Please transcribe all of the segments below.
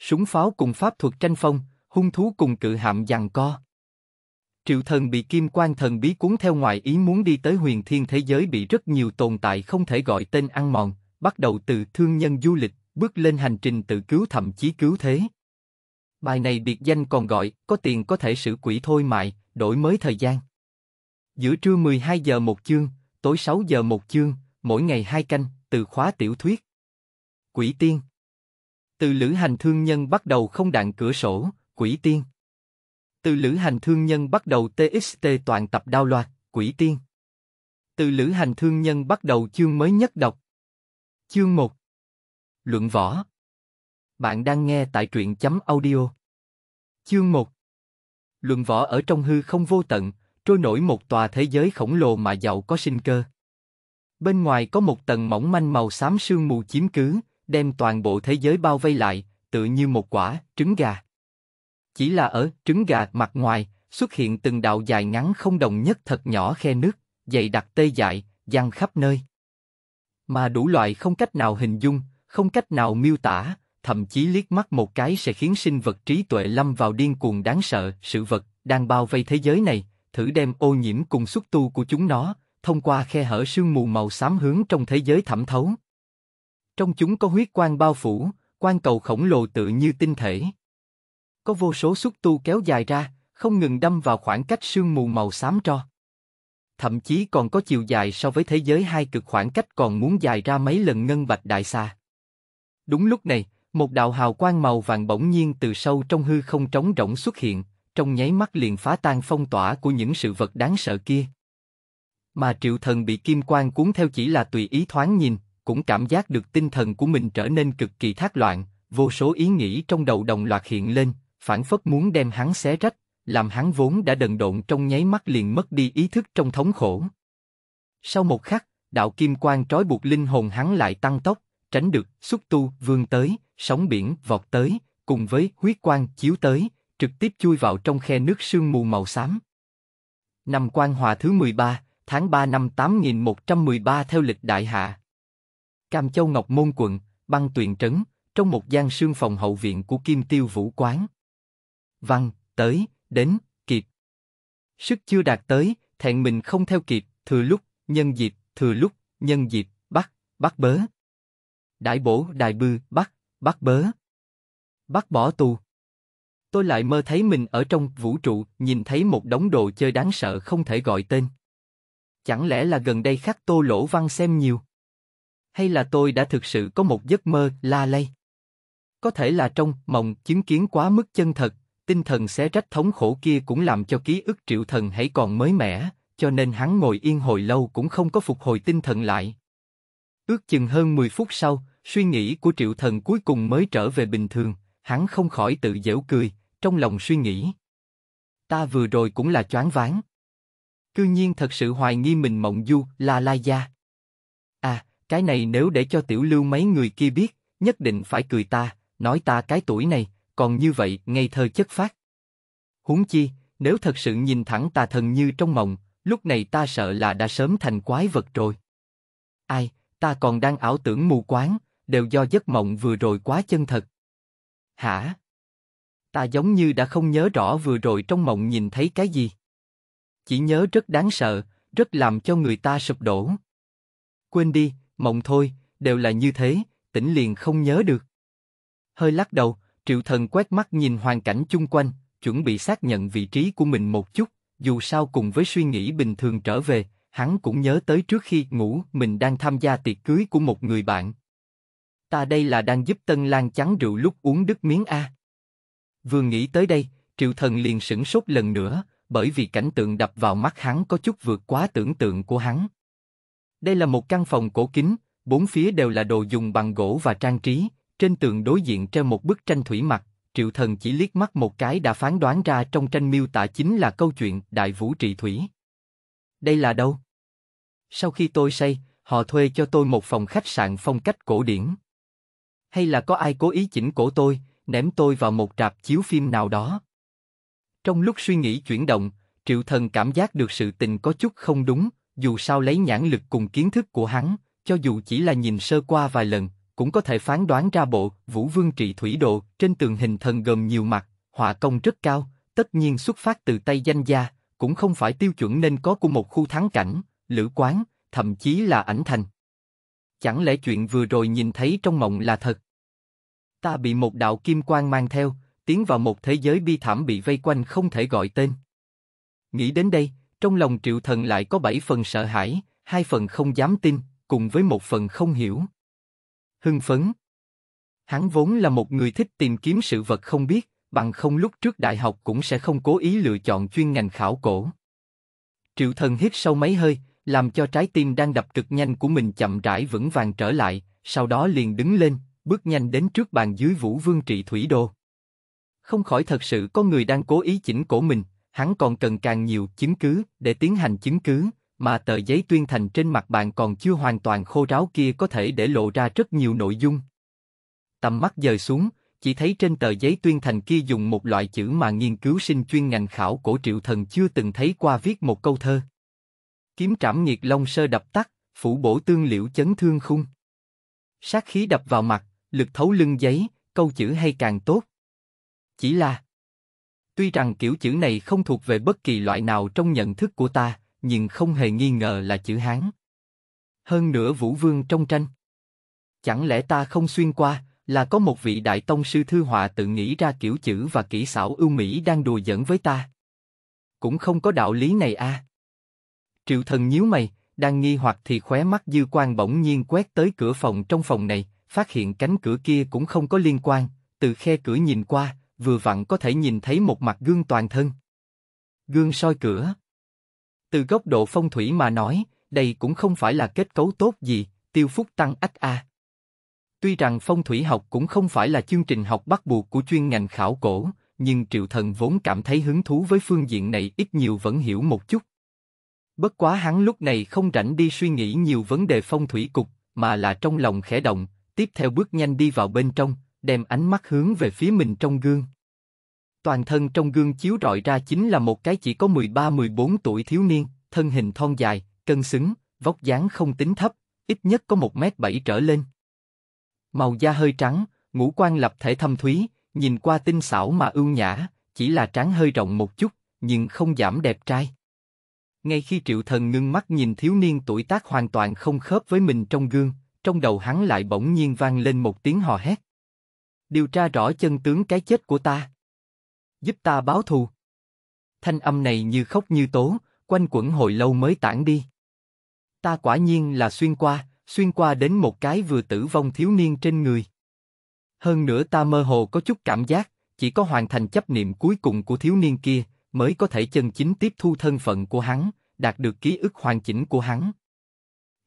súng pháo cùng pháp thuật tranh phong, hung thú cùng cự hạm giằng co. Triệu thần bị kim quan thần bí cuốn theo ngoại ý muốn đi tới huyền thiên thế giới bị rất nhiều tồn tại không thể gọi tên ăn mòn, bắt đầu từ thương nhân du lịch, bước lên hành trình tự cứu thậm chí cứu thế. Bài này biệt danh còn gọi, có tiền có thể xử quỷ thôi mại, đổi mới thời gian. Giữa trưa 12 giờ một chương, tối 6 giờ một chương, mỗi ngày hai canh, từ khóa tiểu thuyết. Quỷ tiên từ lữ hành thương nhân bắt đầu không đạn cửa sổ, quỷ tiên. Từ lữ hành thương nhân bắt đầu TXT toàn tập đao loạt, quỷ tiên. Từ lữ hành thương nhân bắt đầu chương mới nhất đọc. Chương 1 Luận võ Bạn đang nghe tại truyện chấm audio. Chương 1 Luận võ ở trong hư không vô tận, trôi nổi một tòa thế giới khổng lồ mà giàu có sinh cơ. Bên ngoài có một tầng mỏng manh màu xám sương mù chiếm cứ, đem toàn bộ thế giới bao vây lại, tự như một quả trứng gà. Chỉ là ở trứng gà mặt ngoài xuất hiện từng đạo dài ngắn không đồng nhất thật nhỏ khe nước, dày đặc tê dại, giăng khắp nơi. Mà đủ loại không cách nào hình dung, không cách nào miêu tả, thậm chí liếc mắt một cái sẽ khiến sinh vật trí tuệ lâm vào điên cuồng đáng sợ, sự vật đang bao vây thế giới này, thử đem ô nhiễm cùng xúc tu của chúng nó, thông qua khe hở sương mù màu xám hướng trong thế giới thẩm thấu. Trong chúng có huyết quang bao phủ, quang cầu khổng lồ tự như tinh thể. Có vô số xúc tu kéo dài ra, không ngừng đâm vào khoảng cách sương mù màu xám tro. Thậm chí còn có chiều dài so với thế giới hai cực khoảng cách còn muốn dài ra mấy lần ngân bạch đại xa. Đúng lúc này, một đạo hào quang màu vàng bỗng nhiên từ sâu trong hư không trống rỗng xuất hiện, trong nháy mắt liền phá tan phong tỏa của những sự vật đáng sợ kia. Mà triệu thần bị kim quang cuốn theo chỉ là tùy ý thoáng nhìn, cũng cảm giác được tinh thần của mình trở nên cực kỳ thác loạn, vô số ý nghĩ trong đầu đồng loạt hiện lên, phản phất muốn đem hắn xé rách, làm hắn vốn đã đần độn trong nháy mắt liền mất đi ý thức trong thống khổ. Sau một khắc, đạo kim quang trói buộc linh hồn hắn lại tăng tốc, tránh được, xúc tu, vương tới, sóng biển, vọt tới, cùng với huyết quang chiếu tới, trực tiếp chui vào trong khe nước sương mù màu xám. Năm quan hòa thứ 13, tháng 3 năm 8113 theo lịch đại hạ. Cam Châu Ngọc Môn quận, băng tuyền trấn, trong một gian sương phòng hậu viện của Kim Tiêu Vũ Quán. Văn, tới, đến, kịp. Sức chưa đạt tới, thẹn mình không theo kịp, thừa lúc, nhân dịp, thừa lúc, nhân dịp, bắt, bắt bớ. Đại bổ, đại bư, bắt, bắt bớ. Bắt bỏ tù. Tôi lại mơ thấy mình ở trong vũ trụ, nhìn thấy một đống đồ chơi đáng sợ không thể gọi tên. Chẳng lẽ là gần đây khắc tô lỗ văn xem nhiều? hay là tôi đã thực sự có một giấc mơ la lây? Có thể là trong mộng chứng kiến quá mức chân thật, tinh thần xé rách thống khổ kia cũng làm cho ký ức triệu thần hãy còn mới mẻ, cho nên hắn ngồi yên hồi lâu cũng không có phục hồi tinh thần lại. Ước chừng hơn 10 phút sau, suy nghĩ của triệu thần cuối cùng mới trở về bình thường, hắn không khỏi tự giễu cười, trong lòng suy nghĩ. Ta vừa rồi cũng là choáng váng. Cư nhiên thật sự hoài nghi mình mộng du là lai gia. Cái này nếu để cho tiểu lưu mấy người kia biết, nhất định phải cười ta, nói ta cái tuổi này, còn như vậy ngây thơ chất phát. Huống chi, nếu thật sự nhìn thẳng ta thần như trong mộng, lúc này ta sợ là đã sớm thành quái vật rồi. Ai, ta còn đang ảo tưởng mù quáng, đều do giấc mộng vừa rồi quá chân thật. Hả? Ta giống như đã không nhớ rõ vừa rồi trong mộng nhìn thấy cái gì. Chỉ nhớ rất đáng sợ, rất làm cho người ta sụp đổ. Quên đi, mộng thôi, đều là như thế, tỉnh liền không nhớ được. Hơi lắc đầu, triệu thần quét mắt nhìn hoàn cảnh chung quanh, chuẩn bị xác nhận vị trí của mình một chút, dù sao cùng với suy nghĩ bình thường trở về, hắn cũng nhớ tới trước khi ngủ mình đang tham gia tiệc cưới của một người bạn. Ta đây là đang giúp Tân Lan chắn rượu lúc uống đứt miếng A. Vừa nghĩ tới đây, triệu thần liền sửng sốt lần nữa, bởi vì cảnh tượng đập vào mắt hắn có chút vượt quá tưởng tượng của hắn. Đây là một căn phòng cổ kính, bốn phía đều là đồ dùng bằng gỗ và trang trí, trên tường đối diện treo một bức tranh thủy mặc, Triệu Thần chỉ liếc mắt một cái đã phán đoán ra trong tranh miêu tả chính là câu chuyện Đại Vũ Trị Thủy. Đây là đâu? Sau khi tôi say, họ thuê cho tôi một phòng khách sạn phong cách cổ điển. Hay là có ai cố ý chỉnh cổ tôi, ném tôi vào một rạp chiếu phim nào đó? Trong lúc suy nghĩ chuyển động, Triệu Thần cảm giác được sự tình có chút không đúng, dù sao lấy nhãn lực cùng kiến thức của hắn, cho dù chỉ là nhìn sơ qua vài lần, cũng có thể phán đoán ra bộ Vũ Vương Trị Thủy Độ trên tường hình thần gồm nhiều mặt, họa công rất cao, tất nhiên xuất phát từ tay danh gia, cũng không phải tiêu chuẩn nên có của một khu thắng cảnh, lữ quán, thậm chí là ảnh thành. Chẳng lẽ chuyện vừa rồi nhìn thấy trong mộng là thật? Ta bị một đạo kim quang mang theo, tiến vào một thế giới bi thảm bị vây quanh không thể gọi tên. Nghĩ đến đây, trong lòng triệu thần lại có bảy phần sợ hãi, hai phần không dám tin, cùng với một phần không hiểu. Hưng phấn Hắn vốn là một người thích tìm kiếm sự vật không biết, bằng không lúc trước đại học cũng sẽ không cố ý lựa chọn chuyên ngành khảo cổ. Triệu thần hít sâu mấy hơi, làm cho trái tim đang đập cực nhanh của mình chậm rãi vững vàng trở lại, sau đó liền đứng lên, bước nhanh đến trước bàn dưới vũ vương trị thủy đô. Không khỏi thật sự có người đang cố ý chỉnh cổ mình, hắn còn cần càng nhiều chứng cứ để tiến hành chứng cứ, mà tờ giấy tuyên thành trên mặt bạn còn chưa hoàn toàn khô ráo kia có thể để lộ ra rất nhiều nội dung. Tầm mắt dời xuống, chỉ thấy trên tờ giấy tuyên thành kia dùng một loại chữ mà nghiên cứu sinh chuyên ngành khảo cổ triệu thần chưa từng thấy qua viết một câu thơ. Kiếm trảm nhiệt long sơ đập tắt, phủ bổ tương liễu chấn thương khung. Sát khí đập vào mặt, lực thấu lưng giấy, câu chữ hay càng tốt. Chỉ là Tuy rằng kiểu chữ này không thuộc về bất kỳ loại nào trong nhận thức của ta, nhưng không hề nghi ngờ là chữ Hán. Hơn nữa Vũ Vương trong tranh. Chẳng lẽ ta không xuyên qua, là có một vị đại tông sư thư họa tự nghĩ ra kiểu chữ và kỹ xảo ưu mỹ đang đùa giỡn với ta. Cũng không có đạo lý này a. À. Triệu thần nhíu mày, đang nghi hoặc thì khóe mắt dư quan bỗng nhiên quét tới cửa phòng trong phòng này, phát hiện cánh cửa kia cũng không có liên quan, từ khe cửa nhìn qua, vừa vặn có thể nhìn thấy một mặt gương toàn thân. Gương soi cửa. Từ góc độ phong thủy mà nói, đây cũng không phải là kết cấu tốt gì, tiêu phúc tăng ách a. Tuy rằng phong thủy học cũng không phải là chương trình học bắt buộc của chuyên ngành khảo cổ, nhưng Triệu Thần vốn cảm thấy hứng thú với phương diện này ít nhiều vẫn hiểu một chút. Bất quá hắn lúc này không rảnh đi suy nghĩ nhiều vấn đề phong thủy cục, mà là trong lòng khẽ động, tiếp theo bước nhanh đi vào bên trong, đem ánh mắt hướng về phía mình trong gương. Toàn thân trong gương chiếu rọi ra chính là một cái chỉ có 13-14 tuổi thiếu niên, thân hình thon dài, cân xứng, vóc dáng không tính thấp, ít nhất có 1m7 trở lên. Màu da hơi trắng, ngũ quan lập thể thâm thúy, nhìn qua tinh xảo mà ưu nhã, chỉ là trán hơi rộng một chút, nhưng không giảm đẹp trai. Ngay khi Triệu Thần ngưng mắt nhìn thiếu niên tuổi tác hoàn toàn không khớp với mình trong gương, trong đầu hắn lại bỗng nhiên vang lên một tiếng hò hét điều tra rõ chân tướng cái chết của ta. Giúp ta báo thù. Thanh âm này như khóc như tố, quanh quẩn hồi lâu mới tản đi. Ta quả nhiên là xuyên qua, xuyên qua đến một cái vừa tử vong thiếu niên trên người. Hơn nữa ta mơ hồ có chút cảm giác, chỉ có hoàn thành chấp niệm cuối cùng của thiếu niên kia, mới có thể chân chính tiếp thu thân phận của hắn, đạt được ký ức hoàn chỉnh của hắn.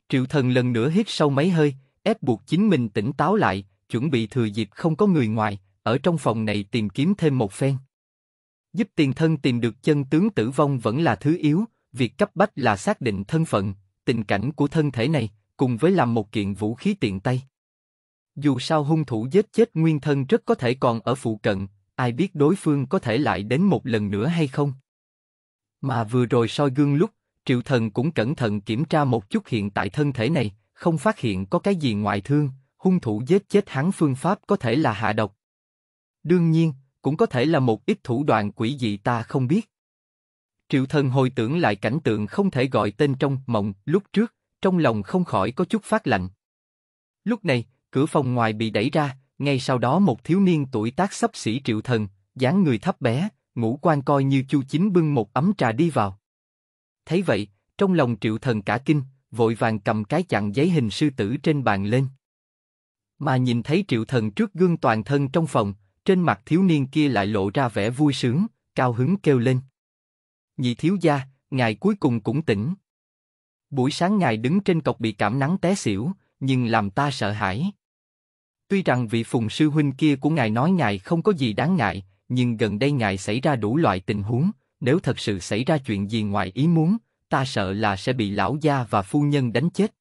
Triệu thần lần nữa hít sâu mấy hơi, ép buộc chính mình tỉnh táo lại, chuẩn bị thừa dịp không có người ngoài, ở trong phòng này tìm kiếm thêm một phen. Giúp tiền thân tìm được chân tướng tử vong vẫn là thứ yếu, việc cấp bách là xác định thân phận, tình cảnh của thân thể này, cùng với làm một kiện vũ khí tiện tay. Dù sao hung thủ giết chết nguyên thân rất có thể còn ở phụ cận, ai biết đối phương có thể lại đến một lần nữa hay không. Mà vừa rồi soi gương lúc, Triệu Thần cũng cẩn thận kiểm tra một chút hiện tại thân thể này, không phát hiện có cái gì ngoại thương, hung thủ giết chết hắn phương pháp có thể là hạ độc. Đương nhiên, cũng có thể là một ít thủ đoạn quỷ dị ta không biết. Triệu thần hồi tưởng lại cảnh tượng không thể gọi tên trong mộng lúc trước, trong lòng không khỏi có chút phát lạnh. Lúc này, cửa phòng ngoài bị đẩy ra, ngay sau đó một thiếu niên tuổi tác sắp xỉ triệu thần, dáng người thấp bé, ngũ quan coi như chu chính bưng một ấm trà đi vào. Thấy vậy, trong lòng triệu thần cả kinh, vội vàng cầm cái chặn giấy hình sư tử trên bàn lên mà nhìn thấy triệu thần trước gương toàn thân trong phòng, trên mặt thiếu niên kia lại lộ ra vẻ vui sướng, cao hứng kêu lên. Nhị thiếu gia, ngài cuối cùng cũng tỉnh. Buổi sáng ngài đứng trên cọc bị cảm nắng té xỉu, nhưng làm ta sợ hãi. Tuy rằng vị phùng sư huynh kia của ngài nói ngài không có gì đáng ngại, nhưng gần đây ngài xảy ra đủ loại tình huống, nếu thật sự xảy ra chuyện gì ngoài ý muốn, ta sợ là sẽ bị lão gia và phu nhân đánh chết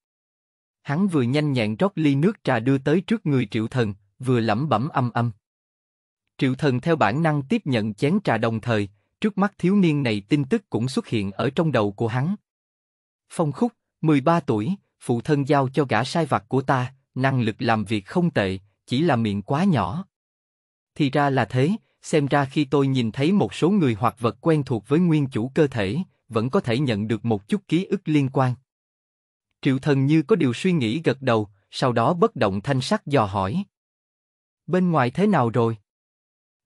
hắn vừa nhanh nhẹn rót ly nước trà đưa tới trước người triệu thần, vừa lẩm bẩm âm âm. Triệu thần theo bản năng tiếp nhận chén trà đồng thời, trước mắt thiếu niên này tin tức cũng xuất hiện ở trong đầu của hắn. Phong Khúc, 13 tuổi, phụ thân giao cho gã sai vặt của ta, năng lực làm việc không tệ, chỉ là miệng quá nhỏ. Thì ra là thế, xem ra khi tôi nhìn thấy một số người hoặc vật quen thuộc với nguyên chủ cơ thể, vẫn có thể nhận được một chút ký ức liên quan. Triệu Thần như có điều suy nghĩ gật đầu, sau đó bất động thanh sắc dò hỏi. Bên ngoài thế nào rồi?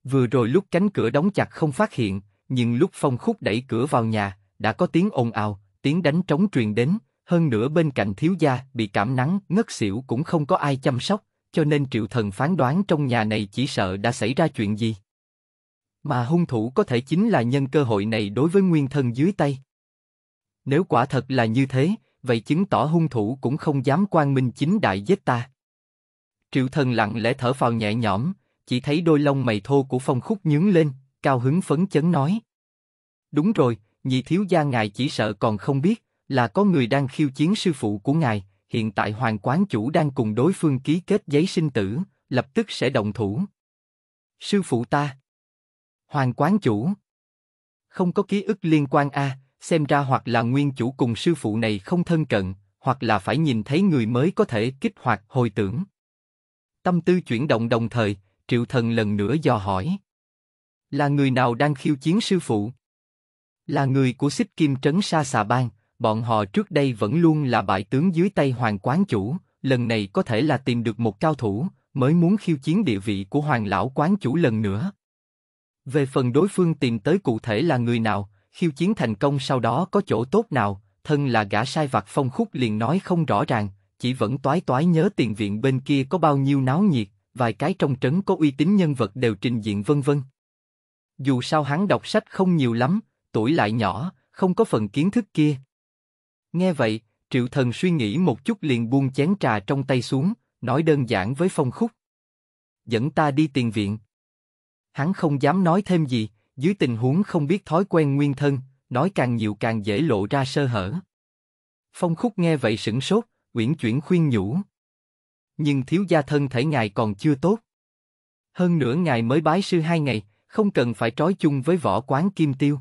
Vừa rồi lúc cánh cửa đóng chặt không phát hiện, nhưng lúc phong khúc đẩy cửa vào nhà, đã có tiếng ồn ào, tiếng đánh trống truyền đến, hơn nữa bên cạnh thiếu gia bị cảm nắng, ngất xỉu cũng không có ai chăm sóc, cho nên triệu thần phán đoán trong nhà này chỉ sợ đã xảy ra chuyện gì. Mà hung thủ có thể chính là nhân cơ hội này đối với nguyên thân dưới tay. Nếu quả thật là như thế, vậy chứng tỏ hung thủ cũng không dám quan minh chính đại giết ta. Triệu thần lặng lẽ thở phào nhẹ nhõm, chỉ thấy đôi lông mày thô của phong khúc nhướng lên, cao hứng phấn chấn nói. Đúng rồi, nhị thiếu gia ngài chỉ sợ còn không biết, là có người đang khiêu chiến sư phụ của ngài, hiện tại hoàng quán chủ đang cùng đối phương ký kết giấy sinh tử, lập tức sẽ động thủ. Sư phụ ta. Hoàng quán chủ. Không có ký ức liên quan a, à, xem ra hoặc là nguyên chủ cùng sư phụ này không thân cận, hoặc là phải nhìn thấy người mới có thể kích hoạt hồi tưởng. Tâm tư chuyển động đồng thời, Triệu Thần lần nữa dò hỏi. Là người nào đang khiêu chiến sư phụ? Là người của xích kim trấn Sa Xà Bang, bọn họ trước đây vẫn luôn là bại tướng dưới tay Hoàng Quán Chủ, lần này có thể là tìm được một cao thủ, mới muốn khiêu chiến địa vị của Hoàng Lão Quán Chủ lần nữa. Về phần đối phương tìm tới cụ thể là người nào, khiêu chiến thành công sau đó có chỗ tốt nào, thân là gã sai vặt phong khúc liền nói không rõ ràng, chỉ vẫn toái toái nhớ tiền viện bên kia có bao nhiêu náo nhiệt, vài cái trong trấn có uy tín nhân vật đều trình diện vân vân. Dù sao hắn đọc sách không nhiều lắm, tuổi lại nhỏ, không có phần kiến thức kia. Nghe vậy, Triệu Thần suy nghĩ một chút liền buông chén trà trong tay xuống, nói đơn giản với Phong Khúc. Dẫn ta đi tiền viện. Hắn không dám nói thêm gì, dưới tình huống không biết thói quen nguyên thân, nói càng nhiều càng dễ lộ ra sơ hở. Phong khúc nghe vậy sửng sốt, uyển chuyển khuyên nhủ. Nhưng thiếu gia thân thể ngài còn chưa tốt. Hơn nữa ngài mới bái sư hai ngày, không cần phải trói chung với võ quán kim tiêu.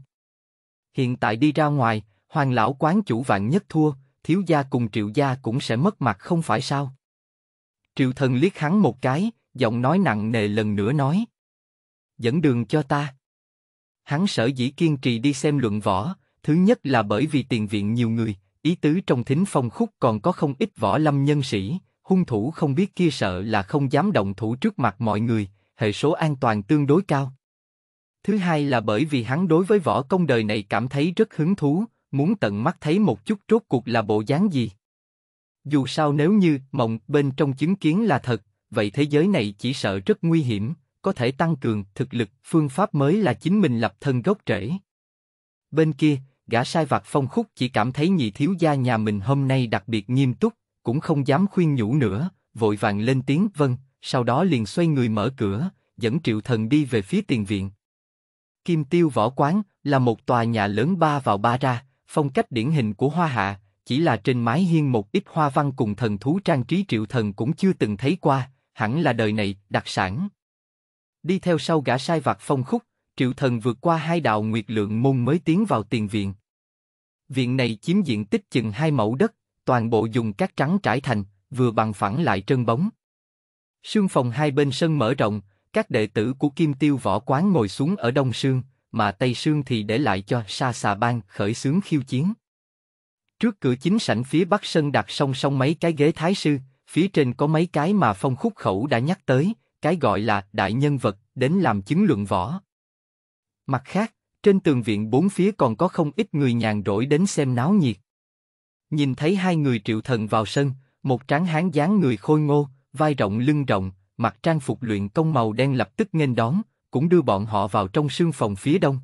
Hiện tại đi ra ngoài, hoàng lão quán chủ vạn nhất thua, thiếu gia cùng triệu gia cũng sẽ mất mặt không phải sao? Triệu thần liếc hắn một cái, giọng nói nặng nề lần nữa nói. Dẫn đường cho ta. Hắn sở dĩ kiên trì đi xem luận võ, thứ nhất là bởi vì tiền viện nhiều người, ý tứ trong thính phong khúc còn có không ít võ lâm nhân sĩ, hung thủ không biết kia sợ là không dám động thủ trước mặt mọi người, hệ số an toàn tương đối cao. Thứ hai là bởi vì hắn đối với võ công đời này cảm thấy rất hứng thú, muốn tận mắt thấy một chút rốt cuộc là bộ dáng gì. Dù sao nếu như mộng bên trong chứng kiến là thật, vậy thế giới này chỉ sợ rất nguy hiểm, có thể tăng cường thực lực, phương pháp mới là chính mình lập thân gốc rễ. Bên kia, gã sai vặt phong khúc chỉ cảm thấy nhị thiếu gia nhà mình hôm nay đặc biệt nghiêm túc, cũng không dám khuyên nhủ nữa, vội vàng lên tiếng vâng, sau đó liền xoay người mở cửa, dẫn triệu thần đi về phía tiền viện. Kim Tiêu Võ Quán là một tòa nhà lớn ba vào ba ra, phong cách điển hình của Hoa Hạ, chỉ là trên mái hiên một ít hoa văn cùng thần thú trang trí triệu thần cũng chưa từng thấy qua, hẳn là đời này đặc sản. Đi theo sau gã sai vặt phong khúc, triệu thần vượt qua hai đạo nguyệt lượng môn mới tiến vào tiền viện. Viện này chiếm diện tích chừng hai mẫu đất, toàn bộ dùng cát trắng trải thành, vừa bằng phẳng lại trơn bóng. Sương phòng hai bên sân mở rộng, các đệ tử của Kim Tiêu võ quán ngồi xuống ở đông sương, mà tây sương thì để lại cho Sa Xà Bang khởi xướng khiêu chiến. Trước cửa chính sảnh phía bắc sân đặt song song mấy cái ghế thái sư, phía trên có mấy cái mà phong khúc khẩu đã nhắc tới, cái gọi là đại nhân vật, đến làm chứng luận võ. Mặt khác, trên tường viện bốn phía còn có không ít người nhàn rỗi đến xem náo nhiệt. Nhìn thấy hai người triệu thần vào sân, một tráng hán dáng người khôi ngô, vai rộng lưng rộng, mặc trang phục luyện công màu đen lập tức nghênh đón, cũng đưa bọn họ vào trong sương phòng phía đông.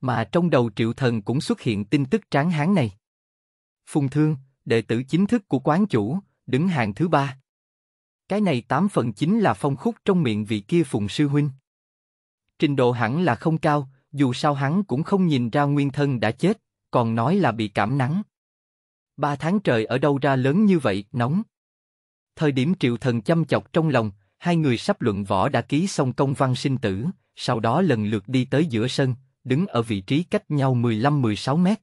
Mà trong đầu triệu thần cũng xuất hiện tin tức tráng hán này. Phùng Thương, đệ tử chính thức của quán chủ, đứng hàng thứ ba. Cái này tám phần chính là phong khúc trong miệng vị kia phùng sư huynh. Trình độ hẳn là không cao, dù sao hắn cũng không nhìn ra nguyên thân đã chết, còn nói là bị cảm nắng. Ba tháng trời ở đâu ra lớn như vậy, nóng. Thời điểm triệu thần chăm chọc trong lòng, hai người sắp luận võ đã ký xong công văn sinh tử, sau đó lần lượt đi tới giữa sân, đứng ở vị trí cách nhau 15-16 mét.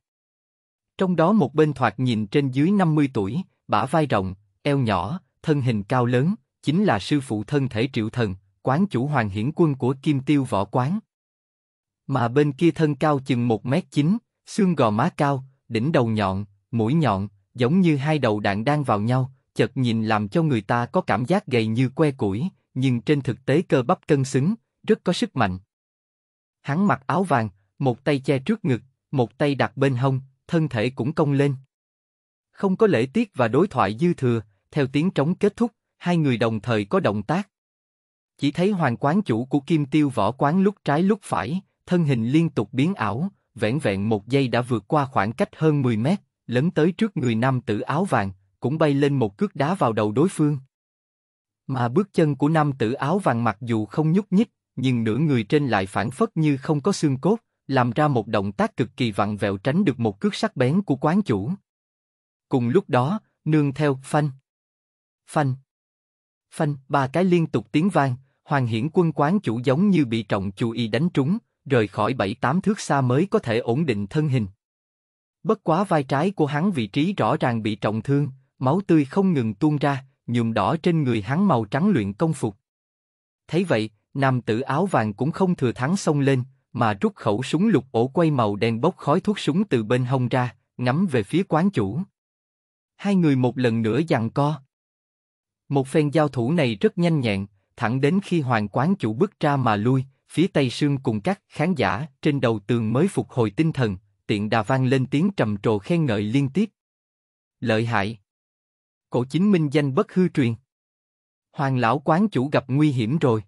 Trong đó một bên thoạt nhìn trên dưới 50 tuổi, bả vai rộng, eo nhỏ, thân hình cao lớn, chính là sư phụ thân thể triệu thần, quán chủ hoàng hiển quân của Kim Tiêu Võ Quán. Mà bên kia thân cao chừng 1m9, xương gò má cao, đỉnh đầu nhọn, mũi nhọn, giống như hai đầu đạn đang vào nhau, chật nhìn làm cho người ta có cảm giác gầy như que củi, nhưng trên thực tế cơ bắp cân xứng, rất có sức mạnh. Hắn mặc áo vàng, một tay che trước ngực, một tay đặt bên hông, thân thể cũng cong lên. Không có lễ tiết và đối thoại dư thừa, theo tiếng trống kết thúc, hai người đồng thời có động tác. Chỉ thấy hoàng quán chủ của kim tiêu võ quán lúc trái lúc phải, thân hình liên tục biến ảo, vẹn vẹn một giây đã vượt qua khoảng cách hơn 10 mét, lấn tới trước người nam tử áo vàng, cũng bay lên một cước đá vào đầu đối phương. Mà bước chân của nam tử áo vàng mặc dù không nhúc nhích, nhưng nửa người trên lại phản phất như không có xương cốt, làm ra một động tác cực kỳ vặn vẹo tránh được một cước sắc bén của quán chủ. Cùng lúc đó, nương theo phanh Phanh. Phanh, ba cái liên tục tiếng vang, Hoàng Hiển quân quán chủ giống như bị trọng chú y đánh trúng, rời khỏi bảy tám thước xa mới có thể ổn định thân hình. Bất quá vai trái của hắn vị trí rõ ràng bị trọng thương, máu tươi không ngừng tuôn ra, nhuộm đỏ trên người hắn màu trắng luyện công phục. Thấy vậy, nam tử áo vàng cũng không thừa thắng xông lên, mà rút khẩu súng lục ổ quay màu đen bốc khói thuốc súng từ bên hông ra, ngắm về phía quán chủ. Hai người một lần nữa giằng co, một phen giao thủ này rất nhanh nhẹn, thẳng đến khi Hoàng Quán Chủ bước ra mà lui, phía Tây Sương cùng các khán giả trên đầu tường mới phục hồi tinh thần, tiện đà vang lên tiếng trầm trồ khen ngợi liên tiếp. Lợi hại! Cổ chính minh danh bất hư truyền. Hoàng lão quán chủ gặp nguy hiểm rồi.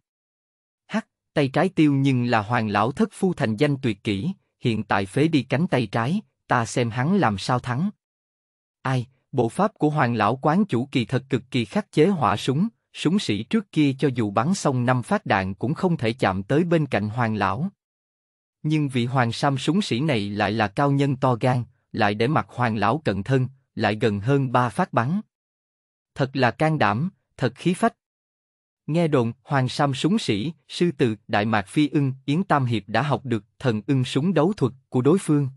Hắc, tay trái tiêu nhưng là hoàng lão thất phu thành danh tuyệt kỹ, hiện tại phế đi cánh tay trái, ta xem hắn làm sao thắng. Ai, bộ pháp của hoàng lão quán chủ kỳ thật cực kỳ khắc chế hỏa súng, súng sĩ trước kia cho dù bắn xong năm phát đạn cũng không thể chạm tới bên cạnh hoàng lão. Nhưng vị hoàng sam súng sĩ này lại là cao nhân to gan, lại để mặt hoàng lão cận thân, lại gần hơn ba phát bắn. Thật là can đảm, thật khí phách. Nghe đồn, hoàng sam súng sĩ, sư tử, đại mạc phi ưng, Yến Tam Hiệp đã học được thần ưng súng đấu thuật của đối phương.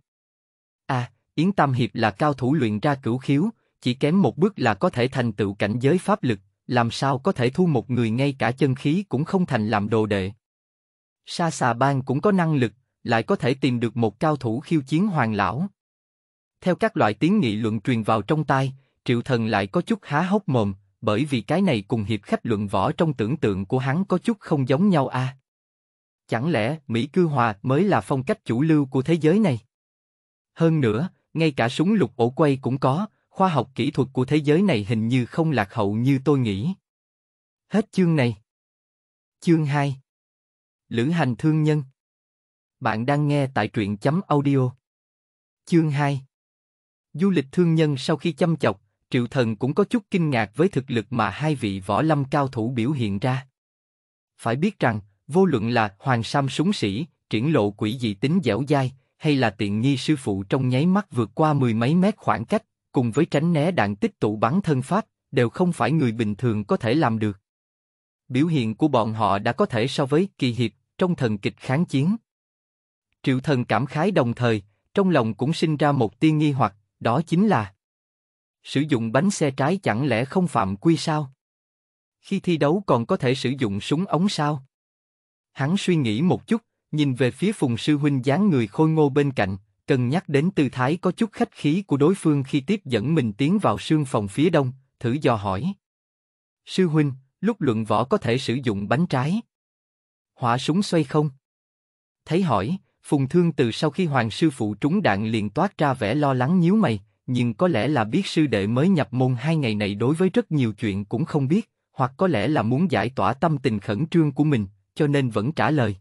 À, Yến Tam Hiệp là cao thủ luyện ra cửu khiếu, chỉ kém một bước là có thể thành tựu cảnh giới pháp lực, làm sao có thể thu một người ngay cả chân khí cũng không thành làm đồ đệ. Sa xà bang cũng có năng lực, lại có thể tìm được một cao thủ khiêu chiến hoàng lão. Theo các loại tiếng nghị luận truyền vào trong tai, triệu thần lại có chút há hốc mồm, bởi vì cái này cùng hiệp khách luận võ trong tưởng tượng của hắn có chút không giống nhau a. À? Chẳng lẽ Mỹ cư hòa mới là phong cách chủ lưu của thế giới này? Hơn nữa, ngay cả súng lục ổ quay cũng có, khoa học kỹ thuật của thế giới này hình như không lạc hậu như tôi nghĩ. Hết chương này. Chương 2 Lữ hành thương nhân Bạn đang nghe tại truyện chấm audio. Chương 2 Du lịch thương nhân sau khi chăm chọc, Triệu Thần cũng có chút kinh ngạc với thực lực mà hai vị võ lâm cao thủ biểu hiện ra. Phải biết rằng, vô luận là Hoàng Sam súng sĩ, triển lộ quỷ dị tính dẻo dai, hay là tiện nghi sư phụ trong nháy mắt vượt qua mười mấy mét khoảng cách, cùng với tránh né đạn tích tụ bắn thân phát đều không phải người bình thường có thể làm được. Biểu hiện của bọn họ đã có thể so với kỳ hiệp trong thần kịch kháng chiến. Triệu thần cảm khái đồng thời, trong lòng cũng sinh ra một tiên nghi hoặc, đó chính là sử dụng bánh xe trái chẳng lẽ không phạm quy sao? Khi thi đấu còn có thể sử dụng súng ống sao? Hắn suy nghĩ một chút, nhìn về phía Phùng sư huynh dáng người khôi ngô bên cạnh, cần nhắc đến tư thái có chút khách khí của đối phương khi tiếp dẫn mình tiến vào sương phòng phía đông, thử dò hỏi. Sư huynh, lúc luận võ có thể sử dụng bánh trái. Hỏa súng xoay không? Thấy hỏi, Phùng Thương từ sau khi Hoàng sư phụ trúng đạn liền toát ra vẻ lo lắng nhíu mày, nhưng có lẽ là biết sư đệ mới nhập môn hai ngày này đối với rất nhiều chuyện cũng không biết, hoặc có lẽ là muốn giải tỏa tâm tình khẩn trương của mình, cho nên vẫn trả lời.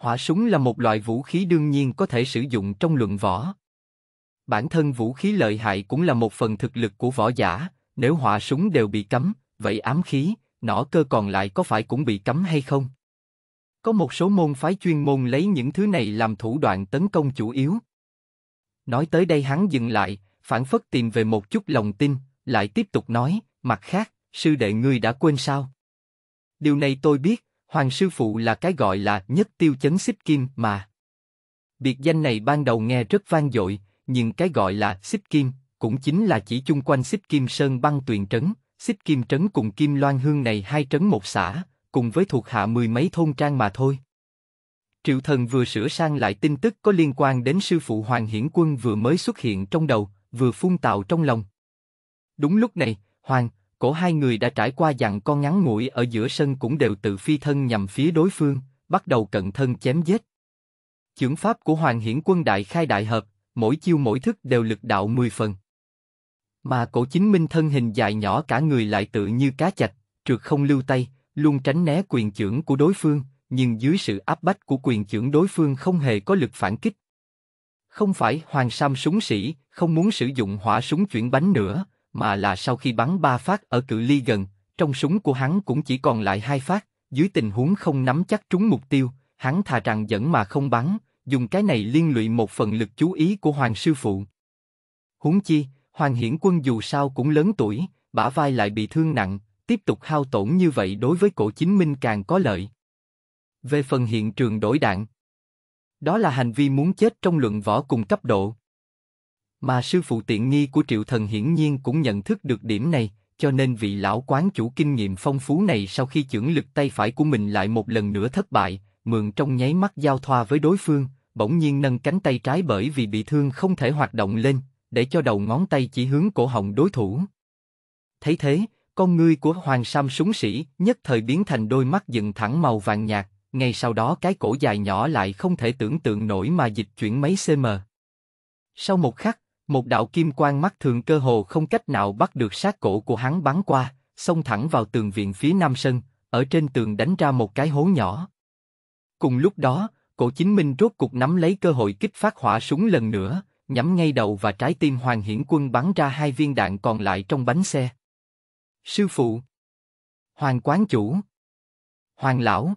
Hỏa súng là một loại vũ khí đương nhiên có thể sử dụng trong luận võ. Bản thân vũ khí lợi hại cũng là một phần thực lực của võ giả, nếu hỏa súng đều bị cấm, vậy ám khí, nỏ cơ còn lại có phải cũng bị cấm hay không? Có một số môn phái chuyên môn lấy những thứ này làm thủ đoạn tấn công chủ yếu. Nói tới đây hắn dừng lại, phản phất tìm về một chút lòng tin, lại tiếp tục nói, mặt khác, sư đệ ngươi đã quên sao? Điều này tôi biết, Hoàng sư phụ là cái gọi là nhất tiêu chấn xích kim mà. Biệt danh này ban đầu nghe rất vang dội, nhưng cái gọi là xích kim cũng chính là chỉ chung quanh xích kim sơn băng tuyền trấn, xích kim trấn cùng kim loan hương này hai trấn một xã, cùng với thuộc hạ mười mấy thôn trang mà thôi. Triệu thần vừa sửa sang lại tin tức có liên quan đến sư phụ Hoàng Hiển Quân vừa mới xuất hiện trong đầu, vừa phun tạo trong lòng. Đúng lúc này, Hoàng, cổ hai người đã trải qua dặn con ngắn ngủi ở giữa sân cũng đều tự phi thân nhằm phía đối phương, bắt đầu cận thân chém giết. Chưởng pháp của Hoàng Hiển quân đại khai đại hợp, mỗi chiêu mỗi thức đều lực đạo mười phần. Mà cổ chính minh thân hình dài nhỏ cả người lại tự như cá chạch, trượt không lưu tay, luôn tránh né quyền chưởng của đối phương, nhưng dưới sự áp bách của quyền chưởng đối phương không hề có lực phản kích. Không phải Hoàng Sam súng sĩ, không muốn sử dụng hỏa súng chuyển bánh nữa, mà là sau khi bắn ba phát ở cự ly gần, trong súng của hắn cũng chỉ còn lại hai phát, dưới tình huống không nắm chắc trúng mục tiêu, hắn thà rằng dẫn mà không bắn, dùng cái này liên lụy một phần lực chú ý của Hoàng sư phụ. Huống chi, Hoàng Hiển Quân dù sao cũng lớn tuổi, bả vai lại bị thương nặng, tiếp tục hao tổn như vậy đối với cổ chính minh càng có lợi. Về phần hiện trường đổi đạn, đó là hành vi muốn chết trong luận võ cùng cấp độ. Mà sư phụ tiện nghi của Triệu Thần hiển nhiên cũng nhận thức được điểm này, cho nên vị lão quán chủ kinh nghiệm phong phú này sau khi chưởng lực tay phải của mình lại một lần nữa thất bại, mượn trong nháy mắt giao thoa với đối phương, bỗng nhiên nâng cánh tay trái bởi vì bị thương không thể hoạt động lên, để cho đầu ngón tay chỉ hướng cổ họng đối thủ. Thấy thế, con ngươi của Hoàng Sam súng sĩ nhất thời biến thành đôi mắt dựng thẳng màu vàng nhạt, ngay sau đó cái cổ dài nhỏ lại không thể tưởng tượng nổi mà dịch chuyển mấy cm. Sau một khắc, một đạo kim quang mắt thường cơ hồ không cách nào bắt được sát cổ của hắn bắn qua, xông thẳng vào tường viện phía nam sân, ở trên tường đánh ra một cái hố nhỏ. Cùng lúc đó, cổ chính minh rốt cục nắm lấy cơ hội kích phát hỏa súng lần nữa, nhắm ngay đầu và trái tim Hoàng Hiển Quân bắn ra hai viên đạn còn lại trong bánh xe. Sư phụ! Hoàng quán chủ! Hoàng lão!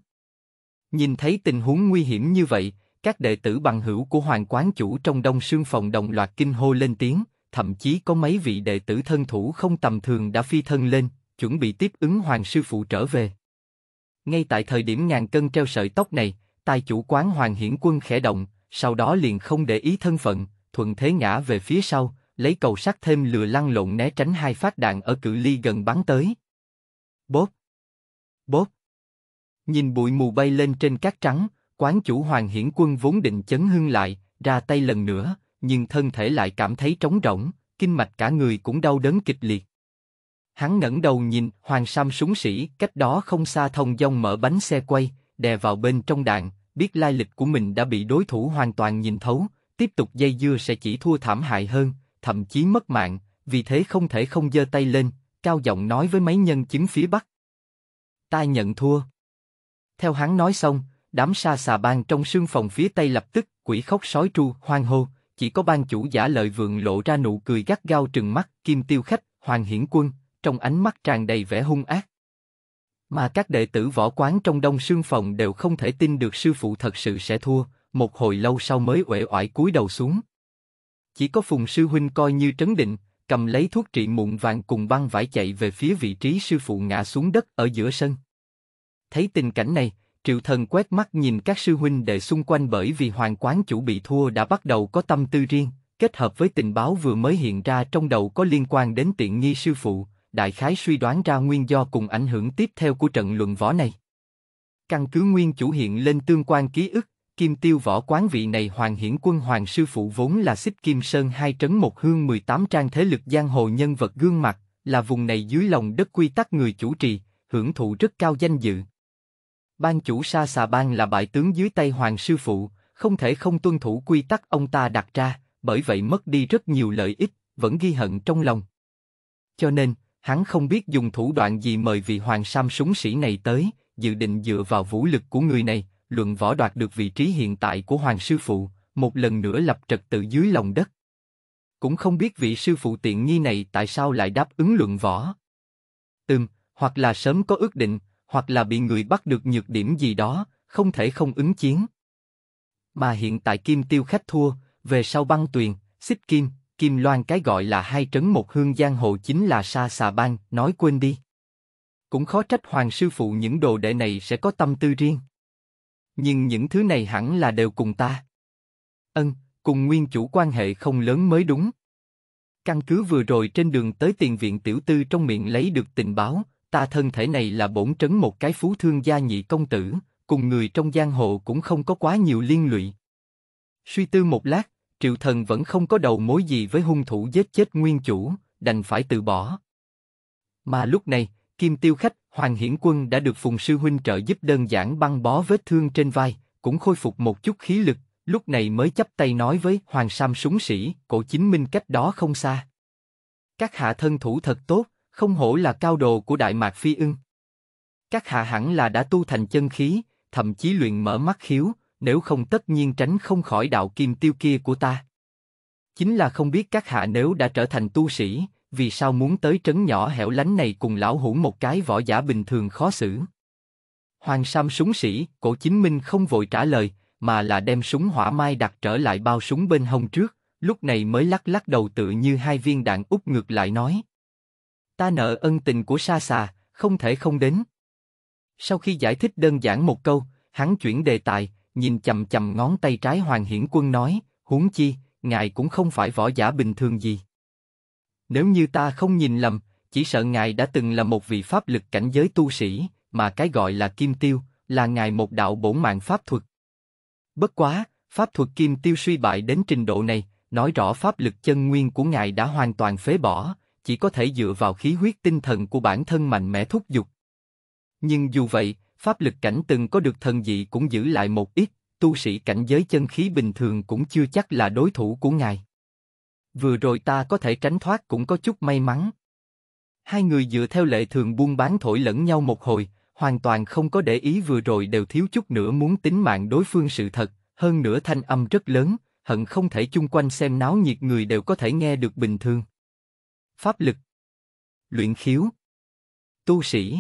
Nhìn thấy tình huống nguy hiểm như vậy, các đệ tử bằng hữu của Hoàng Quán Chủ trong Đông Sương Phòng đồng loạt kinh hô lên tiếng, thậm chí có mấy vị đệ tử thân thủ không tầm thường đã phi thân lên, chuẩn bị tiếp ứng Hoàng Sư Phụ trở về. Ngay tại thời điểm ngàn cân treo sợi tóc này, tài chủ quán Hoàng Hiển Quân khẽ động, sau đó liền không để ý thân phận, thuận thế ngã về phía sau, lấy cầu sắt thêm lừa lăn lộn né tránh hai phát đạn ở cự ly gần bắn tới. Bốp! Bốp! Nhìn bụi mù bay lên trên cát trắng, Quán chủ Hoàng Hiển Quân vốn định chấn hưng lại, ra tay lần nữa, nhưng thân thể lại cảm thấy trống rỗng, kinh mạch cả người cũng đau đớn kịch liệt. Hắn ngẩng đầu nhìn, Hoàng Sam súng sĩ, cách đó không xa thông dong mở bánh xe quay, đè vào bên trong đạn, biết lai lịch của mình đã bị đối thủ hoàn toàn nhìn thấu, tiếp tục dây dưa sẽ chỉ thua thảm hại hơn, thậm chí mất mạng, vì thế không thể không giơ tay lên, cao giọng nói với mấy nhân chứng phía Bắc. Ta nhận thua. Theo hắn nói xong, đám sa xà bang trong sương phòng phía tây lập tức quỷ khóc sói tru hoang hô chỉ có ban chủ giả lợi vượng lộ ra nụ cười gắt gao trừng mắt kim tiêu khách hoàng hiển quân trong ánh mắt tràn đầy vẻ hung ác mà các đệ tử võ quán trong đông sương phòng đều không thể tin được sư phụ thật sự sẽ thua một hồi lâu sau mới uể oải cúi đầu xuống chỉ có phùng sư huynh coi như trấn định cầm lấy thuốc trị mụn vàng cùng băng vải chạy về phía vị trí sư phụ ngã xuống đất ở giữa sân thấy tình cảnh này Triệu Thần quét mắt nhìn các sư huynh đệ xung quanh bởi vì Hoàng Quán chủ bị thua đã bắt đầu có tâm tư riêng, kết hợp với tình báo vừa mới hiện ra trong đầu có liên quan đến tiện nghi sư phụ, đại khái suy đoán ra nguyên do cùng ảnh hưởng tiếp theo của trận luận võ này. Căn cứ nguyên chủ hiện lên tương quan ký ức, Kim Tiêu võ quán vị này Hoàng Hiển Quân Hoàng sư phụ vốn là xích Kim Sơn hai trấn một hương 18 trang thế lực giang hồ nhân vật gương mặt, là vùng này dưới lòng đất quy tắc người chủ trì, hưởng thụ rất cao danh dự ban chủ Sa Xà Bang là bại tướng dưới tay Hoàng Sư Phụ, không thể không tuân thủ quy tắc ông ta đặt ra, bởi vậy mất đi rất nhiều lợi ích, vẫn ghi hận trong lòng. Cho nên, hắn không biết dùng thủ đoạn gì mời vị Hoàng Sam súng sĩ này tới, dự định dựa vào vũ lực của người này, luận võ đoạt được vị trí hiện tại của Hoàng Sư Phụ, một lần nữa lập trật tự dưới lòng đất. Cũng không biết vị sư phụ tiện nghi này tại sao lại đáp ứng luận võ. Ừm, hoặc là sớm có ước định, hoặc là bị người bắt được nhược điểm gì đó, không thể không ứng chiến. Mà hiện tại Kim Tiêu khách thua, về sau băng tuyền, xích kim, kim loan cái gọi là hai trấn một hương giang hồ chính là sa xà bang, nói quên đi. Cũng khó trách Hoàng Sư Phụ những đồ đệ này sẽ có tâm tư riêng. Nhưng những thứ này hẳn là đều cùng ta. Ân, cùng nguyên chủ quan hệ không lớn mới đúng. Căn cứ vừa rồi trên đường tới tiền viện tiểu tư trong miệng lấy được tình báo, ta thân thể này là bổn trấn một cái phú thương gia nhị công tử, cùng người trong giang hồ cũng không có quá nhiều liên lụy. Suy tư một lát, triệu thần vẫn không có đầu mối gì với hung thủ giết chết nguyên chủ, đành phải từ bỏ. Mà lúc này, kim tiêu khách, hoàng hiển quân đã được phùng sư huynh trợ giúp đơn giản băng bó vết thương trên vai, cũng khôi phục một chút khí lực, lúc này mới chấp tay nói với hoàng sam súng sĩ, cổ chính minh cách đó không xa. Các hạ thân thủ thật tốt, không hổ là cao đồ của Đại Mạc Phi ưng. Các hạ hẳn là đã tu thành chân khí, thậm chí luyện mở mắt khiếu, nếu không tất nhiên tránh không khỏi đạo kim tiêu kia của ta. Chính là không biết các hạ nếu đã trở thành tu sĩ, vì sao muốn tới trấn nhỏ hẻo lánh này cùng lão hủ một cái võ giả bình thường khó xử. Hoàng Sam súng sĩ, cổ chính minh không vội trả lời, mà là đem súng hỏa mai đặt trở lại bao súng bên hông trước, lúc này mới lắc lắc đầu tự như hai viên đạn úp ngược lại nói. Ta nợ ân tình của Sa Sà, không thể không đến. Sau khi giải thích đơn giản một câu, hắn chuyển đề tài, nhìn chầm chầm ngón tay trái Hoàng Hiển Quân nói, huống chi, ngài cũng không phải võ giả bình thường gì. Nếu như ta không nhìn lầm, chỉ sợ ngài đã từng là một vị pháp lực cảnh giới tu sĩ, mà cái gọi là kim tiêu, là ngài một đạo bổn mạng pháp thuật. Bất quá, pháp thuật kim tiêu suy bại đến trình độ này, nói rõ pháp lực chân nguyên của ngài đã hoàn toàn phế bỏ, chỉ có thể dựa vào khí huyết tinh thần của bản thân mạnh mẽ thúc giục. Nhưng dù vậy, pháp lực cảnh từng có được thần dị cũng giữ lại một ít, tu sĩ cảnh giới chân khí bình thường cũng chưa chắc là đối thủ của ngài. Vừa rồi ta có thể tránh thoát cũng có chút may mắn. Hai người dựa theo lệ thường buôn bán thổi lẫn nhau một hồi, hoàn toàn không có để ý vừa rồi đều thiếu chút nữa muốn tính mạng đối phương sự thật, hơn nữa thanh âm rất lớn, hận không thể chung quanh xem náo nhiệt người đều có thể nghe được bình thường pháp lực, luyện khiếu, tu sĩ.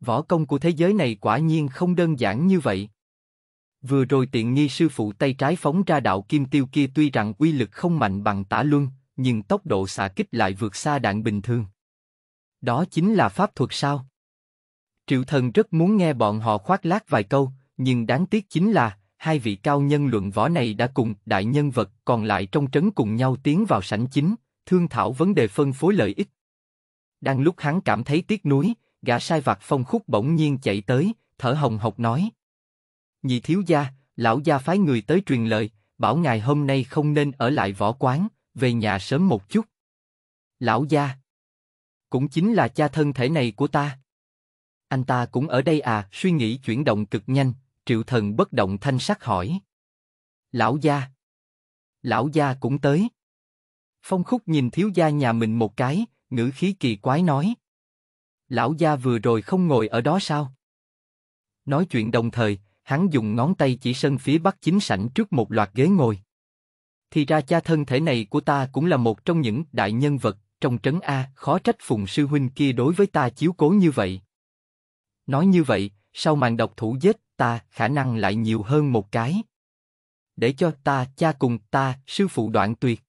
Võ công của thế giới này quả nhiên không đơn giản như vậy. Vừa rồi tiện nghi sư phụ tay trái phóng ra đạo kim tiêu kia tuy rằng uy lực không mạnh bằng tả luân, nhưng tốc độ xạ kích lại vượt xa đạn bình thường. Đó chính là pháp thuật sao? Triệu thần rất muốn nghe bọn họ khoác lác vài câu, nhưng đáng tiếc chính là, hai vị cao nhân luận võ này đã cùng đại nhân vật còn lại trong trấn cùng nhau tiến vào sảnh chính, thương thảo vấn đề phân phối lợi ích. Đang lúc hắn cảm thấy tiếc nuối, gã sai vặt phong khúc bỗng nhiên chạy tới, thở hồng hộc nói. Nhị thiếu gia, lão gia phái người tới truyền lời, bảo ngài hôm nay không nên ở lại võ quán, về nhà sớm một chút. Lão gia, cũng chính là cha thân thể này của ta. Anh ta cũng ở đây à, suy nghĩ chuyển động cực nhanh, triệu thần bất động thanh sắc hỏi. Lão gia, lão gia cũng tới. Phong Khúc nhìn thiếu gia nhà mình một cái, ngữ khí kỳ quái nói. Lão gia vừa rồi không ngồi ở đó sao? Nói chuyện đồng thời, hắn dùng ngón tay chỉ sân phía bắc chính sảnh trước một loạt ghế ngồi. Thì ra cha thân thể này của ta cũng là một trong những đại nhân vật, trong trấn A, khó trách phùng sư huynh kia đối với ta chiếu cố như vậy. Nói như vậy, sau màn độc thủ giết, ta khả năng lại nhiều hơn một cái. Để cho ta, cha cùng ta, sư phụ đoạn tuyệt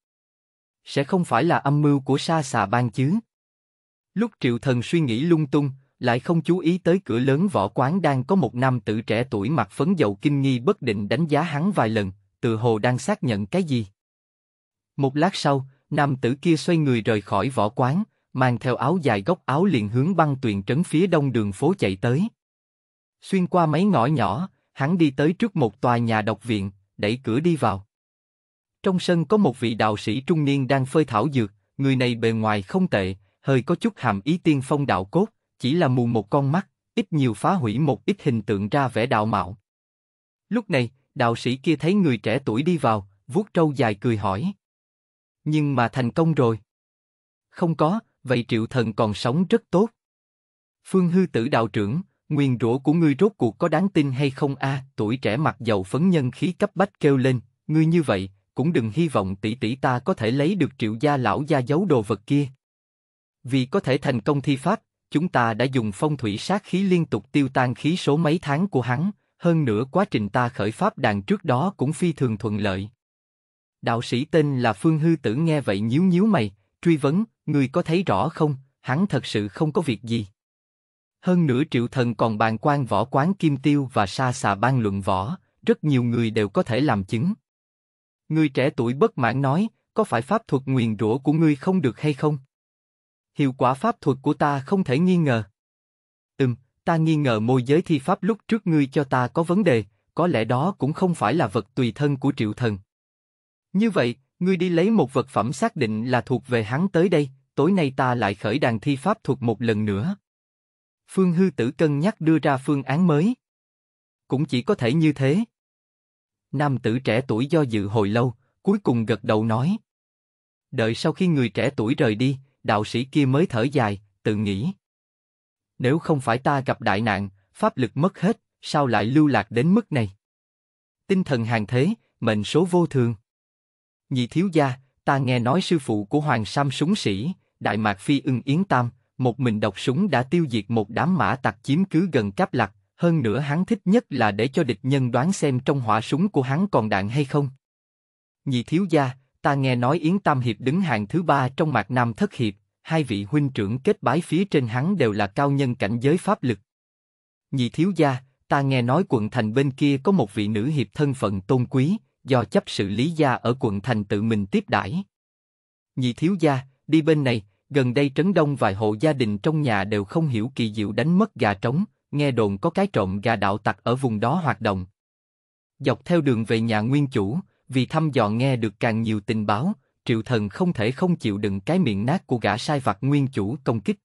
sẽ không phải là âm mưu của sa xà ban chứ. Lúc triệu thần suy nghĩ lung tung, lại không chú ý tới cửa lớn võ quán đang có một nam tử trẻ tuổi mặc phấn dầu kinh nghi bất định đánh giá hắn vài lần, tự hồ đang xác nhận cái gì. Một lát sau, nam tử kia xoay người rời khỏi võ quán, mang theo áo dài góc áo liền hướng băng tuyền trấn phía đông đường phố chạy tới. Xuyên qua mấy ngõ nhỏ, hắn đi tới trước một tòa nhà độc viện, đẩy cửa đi vào. Trong sân có một vị đạo sĩ trung niên đang phơi thảo dược, người này bề ngoài không tệ, hơi có chút hàm ý tiên phong đạo cốt, chỉ là mù một con mắt, ít nhiều phá hủy một ít hình tượng ra vẻ đạo mạo. Lúc này, đạo sĩ kia thấy người trẻ tuổi đi vào, vuốt trâu dài cười hỏi. Nhưng mà thành công rồi. Không có, vậy triệu thần còn sống rất tốt. Phương hư tử đạo trưởng, nguyên rủa của ngươi rốt cuộc có đáng tin hay không a? À, tuổi trẻ mặc dầu phấn nhân khí cấp bách kêu lên, ngươi như vậy, cũng đừng hy vọng tỷ tỷ ta có thể lấy được triệu gia lão gia giấu đồ vật kia. Vì có thể thành công thi pháp, chúng ta đã dùng phong thủy sát khí liên tục tiêu tan khí số mấy tháng của hắn, hơn nữa quá trình ta khởi pháp đàn trước đó cũng phi thường thuận lợi. Đạo sĩ tên là Phương Hư Tử nghe vậy nhíu nhíu mày, truy vấn, người có thấy rõ không, hắn thật sự không có việc gì. Hơn nữa triệu thần còn bàn quan võ quán kim tiêu và sa xà ban luận võ, rất nhiều người đều có thể làm chứng. Người trẻ tuổi bất mãn nói, có phải pháp thuật nguyền rủa của ngươi không được hay không? Hiệu quả pháp thuật của ta không thể nghi ngờ. Ừm, ta nghi ngờ môi giới thi pháp lúc trước ngươi cho ta có vấn đề, có lẽ đó cũng không phải là vật tùy thân của triệu thần. Như vậy, ngươi đi lấy một vật phẩm xác định là thuộc về hắn tới đây, tối nay ta lại khởi đàn thi pháp thuật một lần nữa. Phương Hư Tử cân nhắc đưa ra phương án mới. Cũng chỉ có thể như thế. Nam tử trẻ tuổi do dự hồi lâu, cuối cùng gật đầu nói. Đợi sau khi người trẻ tuổi rời đi, đạo sĩ kia mới thở dài, tự nghĩ. Nếu không phải ta gặp đại nạn, pháp lực mất hết, sao lại lưu lạc đến mức này? Tinh thần hàng thế, mệnh số vô thường. Nhị thiếu gia, ta nghe nói sư phụ của Hoàng Sam súng sĩ, Đại Mạc Phi ưng Yến Tam, một mình độc súng đã tiêu diệt một đám mã tặc chiếm cứ gần Cáp Lạc, hơn nữa hắn thích nhất là để cho địch nhân đoán xem trong hỏa súng của hắn còn đạn hay không. Nhị thiếu gia, ta nghe nói Yến Tam Hiệp đứng hàng thứ ba trong mạc Nam Thất Hiệp, hai vị huynh trưởng kết bái phía trên hắn đều là cao nhân cảnh giới pháp lực. Nhị thiếu gia, ta nghe nói quận thành bên kia có một vị nữ hiệp thân phận tôn quý, do chấp sự lý gia ở quận thành tự mình tiếp đãi. Nhị thiếu gia, đi bên này, gần đây trấn đông vài hộ gia đình trong nhà đều không hiểu kỳ diệu đánh mất gà trống, nghe đồn có cái trộm gà đạo tặc ở vùng đó hoạt động. Dọc theo đường về nhà nguyên chủ, vì thăm dò nghe được càng nhiều tình báo, triệu thần không thể không chịu đựng cái miệng nát của gã sai vặt nguyên chủ công kích.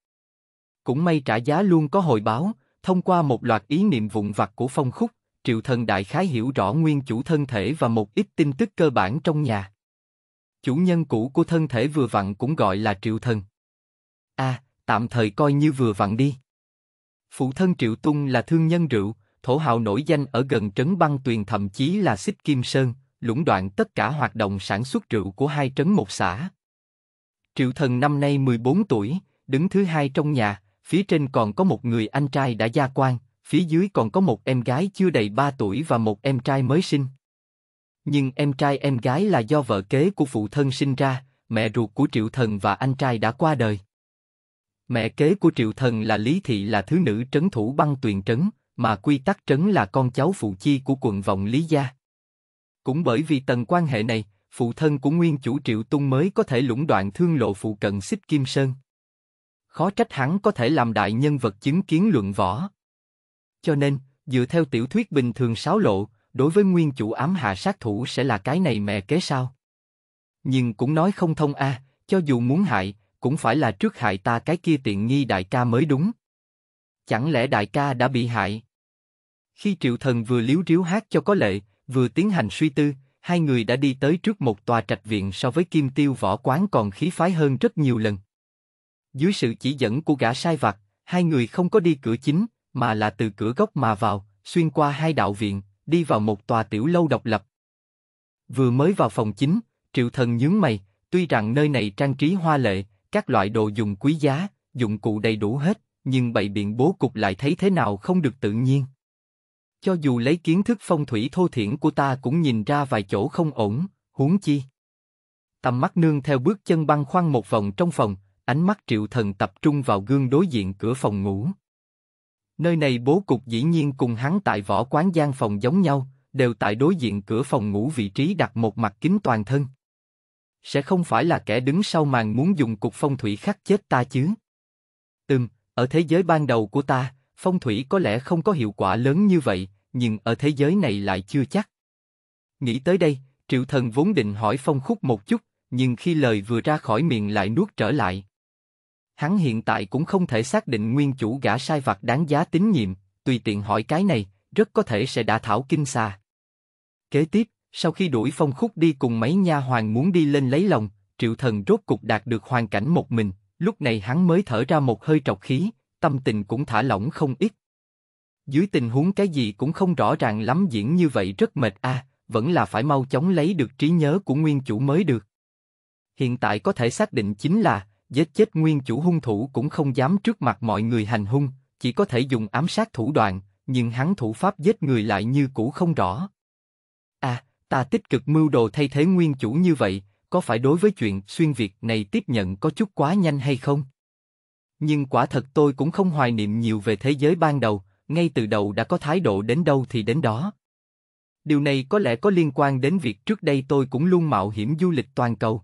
Cũng may trả giá luôn có hồi báo, thông qua một loạt ý niệm vụn vặt của phong khúc, triệu thần đại khái hiểu rõ nguyên chủ thân thể và một ít tin tức cơ bản trong nhà. Chủ nhân cũ của thân thể vừa vặn cũng gọi là triệu thần. a à, tạm thời coi như vừa vặn đi. Phụ thân Triệu Tung là thương nhân rượu, thổ hào nổi danh ở gần trấn băng tuyền thậm chí là xích kim sơn, lũng đoạn tất cả hoạt động sản xuất rượu của hai trấn một xã. Triệu Thần năm nay 14 tuổi, đứng thứ hai trong nhà, phía trên còn có một người anh trai đã gia quan, phía dưới còn có một em gái chưa đầy 3 tuổi và một em trai mới sinh. Nhưng em trai em gái là do vợ kế của phụ thân sinh ra, mẹ ruột của Triệu Thần và anh trai đã qua đời. Mẹ kế của triệu thần là Lý Thị là thứ nữ trấn thủ băng tuyền trấn, mà quy tắc trấn là con cháu phụ chi của quần vọng Lý Gia. Cũng bởi vì tầng quan hệ này, phụ thân của nguyên chủ triệu tung mới có thể lũng đoạn thương lộ phụ cận xích Kim Sơn. Khó trách hắn có thể làm đại nhân vật chứng kiến luận võ. Cho nên, dựa theo tiểu thuyết bình thường sáo lộ, đối với nguyên chủ ám hạ sát thủ sẽ là cái này mẹ kế sao. Nhưng cũng nói không thông a à, cho dù muốn hại, cũng phải là trước hại ta cái kia tiện nghi đại ca mới đúng. Chẳng lẽ đại ca đã bị hại? Khi Triệu Thần vừa liếu riếu hát cho có lệ, vừa tiến hành suy tư, hai người đã đi tới trước một tòa trạch viện so với kim tiêu võ quán còn khí phái hơn rất nhiều lần. Dưới sự chỉ dẫn của gã sai vặt, hai người không có đi cửa chính, mà là từ cửa gốc mà vào, xuyên qua hai đạo viện, đi vào một tòa tiểu lâu độc lập. Vừa mới vào phòng chính, Triệu Thần nhướng mày, tuy rằng nơi này trang trí hoa lệ, các loại đồ dùng quý giá, dụng cụ đầy đủ hết, nhưng bày biện bố cục lại thấy thế nào không được tự nhiên. Cho dù lấy kiến thức phong thủy thô thiển của ta cũng nhìn ra vài chỗ không ổn, huống chi. Tầm mắt nương theo bước chân băng khoăn một vòng trong phòng, ánh mắt triệu thần tập trung vào gương đối diện cửa phòng ngủ. Nơi này bố cục dĩ nhiên cùng hắn tại võ quán gian phòng giống nhau, đều tại đối diện cửa phòng ngủ vị trí đặt một mặt kính toàn thân sẽ không phải là kẻ đứng sau màn muốn dùng cục phong thủy khắc chết ta chứ. Ừm, ở thế giới ban đầu của ta, phong thủy có lẽ không có hiệu quả lớn như vậy, nhưng ở thế giới này lại chưa chắc. Nghĩ tới đây, triệu thần vốn định hỏi phong khúc một chút, nhưng khi lời vừa ra khỏi miệng lại nuốt trở lại. Hắn hiện tại cũng không thể xác định nguyên chủ gã sai vặt đáng giá tín nhiệm, tùy tiện hỏi cái này, rất có thể sẽ đã thảo kinh xa. Kế tiếp, sau khi đuổi Phong Khúc đi cùng mấy nha hoàng muốn đi lên lấy lòng, Triệu Thần rốt cục đạt được hoàn cảnh một mình, lúc này hắn mới thở ra một hơi trọc khí, tâm tình cũng thả lỏng không ít. Dưới tình huống cái gì cũng không rõ ràng lắm diễn như vậy rất mệt a, à, vẫn là phải mau chóng lấy được trí nhớ của nguyên chủ mới được. Hiện tại có thể xác định chính là, giết chết nguyên chủ hung thủ cũng không dám trước mặt mọi người hành hung, chỉ có thể dùng ám sát thủ đoạn, nhưng hắn thủ pháp giết người lại như cũ không rõ. Ta tích cực mưu đồ thay thế nguyên chủ như vậy, có phải đối với chuyện xuyên việt này tiếp nhận có chút quá nhanh hay không? Nhưng quả thật tôi cũng không hoài niệm nhiều về thế giới ban đầu, ngay từ đầu đã có thái độ đến đâu thì đến đó. Điều này có lẽ có liên quan đến việc trước đây tôi cũng luôn mạo hiểm du lịch toàn cầu.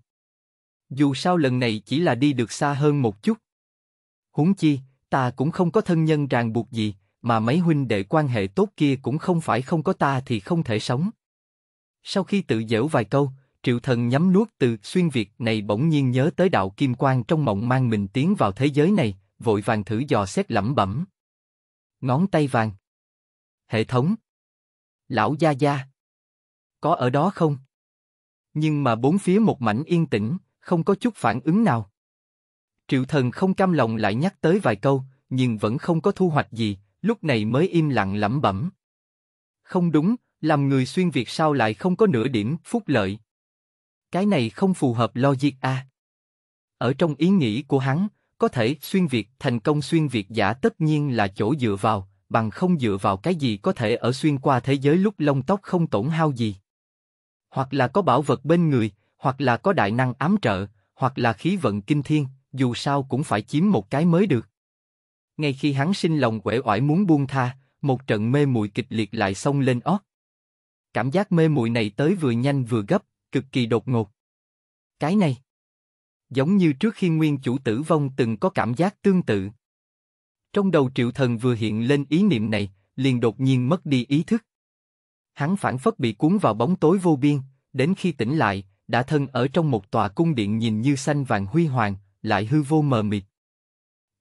Dù sao lần này chỉ là đi được xa hơn một chút. Huống chi, ta cũng không có thân nhân ràng buộc gì, mà mấy huynh đệ quan hệ tốt kia cũng không phải không có ta thì không thể sống. Sau khi tự dễu vài câu, Triệu Thần nhắm nuốt từ xuyên việt này bỗng nhiên nhớ tới đạo kim quang trong mộng mang mình tiến vào thế giới này, vội vàng thử dò xét lẩm bẩm. Ngón tay vàng. Hệ thống. Lão Gia Gia. Có ở đó không? Nhưng mà bốn phía một mảnh yên tĩnh, không có chút phản ứng nào. Triệu Thần không cam lòng lại nhắc tới vài câu, nhưng vẫn không có thu hoạch gì, lúc này mới im lặng lẩm bẩm. Không đúng, làm người xuyên Việt sao lại không có nửa điểm phúc lợi. Cái này không phù hợp logic a. À. Ở trong ý nghĩ của hắn, có thể xuyên Việt thành công xuyên Việt giả tất nhiên là chỗ dựa vào, bằng không dựa vào cái gì có thể ở xuyên qua thế giới lúc lông tóc không tổn hao gì. Hoặc là có bảo vật bên người, hoặc là có đại năng ám trợ, hoặc là khí vận kinh thiên, dù sao cũng phải chiếm một cái mới được. Ngay khi hắn sinh lòng quể oải muốn buông tha, một trận mê muội kịch liệt lại xông lên ót, Cảm giác mê muội này tới vừa nhanh vừa gấp, cực kỳ đột ngột. Cái này, giống như trước khi nguyên chủ tử vong từng có cảm giác tương tự. Trong đầu triệu thần vừa hiện lên ý niệm này, liền đột nhiên mất đi ý thức. Hắn phản phất bị cuốn vào bóng tối vô biên, đến khi tỉnh lại, đã thân ở trong một tòa cung điện nhìn như xanh vàng huy hoàng, lại hư vô mờ mịt.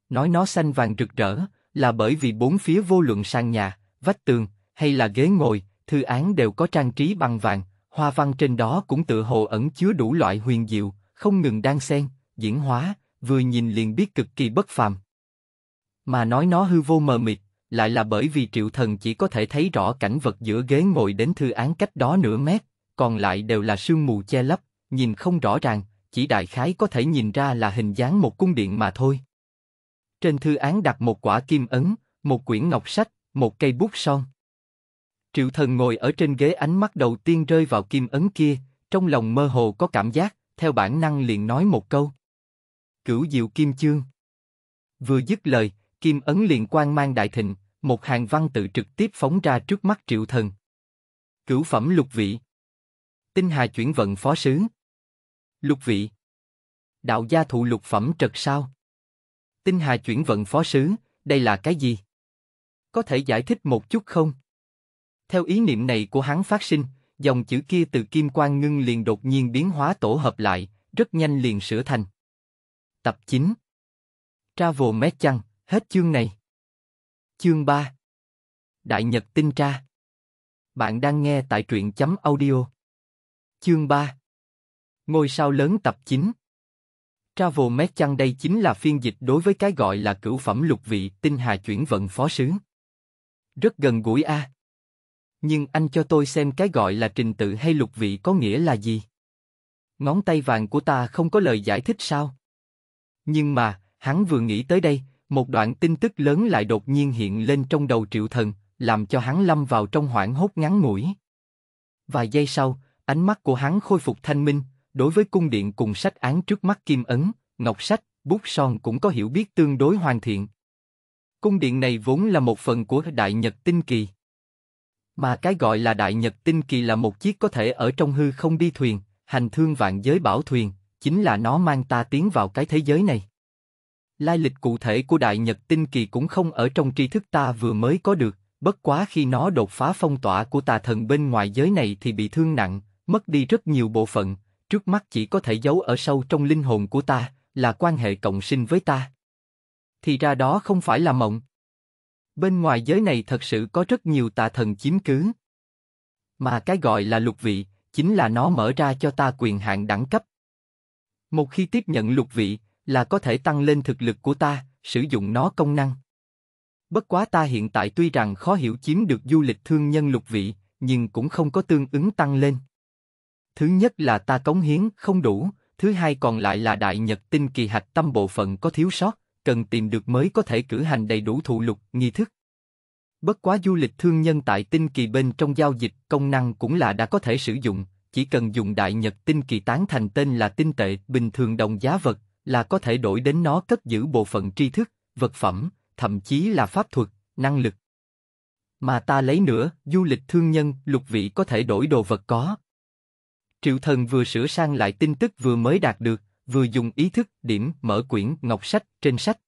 Nói nó xanh vàng rực rỡ, là bởi vì bốn phía vô luận sàn nhà, vách tường, hay là ghế ngồi, thư án đều có trang trí bằng vàng, hoa văn trên đó cũng tựa hồ ẩn chứa đủ loại huyền diệu, không ngừng đang xen, diễn hóa, vừa nhìn liền biết cực kỳ bất phàm. Mà nói nó hư vô mờ mịt, lại là bởi vì triệu thần chỉ có thể thấy rõ cảnh vật giữa ghế ngồi đến thư án cách đó nửa mét, còn lại đều là sương mù che lấp, nhìn không rõ ràng, chỉ đại khái có thể nhìn ra là hình dáng một cung điện mà thôi. Trên thư án đặt một quả kim ấn, một quyển ngọc sách, một cây bút son. Triệu thần ngồi ở trên ghế ánh mắt đầu tiên rơi vào kim ấn kia, trong lòng mơ hồ có cảm giác, theo bản năng liền nói một câu. Cửu diệu kim chương. Vừa dứt lời, kim ấn liền quang mang đại thịnh, một hàng văn tự trực tiếp phóng ra trước mắt triệu thần. Cửu phẩm lục vị. Tinh hà chuyển vận phó sứ. Lục vị. Đạo gia thụ lục phẩm trật sao. Tinh hà chuyển vận phó sứ, đây là cái gì? Có thể giải thích một chút không? Theo ý niệm này của hắn phát sinh, dòng chữ kia từ kim quang ngưng liền đột nhiên biến hóa tổ hợp lại, rất nhanh liền sửa thành. Tập 9 Travel Mét Chăng, hết chương này. Chương 3 Đại Nhật Tinh Tra Bạn đang nghe tại truyện chấm audio. Chương 3 Ngôi sao lớn tập 9 Travel Mét Chăng đây chính là phiên dịch đối với cái gọi là cửu phẩm lục vị tinh hà chuyển vận phó sứ. Rất gần gũi A. À. Nhưng anh cho tôi xem cái gọi là trình tự hay lục vị có nghĩa là gì? Ngón tay vàng của ta không có lời giải thích sao? Nhưng mà, hắn vừa nghĩ tới đây, một đoạn tin tức lớn lại đột nhiên hiện lên trong đầu triệu thần, làm cho hắn lâm vào trong hoảng hốt ngắn ngủi. Vài giây sau, ánh mắt của hắn khôi phục thanh minh, đối với cung điện cùng sách án trước mắt kim ấn, ngọc sách, bút son cũng có hiểu biết tương đối hoàn thiện. Cung điện này vốn là một phần của Đại Nhật Tinh Kỳ. Mà cái gọi là Đại Nhật Tinh Kỳ là một chiếc có thể ở trong hư không đi thuyền, hành thương vạn giới bảo thuyền, chính là nó mang ta tiến vào cái thế giới này. Lai lịch cụ thể của Đại Nhật Tinh Kỳ cũng không ở trong tri thức ta vừa mới có được, bất quá khi nó đột phá phong tỏa của tà thần bên ngoài giới này thì bị thương nặng, mất đi rất nhiều bộ phận, trước mắt chỉ có thể giấu ở sâu trong linh hồn của ta, là quan hệ cộng sinh với ta. Thì ra đó không phải là mộng. Bên ngoài giới này thật sự có rất nhiều tà thần chiếm cứ. Mà cái gọi là lục vị, chính là nó mở ra cho ta quyền hạn đẳng cấp. Một khi tiếp nhận lục vị, là có thể tăng lên thực lực của ta, sử dụng nó công năng. Bất quá ta hiện tại tuy rằng khó hiểu chiếm được du lịch thương nhân lục vị, nhưng cũng không có tương ứng tăng lên. Thứ nhất là ta cống hiến không đủ, thứ hai còn lại là đại nhật tinh kỳ hạch tâm bộ phận có thiếu sót, cần tìm được mới có thể cử hành đầy đủ thụ lục, nghi thức. Bất quá du lịch thương nhân tại tinh kỳ bên trong giao dịch, công năng cũng là đã có thể sử dụng, chỉ cần dùng đại nhật tinh kỳ tán thành tên là tinh tệ, bình thường đồng giá vật, là có thể đổi đến nó cất giữ bộ phận tri thức, vật phẩm, thậm chí là pháp thuật, năng lực. Mà ta lấy nữa, du lịch thương nhân, lục vị có thể đổi đồ vật có. Triệu thần vừa sửa sang lại tin tức vừa mới đạt được, vừa dùng ý thức điểm mở quyển ngọc sách trên sách.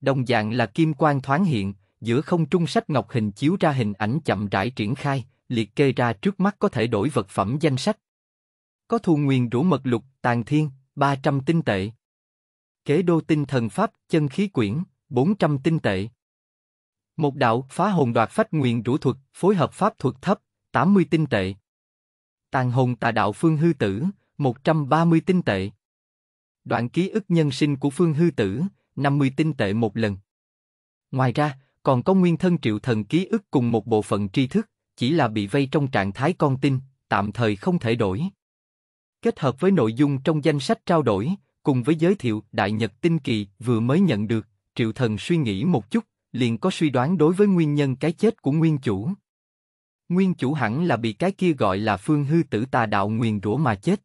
Đồng dạng là kim quang thoáng hiện, giữa không trung sách ngọc hình chiếu ra hình ảnh chậm rãi triển khai, liệt kê ra trước mắt có thể đổi vật phẩm danh sách. Có thu nguyên rũ mật lục, tàn thiên, 300 tinh tệ. Kế đô tinh thần pháp, chân khí quyển, 400 tinh tệ. Một đạo phá hồn đoạt phách nguyên rũ thuật, phối hợp pháp thuật thấp, 80 tinh tệ. Tàn hồn tà đạo phương hư tử, 130 tinh tệ đoạn ký ức nhân sinh của Phương Hư Tử, 50 tinh tệ một lần. Ngoài ra, còn có nguyên thân triệu thần ký ức cùng một bộ phận tri thức, chỉ là bị vây trong trạng thái con tin, tạm thời không thể đổi. Kết hợp với nội dung trong danh sách trao đổi, cùng với giới thiệu Đại Nhật Tinh Kỳ vừa mới nhận được, triệu thần suy nghĩ một chút, liền có suy đoán đối với nguyên nhân cái chết của nguyên chủ. Nguyên chủ hẳn là bị cái kia gọi là phương hư tử tà đạo nguyền rủa mà chết.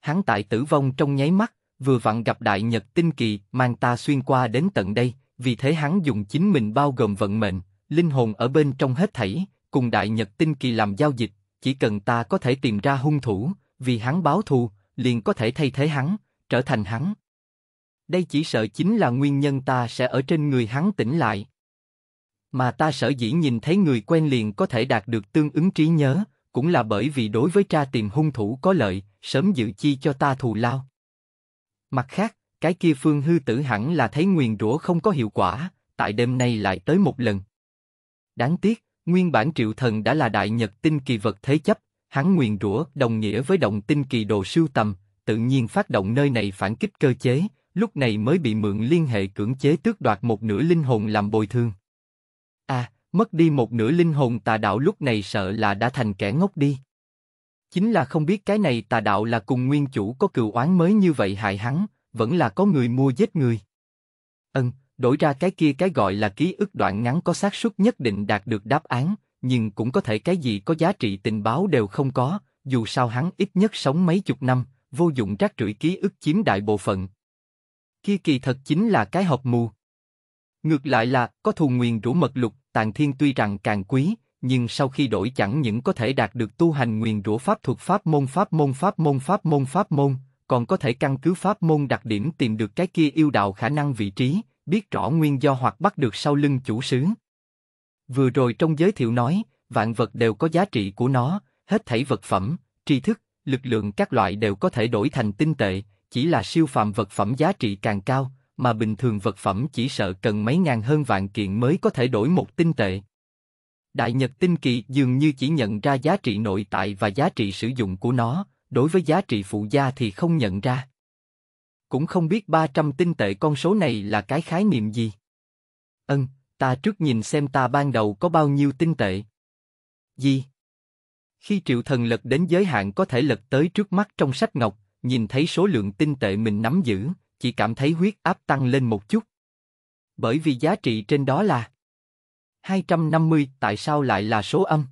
Hắn tại tử vong trong nháy mắt, vừa vặn gặp đại nhật tinh kỳ mang ta xuyên qua đến tận đây, vì thế hắn dùng chính mình bao gồm vận mệnh, linh hồn ở bên trong hết thảy, cùng đại nhật tinh kỳ làm giao dịch, chỉ cần ta có thể tìm ra hung thủ, vì hắn báo thù, liền có thể thay thế hắn, trở thành hắn. Đây chỉ sợ chính là nguyên nhân ta sẽ ở trên người hắn tỉnh lại. Mà ta sở dĩ nhìn thấy người quen liền có thể đạt được tương ứng trí nhớ, cũng là bởi vì đối với tra tìm hung thủ có lợi, sớm dự chi cho ta thù lao. Mặt khác, cái kia phương hư tử hẳn là thấy nguyền rủa không có hiệu quả, tại đêm nay lại tới một lần. Đáng tiếc, nguyên bản triệu thần đã là đại nhật tinh kỳ vật thế chấp, hắn nguyền rủa đồng nghĩa với động tinh kỳ đồ sưu tầm, tự nhiên phát động nơi này phản kích cơ chế, lúc này mới bị mượn liên hệ cưỡng chế tước đoạt một nửa linh hồn làm bồi thường. À, mất đi một nửa linh hồn tà đạo lúc này sợ là đã thành kẻ ngốc đi chính là không biết cái này tà đạo là cùng nguyên chủ có cừu oán mới như vậy hại hắn, vẫn là có người mua giết người. ân đổi ra cái kia cái gọi là ký ức đoạn ngắn có xác suất nhất định đạt được đáp án, nhưng cũng có thể cái gì có giá trị tình báo đều không có, dù sao hắn ít nhất sống mấy chục năm, vô dụng rác rưởi ký ức chiếm đại bộ phận. Kia kỳ thật chính là cái hộp mù. Ngược lại là, có thù nguyên rủ mật lục, tàn thiên tuy rằng càng quý, nhưng sau khi đổi chẳng những có thể đạt được tu hành nguyền rủa pháp thuật pháp môn pháp môn pháp môn pháp môn pháp môn, còn có thể căn cứ pháp môn đặc điểm tìm được cái kia yêu đạo khả năng vị trí, biết rõ nguyên do hoặc bắt được sau lưng chủ sứ. Vừa rồi trong giới thiệu nói, vạn vật đều có giá trị của nó, hết thảy vật phẩm, tri thức, lực lượng các loại đều có thể đổi thành tinh tệ, chỉ là siêu phàm vật phẩm giá trị càng cao, mà bình thường vật phẩm chỉ sợ cần mấy ngàn hơn vạn kiện mới có thể đổi một tinh tệ. Đại Nhật Tinh Kỳ dường như chỉ nhận ra giá trị nội tại và giá trị sử dụng của nó, đối với giá trị phụ gia thì không nhận ra. Cũng không biết 300 tinh tệ con số này là cái khái niệm gì. Ân, ta trước nhìn xem ta ban đầu có bao nhiêu tinh tệ. Gì? Khi triệu thần lật đến giới hạn có thể lật tới trước mắt trong sách ngọc, nhìn thấy số lượng tinh tệ mình nắm giữ, chỉ cảm thấy huyết áp tăng lên một chút. Bởi vì giá trị trên đó là 250 tại sao lại là số âm?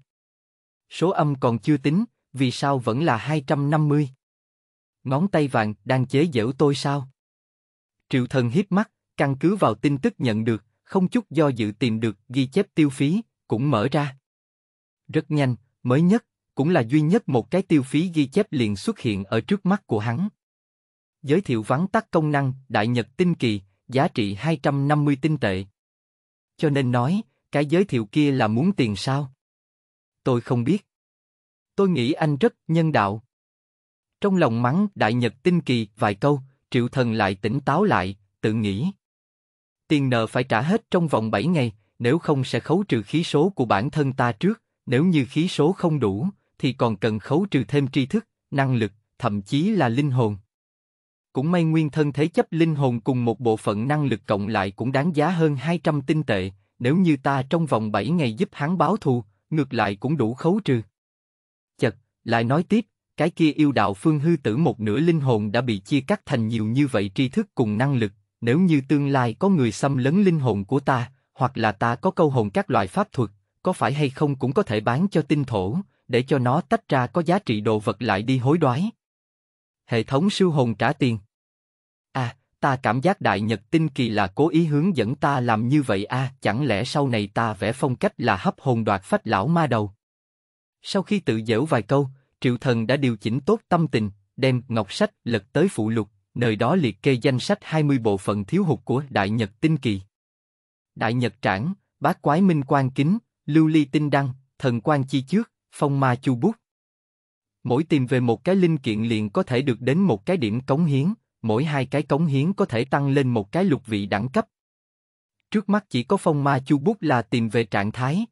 Số âm còn chưa tính, vì sao vẫn là 250? Ngón tay vàng đang chế giễu tôi sao? Triệu thần hiếp mắt, căn cứ vào tin tức nhận được, không chút do dự tìm được ghi chép tiêu phí, cũng mở ra. Rất nhanh, mới nhất, cũng là duy nhất một cái tiêu phí ghi chép liền xuất hiện ở trước mắt của hắn. Giới thiệu vắn tắt công năng Đại Nhật Tinh Kỳ, giá trị 250 tinh tệ. Cho nên nói, cái giới thiệu kia là muốn tiền sao? Tôi không biết. Tôi nghĩ anh rất nhân đạo. Trong lòng mắng Đại Nhật Tinh Kỳ vài câu, Triệu Thần lại tỉnh táo lại, tự nghĩ. Tiền nợ phải trả hết trong vòng 7 ngày, nếu không sẽ khấu trừ khí số của bản thân ta trước, nếu như khí số không đủ, thì còn cần khấu trừ thêm tri thức, năng lực, thậm chí là linh hồn. Cũng may nguyên thân thế chấp linh hồn cùng một bộ phận năng lực cộng lại cũng đáng giá hơn 200 tinh tệ, nếu như ta trong vòng 7 ngày giúp hắn báo thù, ngược lại cũng đủ khấu trừ. Chật, lại nói tiếp, cái kia yêu đạo phương hư tử một nửa linh hồn đã bị chia cắt thành nhiều như vậy tri thức cùng năng lực, nếu như tương lai có người xâm lấn linh hồn của ta, hoặc là ta có câu hồn các loại pháp thuật, có phải hay không cũng có thể bán cho tinh thổ, để cho nó tách ra có giá trị đồ vật lại đi hối đoái. Hệ thống siêu hồn trả tiền ta cảm giác đại nhật tinh kỳ là cố ý hướng dẫn ta làm như vậy a, à, chẳng lẽ sau này ta vẽ phong cách là hấp hồn đoạt phách lão ma đầu. Sau khi tự dễu vài câu, Triệu Thần đã điều chỉnh tốt tâm tình, đem ngọc sách lật tới phụ lục, nơi đó liệt kê danh sách 20 bộ phận thiếu hụt của Đại Nhật Tinh Kỳ. Đại Nhật Trảng, Bát Quái Minh Quan Kính, Lưu Ly Tinh Đăng, Thần Quan Chi Trước, Phong Ma Chu Bút. Mỗi tìm về một cái linh kiện liền có thể được đến một cái điểm cống hiến, mỗi hai cái cống hiến có thể tăng lên một cái lục vị đẳng cấp. Trước mắt chỉ có phong ma chu bút là tìm về trạng thái.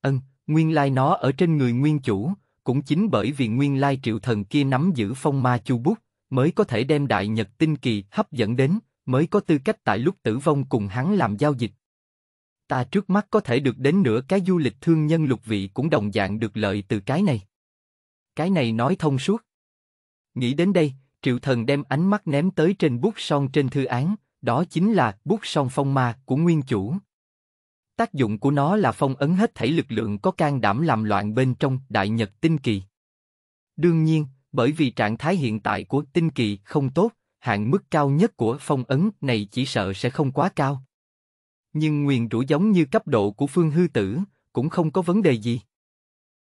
Ân, nguyên lai nó ở trên người nguyên chủ, cũng chính bởi vì nguyên lai triệu thần kia nắm giữ phong ma chu bút, mới có thể đem đại nhật tinh kỳ hấp dẫn đến, mới có tư cách tại lúc tử vong cùng hắn làm giao dịch. Ta trước mắt có thể được đến nửa cái du lịch thương nhân lục vị cũng đồng dạng được lợi từ cái này. Cái này nói thông suốt. Nghĩ đến đây, Triệu Thần đem ánh mắt ném tới trên bút son trên thư án, đó chính là bút son phong ma của nguyên chủ. Tác dụng của nó là phong ấn hết thảy lực lượng có can đảm làm loạn bên trong đại nhật tinh kỳ. Đương nhiên, bởi vì trạng thái hiện tại của tinh kỳ không tốt, hạn mức cao nhất của phong ấn này chỉ sợ sẽ không quá cao. Nhưng nguyền rủa giống như cấp độ của phương hư tử, cũng không có vấn đề gì.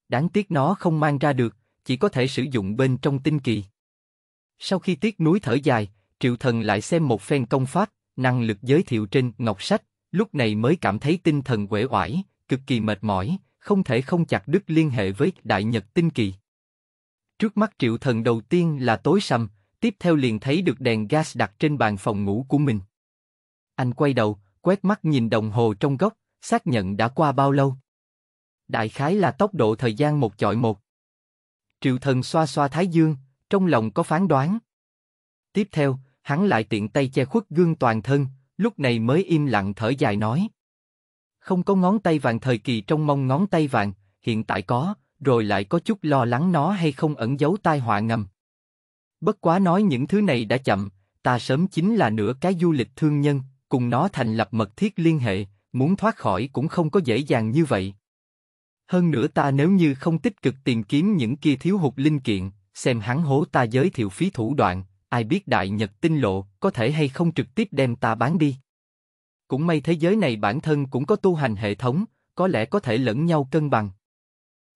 Đáng tiếc nó không mang ra được, chỉ có thể sử dụng bên trong tinh kỳ. Sau khi tiếc núi thở dài, Triệu Thần lại xem một phen công pháp, năng lực giới thiệu trên ngọc sách, lúc này mới cảm thấy tinh thần uể oải, cực kỳ mệt mỏi, không thể không chặt đứt liên hệ với Đại Nhật Tinh Kỳ. Trước mắt Triệu Thần đầu tiên là tối sầm, tiếp theo liền thấy được đèn gas đặt trên bàn phòng ngủ của mình. Anh quay đầu, quét mắt nhìn đồng hồ trong góc, xác nhận đã qua bao lâu. Đại khái là tốc độ thời gian một chọi một. Triệu Thần xoa xoa thái dương, trong lòng có phán đoán. Tiếp theo, hắn lại tiện tay che khuất gương toàn thân, lúc này mới im lặng thở dài nói. Không có ngón tay vàng thời kỳ trong mong ngón tay vàng, hiện tại có, rồi lại có chút lo lắng nó hay không ẩn giấu tai họa ngầm. Bất quá nói những thứ này đã chậm, ta sớm chính là nửa cái du lịch thương nhân, cùng nó thành lập mật thiết liên hệ, muốn thoát khỏi cũng không có dễ dàng như vậy. Hơn nữa ta nếu như không tích cực tìm kiếm những kia thiếu hụt linh kiện, xem hắn hố ta giới thiệu phí thủ đoạn, ai biết đại nhật tinh lộ, có thể hay không trực tiếp đem ta bán đi. Cũng may thế giới này bản thân cũng có tu hành hệ thống, có lẽ có thể lẫn nhau cân bằng.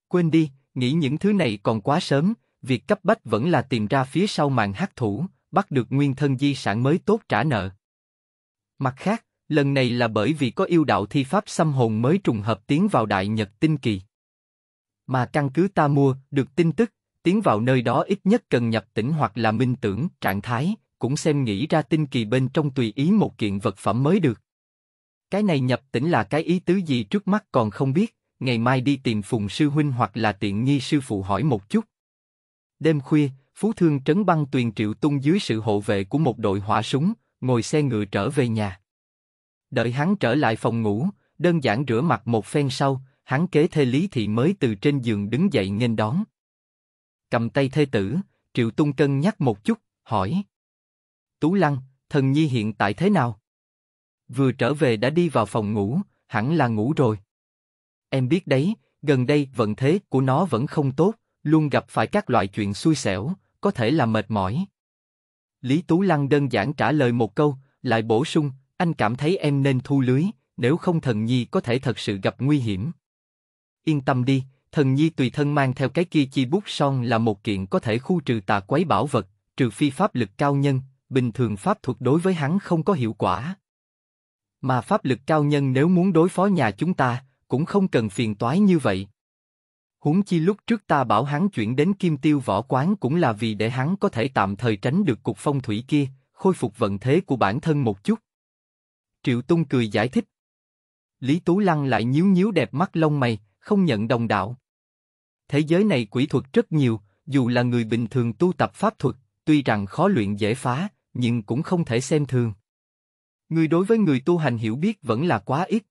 Quên đi, nghĩ những thứ này còn quá sớm, việc cấp bách vẫn là tìm ra phía sau màn hắc thủ, bắt được nguyên thân di sản mới tốt trả nợ. Mặt khác, lần này là bởi vì có yêu đạo thi pháp xâm hồn mới trùng hợp tiến vào đại nhật tinh kỳ. Mà căn cứ ta mua, được tin tức, Tiến vào nơi đó ít nhất cần nhập tỉnh hoặc là minh tưởng, trạng thái, cũng xem nghĩ ra tinh kỳ bên trong tùy ý một kiện vật phẩm mới được. Cái này nhập tỉnh là cái ý tứ gì trước mắt còn không biết, ngày mai đi tìm Phùng Sư Huynh hoặc là tiện nghi sư phụ hỏi một chút. Đêm khuya, Phú Thương trấn băng tuyền triệu tung dưới sự hộ vệ của một đội hỏa súng, ngồi xe ngựa trở về nhà. Đợi hắn trở lại phòng ngủ, đơn giản rửa mặt một phen sau, hắn kế thê Lý Thị mới từ trên giường đứng dậy nghênh đón cầm tay thê tử, Triệu Tung cân nhắc một chút, hỏi. Tú Lăng, thần nhi hiện tại thế nào? Vừa trở về đã đi vào phòng ngủ, hẳn là ngủ rồi. Em biết đấy, gần đây vận thế của nó vẫn không tốt, luôn gặp phải các loại chuyện xui xẻo, có thể là mệt mỏi. Lý Tú Lăng đơn giản trả lời một câu, lại bổ sung, anh cảm thấy em nên thu lưới, nếu không thần nhi có thể thật sự gặp nguy hiểm. Yên tâm đi, thần nhi tùy thân mang theo cái kia chi bút son là một kiện có thể khu trừ tà quấy bảo vật, trừ phi pháp lực cao nhân, bình thường pháp thuật đối với hắn không có hiệu quả. Mà pháp lực cao nhân nếu muốn đối phó nhà chúng ta, cũng không cần phiền toái như vậy. Huống chi lúc trước ta bảo hắn chuyển đến kim tiêu võ quán cũng là vì để hắn có thể tạm thời tránh được cục phong thủy kia, khôi phục vận thế của bản thân một chút. Triệu Tung cười giải thích. Lý Tú Lăng lại nhíu nhíu đẹp mắt lông mày, không nhận đồng đạo thế giới này quỷ thuật rất nhiều, dù là người bình thường tu tập pháp thuật, tuy rằng khó luyện dễ phá, nhưng cũng không thể xem thường. Người đối với người tu hành hiểu biết vẫn là quá ít.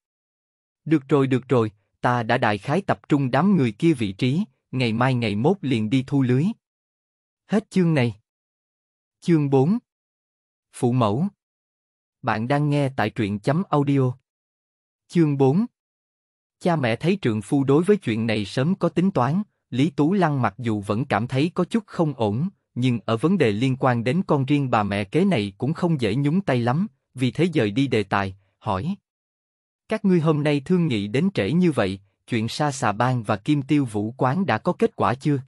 Được rồi được rồi, ta đã đại khái tập trung đám người kia vị trí, ngày mai ngày mốt liền đi thu lưới. Hết chương này. Chương 4 Phụ mẫu Bạn đang nghe tại truyện chấm audio. Chương 4 cha mẹ thấy trượng phu đối với chuyện này sớm có tính toán, Lý Tú Lăng mặc dù vẫn cảm thấy có chút không ổn, nhưng ở vấn đề liên quan đến con riêng bà mẹ kế này cũng không dễ nhúng tay lắm, vì thế dời đi đề tài, hỏi. Các ngươi hôm nay thương nghị đến trễ như vậy, chuyện Sa Xà Bang và Kim Tiêu Vũ Quán đã có kết quả chưa?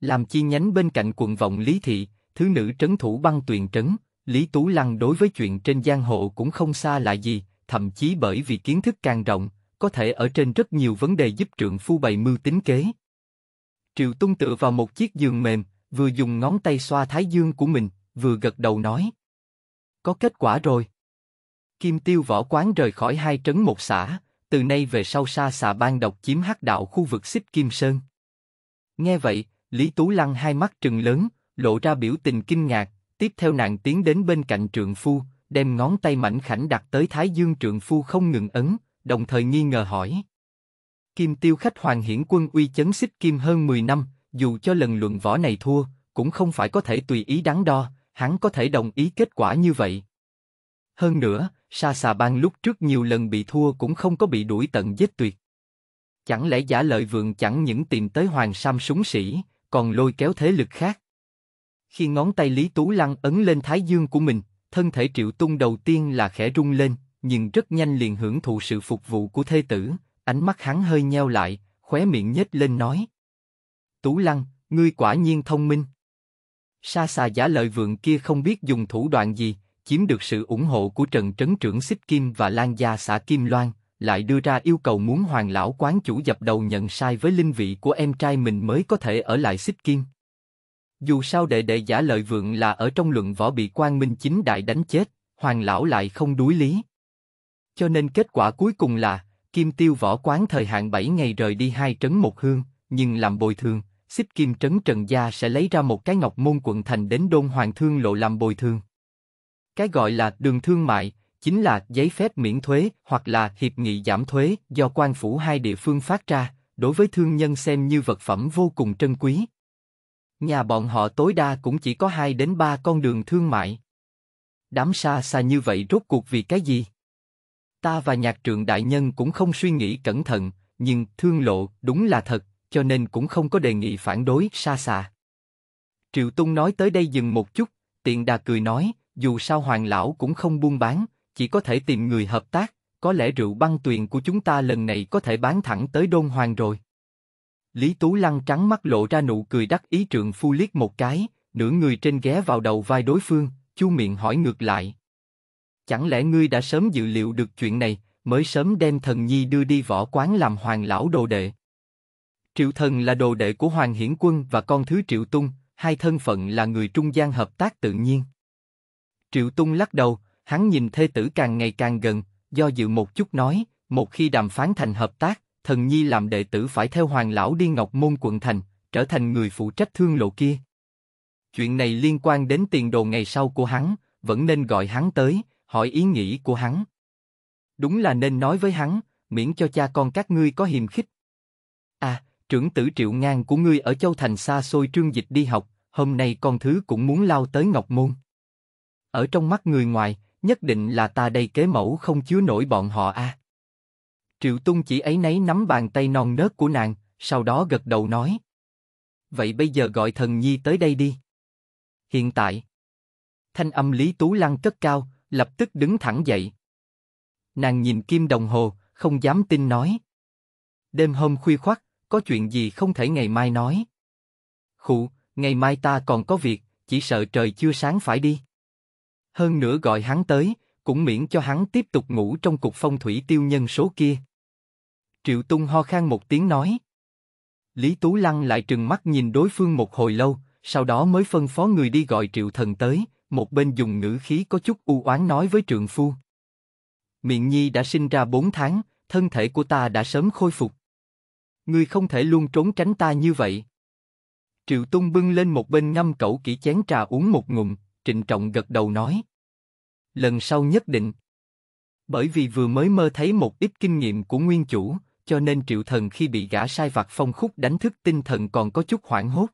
Làm chi nhánh bên cạnh quận vọng Lý Thị, thứ nữ trấn thủ băng tuyền trấn, Lý Tú Lăng đối với chuyện trên giang hồ cũng không xa lạ gì, thậm chí bởi vì kiến thức càng rộng, có thể ở trên rất nhiều vấn đề giúp trượng phu bày mưu tính kế. Triệu Tung tựa vào một chiếc giường mềm, vừa dùng ngón tay xoa thái dương của mình, vừa gật đầu nói. Có kết quả rồi. Kim Tiêu võ quán rời khỏi hai trấn một xã, từ nay về sau xa xà ban độc chiếm hắc đạo khu vực xích Kim Sơn. Nghe vậy, Lý Tú Lăng hai mắt trừng lớn, lộ ra biểu tình kinh ngạc, tiếp theo nàng tiến đến bên cạnh trượng phu, đem ngón tay mảnh khảnh đặt tới thái dương trượng phu không ngừng ấn, đồng thời nghi ngờ hỏi. Kim Tiêu Khách Hoàng hiển quân uy chấn xích kim hơn 10 năm, dù cho lần luận võ này thua, cũng không phải có thể tùy ý đáng đo, hắn có thể đồng ý kết quả như vậy. Hơn nữa, Sa Sa Bang lúc trước nhiều lần bị thua cũng không có bị đuổi tận giết tuyệt. Chẳng lẽ giả lợi vượng chẳng những tìm tới Hoàng Sam súng sĩ, còn lôi kéo thế lực khác? Khi ngón tay Lý Tú Lăng ấn lên thái dương của mình, thân thể Triệu Tung đầu tiên là khẽ rung lên, nhưng rất nhanh liền hưởng thụ sự phục vụ của thê tử, ánh mắt hắn hơi nheo lại, khóe miệng nhếch lên nói. Tú Lăng, ngươi quả nhiên thông minh. Sa xà giả lợi vượng kia không biết dùng thủ đoạn gì, chiếm được sự ủng hộ của Trần Trấn Trưởng Xích Kim và Lan Gia xã Kim Loan, lại đưa ra yêu cầu muốn hoàng lão quán chủ dập đầu nhận sai với linh vị của em trai mình mới có thể ở lại Xích Kim. Dù sao đệ đệ giả lợi vượng là ở trong luận võ bị quan minh chính đại đánh chết, hoàng lão lại không đuối lý. Cho nên kết quả cuối cùng là, Kim Tiêu Võ Quán thời hạn 7 ngày rời đi hai trấn một hương, nhưng làm bồi thường, xích kim trấn Trần Gia sẽ lấy ra một cái ngọc môn quận thành đến đôn hoàng thương lộ làm bồi thường. Cái gọi là đường thương mại, chính là giấy phép miễn thuế hoặc là hiệp nghị giảm thuế do quan phủ hai địa phương phát ra, đối với thương nhân xem như vật phẩm vô cùng trân quý. Nhà bọn họ tối đa cũng chỉ có 2 đến 3 con đường thương mại. Đám xa xa như vậy rốt cuộc vì cái gì? Ta và nhạc trưởng đại nhân cũng không suy nghĩ cẩn thận, nhưng thương lộ đúng là thật, cho nên cũng không có đề nghị phản đối xa xà. Triệu Tung nói tới đây dừng một chút, tiện đà cười nói, dù sao hoàng lão cũng không buôn bán, chỉ có thể tìm người hợp tác, có lẽ rượu băng tuyền của chúng ta lần này có thể bán thẳng tới đôn hoàng rồi. Lý Tú Lăng trắng mắt lộ ra nụ cười đắc ý trượng phu liếc một cái, nửa người trên ghé vào đầu vai đối phương, chu miệng hỏi ngược lại, Chẳng lẽ ngươi đã sớm dự liệu được chuyện này, mới sớm đem thần nhi đưa đi võ quán làm hoàng lão đồ đệ? Triệu thần là đồ đệ của Hoàng Hiển Quân và con thứ Triệu Tung, hai thân phận là người trung gian hợp tác tự nhiên. Triệu Tung lắc đầu, hắn nhìn thê tử càng ngày càng gần, do dự một chút nói, một khi đàm phán thành hợp tác, thần nhi làm đệ tử phải theo hoàng lão đi ngọc môn quận thành, trở thành người phụ trách thương lộ kia. Chuyện này liên quan đến tiền đồ ngày sau của hắn, vẫn nên gọi hắn tới, hỏi ý nghĩ của hắn. Đúng là nên nói với hắn, miễn cho cha con các ngươi có hiềm khích. À, trưởng tử triệu ngang của ngươi ở Châu Thành xa xôi trương dịch đi học, hôm nay con thứ cũng muốn lao tới Ngọc Môn. Ở trong mắt người ngoài, nhất định là ta đây kế mẫu không chứa nổi bọn họ a. À. Triệu Tung chỉ ấy nấy nắm bàn tay non nớt của nàng, sau đó gật đầu nói. Vậy bây giờ gọi thần nhi tới đây đi. Hiện tại, thanh âm Lý Tú Lăng cất cao, lập tức đứng thẳng dậy. Nàng nhìn kim đồng hồ, không dám tin nói. Đêm hôm khuya khoắt, có chuyện gì không thể ngày mai nói. Khụ, ngày mai ta còn có việc, chỉ sợ trời chưa sáng phải đi. Hơn nữa gọi hắn tới, cũng miễn cho hắn tiếp tục ngủ trong cục phong thủy tiêu nhân số kia. Triệu Tung ho khan một tiếng nói. Lý Tú Lăng lại trừng mắt nhìn đối phương một hồi lâu, sau đó mới phân phó người đi gọi Triệu Thần tới, một bên dùng ngữ khí có chút u oán nói với trường phu. Miệng nhi đã sinh ra bốn tháng, thân thể của ta đã sớm khôi phục. Ngươi không thể luôn trốn tránh ta như vậy. Triệu Tung bưng lên một bên ngâm cẩu kỹ chén trà uống một ngụm, trịnh trọng gật đầu nói. Lần sau nhất định. Bởi vì vừa mới mơ thấy một ít kinh nghiệm của nguyên chủ, cho nên triệu thần khi bị gã sai vặt phong khúc đánh thức tinh thần còn có chút hoảng hốt.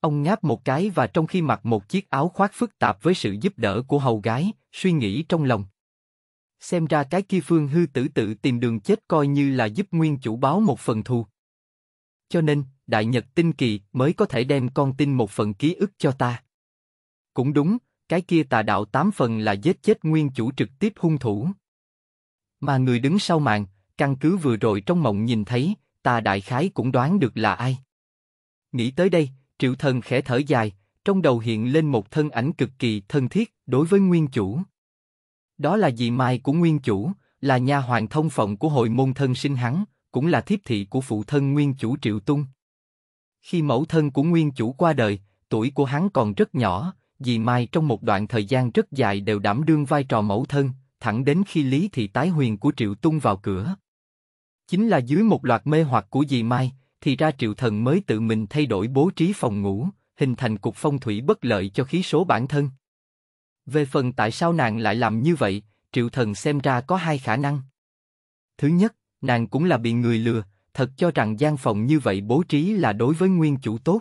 Ông ngáp một cái và trong khi mặc một chiếc áo khoác phức tạp với sự giúp đỡ của hầu gái, suy nghĩ trong lòng. Xem ra cái kia phương hư tử tự tìm đường chết coi như là giúp nguyên chủ báo một phần thù. Cho nên, Đại Nhật Tinh Kỳ mới có thể đem con tin một phần ký ức cho ta. Cũng đúng, cái kia tà đạo tám phần là giết chết nguyên chủ trực tiếp hung thủ. Mà người đứng sau màn, căn cứ vừa rồi trong mộng nhìn thấy, ta đại khái cũng đoán được là ai. Nghĩ tới đây, Triệu thần khẽ thở dài, trong đầu hiện lên một thân ảnh cực kỳ thân thiết đối với nguyên chủ. Đó là dì Mai của nguyên chủ, là nha hoàng thông phận của hội môn thân sinh hắn, cũng là thiếp thị của phụ thân nguyên chủ Triệu Tung. Khi mẫu thân của nguyên chủ qua đời, tuổi của hắn còn rất nhỏ, dì Mai trong một đoạn thời gian rất dài đều đảm đương vai trò mẫu thân, thẳng đến khi Lý Thị tái huyền của Triệu Tung vào cửa. Chính là dưới một loạt mê hoặc của dì Mai, thì ra triệu thần mới tự mình thay đổi bố trí phòng ngủ, hình thành cục phong thủy bất lợi cho khí số bản thân. Về phần tại sao nàng lại làm như vậy, triệu thần xem ra có hai khả năng. Thứ nhất, nàng cũng là bị người lừa, thật cho rằng gian phòng như vậy bố trí là đối với nguyên chủ tốt.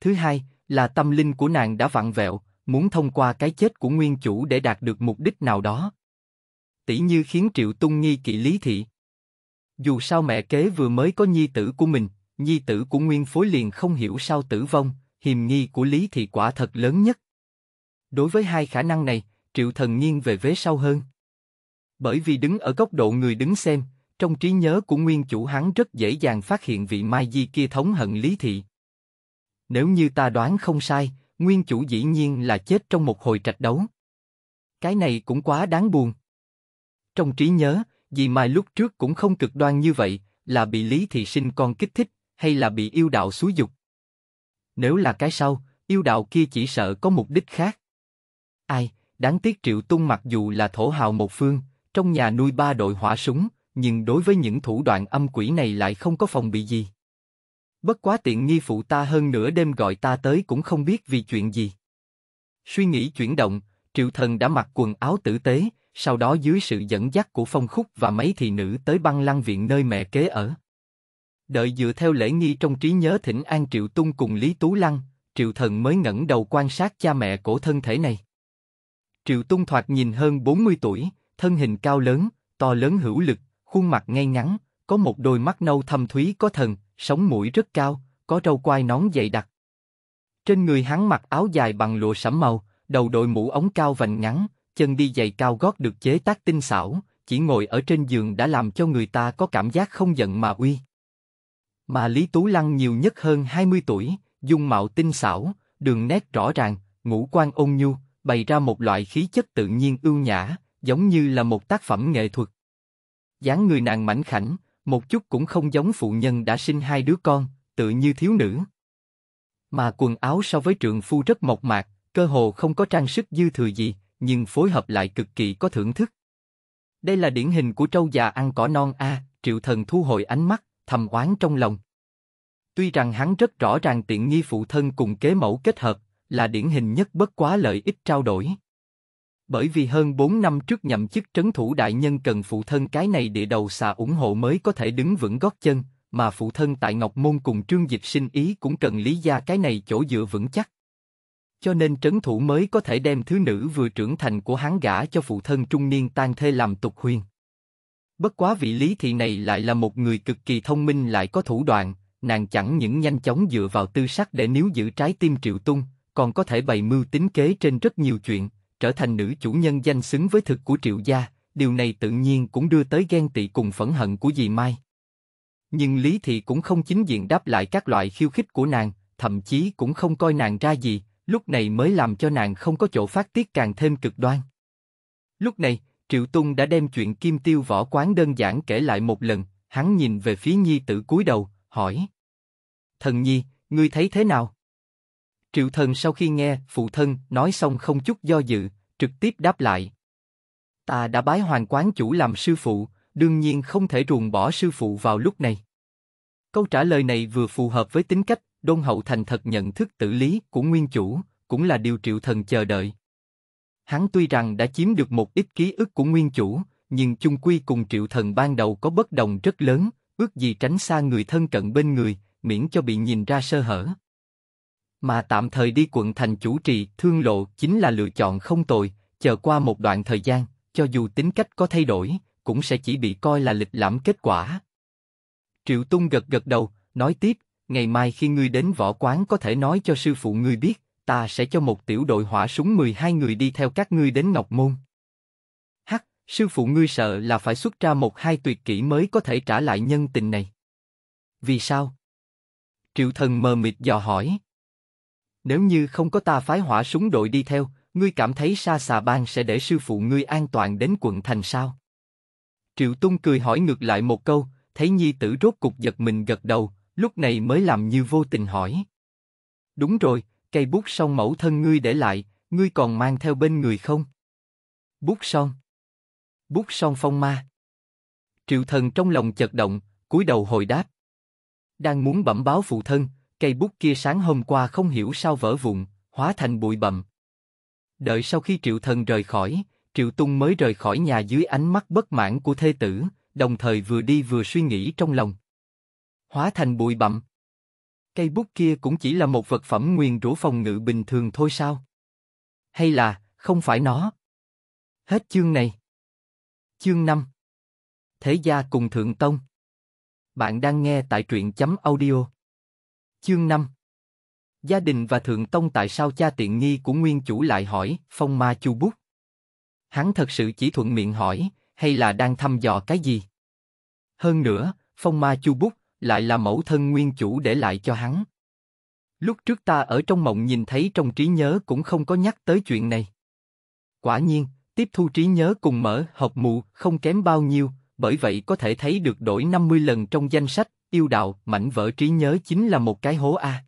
Thứ hai, là tâm linh của nàng đã vặn vẹo, muốn thông qua cái chết của nguyên chủ để đạt được mục đích nào đó. Tỷ như khiến Triệu Tung nghi kỵ Lý Thị, dù sao mẹ kế vừa mới có nhi tử của mình, nhi tử của nguyên phối liền không hiểu sao tử vong, hiềm nghi của Lý Thị quả thật lớn nhất. Đối với hai khả năng này, Triệu Thần nghiêng về vế sau hơn. Bởi vì đứng ở góc độ người đứng xem, trong trí nhớ của nguyên chủ hắn rất dễ dàng phát hiện vị Mai Di kia thống hận Lý Thị. Nếu như ta đoán không sai, nguyên chủ dĩ nhiên là chết trong một hồi trạch đấu. Cái này cũng quá đáng buồn. Trong trí nhớ, Dì Mai lúc trước cũng không cực đoan như vậy, là bị Lý Thị Sinh con kích thích, hay là bị yêu đạo xúi dục. Nếu là cái sau, yêu đạo kia chỉ sợ có mục đích khác. Ai, đáng tiếc Triệu Tung mặc dù là thổ hào một phương, trong nhà nuôi ba đội hỏa súng, nhưng đối với những thủ đoạn âm quỷ này lại không có phòng bị gì. Bất quá tiện nghi phụ ta hơn nửa đêm gọi ta tới cũng không biết vì chuyện gì. Suy nghĩ chuyển động, Triệu Thần đã mặc quần áo tử tế, sau đó dưới sự dẫn dắt của phong khúc và mấy thị nữ tới băng lăng viện nơi mẹ kế ở. Đợi dựa theo lễ nghi trong trí nhớ thỉnh An Triệu Tung cùng Lý Tú Lăng, Triệu Thần mới ngẩng đầu quan sát cha mẹ cổ thân thể này. Triệu Tung thoạt nhìn hơn 40 tuổi, thân hình cao lớn, to lớn hữu lực, khuôn mặt ngay ngắn, có một đôi mắt nâu thâm thúy có thần, sống mũi rất cao, có râu quai nón dày đặc. Trên người hắn mặc áo dài bằng lụa sẫm màu, đầu đội mũ ống cao vành ngắn, chân đi giày cao gót được chế tác tinh xảo, chỉ ngồi ở trên giường đã làm cho người ta có cảm giác không giận mà uy. Mà Lý Tú Lăng nhiều nhất hơn 20 tuổi, dung mạo tinh xảo, đường nét rõ ràng, ngũ quan ôn nhu, bày ra một loại khí chất tự nhiên ưu nhã, giống như là một tác phẩm nghệ thuật. dáng người nàng mảnh khảnh, một chút cũng không giống phụ nhân đã sinh hai đứa con, tự như thiếu nữ. Mà quần áo so với trượng phu rất mộc mạc, cơ hồ không có trang sức dư thừa gì, nhưng phối hợp lại cực kỳ có thưởng thức. Đây là điển hình của trâu già ăn cỏ non a, Triệu Thần thu hồi ánh mắt, thầm oán trong lòng. Tuy rằng hắn rất rõ ràng tiện nghi phụ thân cùng kế mẫu kết hợp, là điển hình nhất bất quá lợi ích trao đổi. Bởi vì hơn 4 năm trước nhậm chức trấn thủ đại nhân cần phụ thân cái này địa đầu xà ủng hộ mới có thể đứng vững gót chân, mà phụ thân tại Ngọc Môn cùng Trương Dịch sinh ý cũng cần lý gia cái này chỗ dựa vững chắc. Cho nên trấn thủ mới có thể đem thứ nữ vừa trưởng thành của hắn gả cho phụ thân trung niên tan thê làm tục huyền. Bất quá vị lý thị này lại là một người cực kỳ thông minh lại có thủ đoạn, nàng chẳng những nhanh chóng dựa vào tư sắc để níu giữ trái tim triệu tung, còn có thể bày mưu tính kế trên rất nhiều chuyện, trở thành nữ chủ nhân danh xứng với thực của triệu gia, điều này tự nhiên cũng đưa tới ghen tị cùng phẫn hận của dì Mai. Nhưng Lý Thị cũng không chính diện đáp lại các loại khiêu khích của nàng, thậm chí cũng không coi nàng ra gì, lúc này mới làm cho nàng không có chỗ phát tiết càng thêm cực đoan. Lúc này, Triệu Tung đã đem chuyện Kim Tiêu võ quán đơn giản kể lại một lần, hắn nhìn về phía Nhi Tử cúi đầu, hỏi: Thần Nhi, ngươi thấy thế nào? Triệu Thần sau khi nghe phụ thân nói xong không chút do dự, trực tiếp đáp lại: Ta đã bái Hoàng Quán chủ làm sư phụ, đương nhiên không thể ruồng bỏ sư phụ vào lúc này. Câu trả lời này vừa phù hợp với tính cách, Đôn Hậu thành thật nhận thức tử lý của nguyên chủ, cũng là điều triệu thần chờ đợi. Hắn tuy rằng đã chiếm được một ít ký ức của nguyên chủ, nhưng chung quy cùng triệu thần ban đầu có bất đồng rất lớn, ước gì tránh xa người thân cận bên người, miễn cho bị nhìn ra sơ hở. Mà tạm thời đi quận thành chủ trì, thương lộ chính là lựa chọn không tồi, chờ qua một đoạn thời gian, cho dù tính cách có thay đổi, cũng sẽ chỉ bị coi là lịch lãm kết quả. Triệu Tung gật gật đầu, nói tiếp, ngày mai khi ngươi đến võ quán có thể nói cho sư phụ ngươi biết, ta sẽ cho một tiểu đội hỏa súng 12 người đi theo các ngươi đến Ngọc Môn. Hắc, sư phụ ngươi sợ là phải xuất ra một hai tuyệt kỹ mới có thể trả lại nhân tình này. Vì sao? Triệu thần mờ mịt dò hỏi. Nếu như không có ta phái hỏa súng đội đi theo, ngươi cảm thấy Sa Xà Bang sẽ để sư phụ ngươi an toàn đến quận thành sao? Triệu Tung cười hỏi ngược lại một câu, thấy nhi tử rốt cục giật mình gật đầu, lúc này mới làm như vô tình hỏi. Đúng rồi, cây bút son mẫu thân ngươi để lại, ngươi còn mang theo bên người không? Bút son Bút son phong ma. Triệu thần trong lòng chật động, cúi đầu hồi đáp. Đang muốn bẩm báo phụ thân, cây bút kia sáng hôm qua không hiểu sao vỡ vụn, hóa thành bụi bậm. Đợi sau khi triệu thần rời khỏi, triệu tung mới rời khỏi nhà dưới ánh mắt bất mãn của thê tử, đồng thời vừa đi vừa suy nghĩ trong lòng hóa thành bụi bặm. Cây bút kia cũng chỉ là một vật phẩm nguyền rủa phòng ngự bình thường thôi sao? Hay là, không phải nó? Hết chương này. Chương 5 Thế gia cùng Thượng Tông Bạn đang nghe tại truyện chấm audio. Chương 5 Gia đình và Thượng Tông tại sao cha tiện nghi của nguyên chủ lại hỏi, phong ma chu bút? Hắn thật sự chỉ thuận miệng hỏi, hay là đang thăm dò cái gì? Hơn nữa, phong ma chu bút lại là mẫu thân nguyên chủ để lại cho hắn. Lúc trước ta ở trong mộng nhìn thấy trong trí nhớ cũng không có nhắc tới chuyện này. Quả nhiên, tiếp thu trí nhớ cùng mở học mù không kém bao nhiêu, bởi vậy có thể thấy được đổi 50 lần trong danh sách, yêu đạo, mảnh vỡ trí nhớ chính là một cái hố A.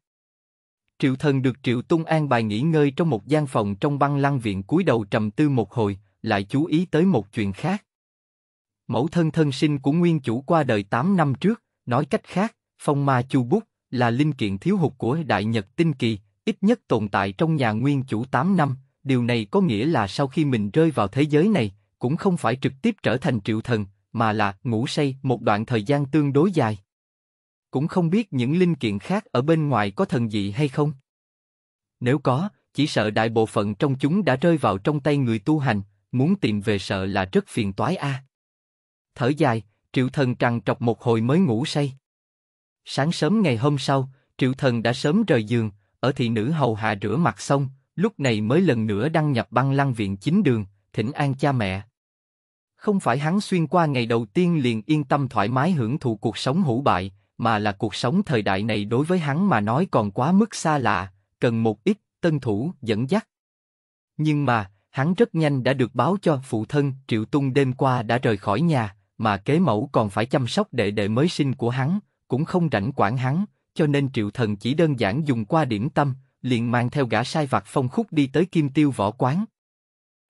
Triệu thần được Triệu Tung an bài nghỉ ngơi trong một gian phòng trong băng lăng viện cúi đầu trầm tư một hồi, lại chú ý tới một chuyện khác. Mẫu thân thân sinh của nguyên chủ qua đời 8 năm trước. Nói cách khác, phong ma chu bút là linh kiện thiếu hụt của Đại Nhật Tinh Kỳ, ít nhất tồn tại trong nhà nguyên chủ 8 năm, điều này có nghĩa là sau khi mình rơi vào thế giới này, cũng không phải trực tiếp trở thành triệu thần, mà là ngủ say một đoạn thời gian tương đối dài. Cũng không biết những linh kiện khác ở bên ngoài có thần dị hay không. Nếu có, chỉ sợ đại bộ phận trong chúng đã rơi vào trong tay người tu hành, muốn tìm về sợ là rất phiền toái a. À. Thở dài, Triệu Thần trằn trọc một hồi mới ngủ say. Sáng sớm ngày hôm sau, Triệu Thần đã sớm rời giường, ở thị nữ hầu hạ rửa mặt xong, lúc này mới lần nữa đăng nhập băng lăng viện chính đường, thỉnh an cha mẹ. Không phải hắn xuyên qua ngày đầu tiên liền yên tâm thoải mái hưởng thụ cuộc sống hữu bại, mà là cuộc sống thời đại này đối với hắn mà nói còn quá mức xa lạ, cần một ít tân thủ dẫn dắt. Nhưng mà, hắn rất nhanh đã được báo cho phụ thân Triệu Tung đêm qua đã rời khỏi nhà, mà kế mẫu còn phải chăm sóc đệ đệ mới sinh của hắn, cũng không rảnh quản hắn, cho nên triệu thần chỉ đơn giản dùng qua điểm tâm, liền mang theo gã sai vặt phong khúc đi tới kim tiêu võ quán.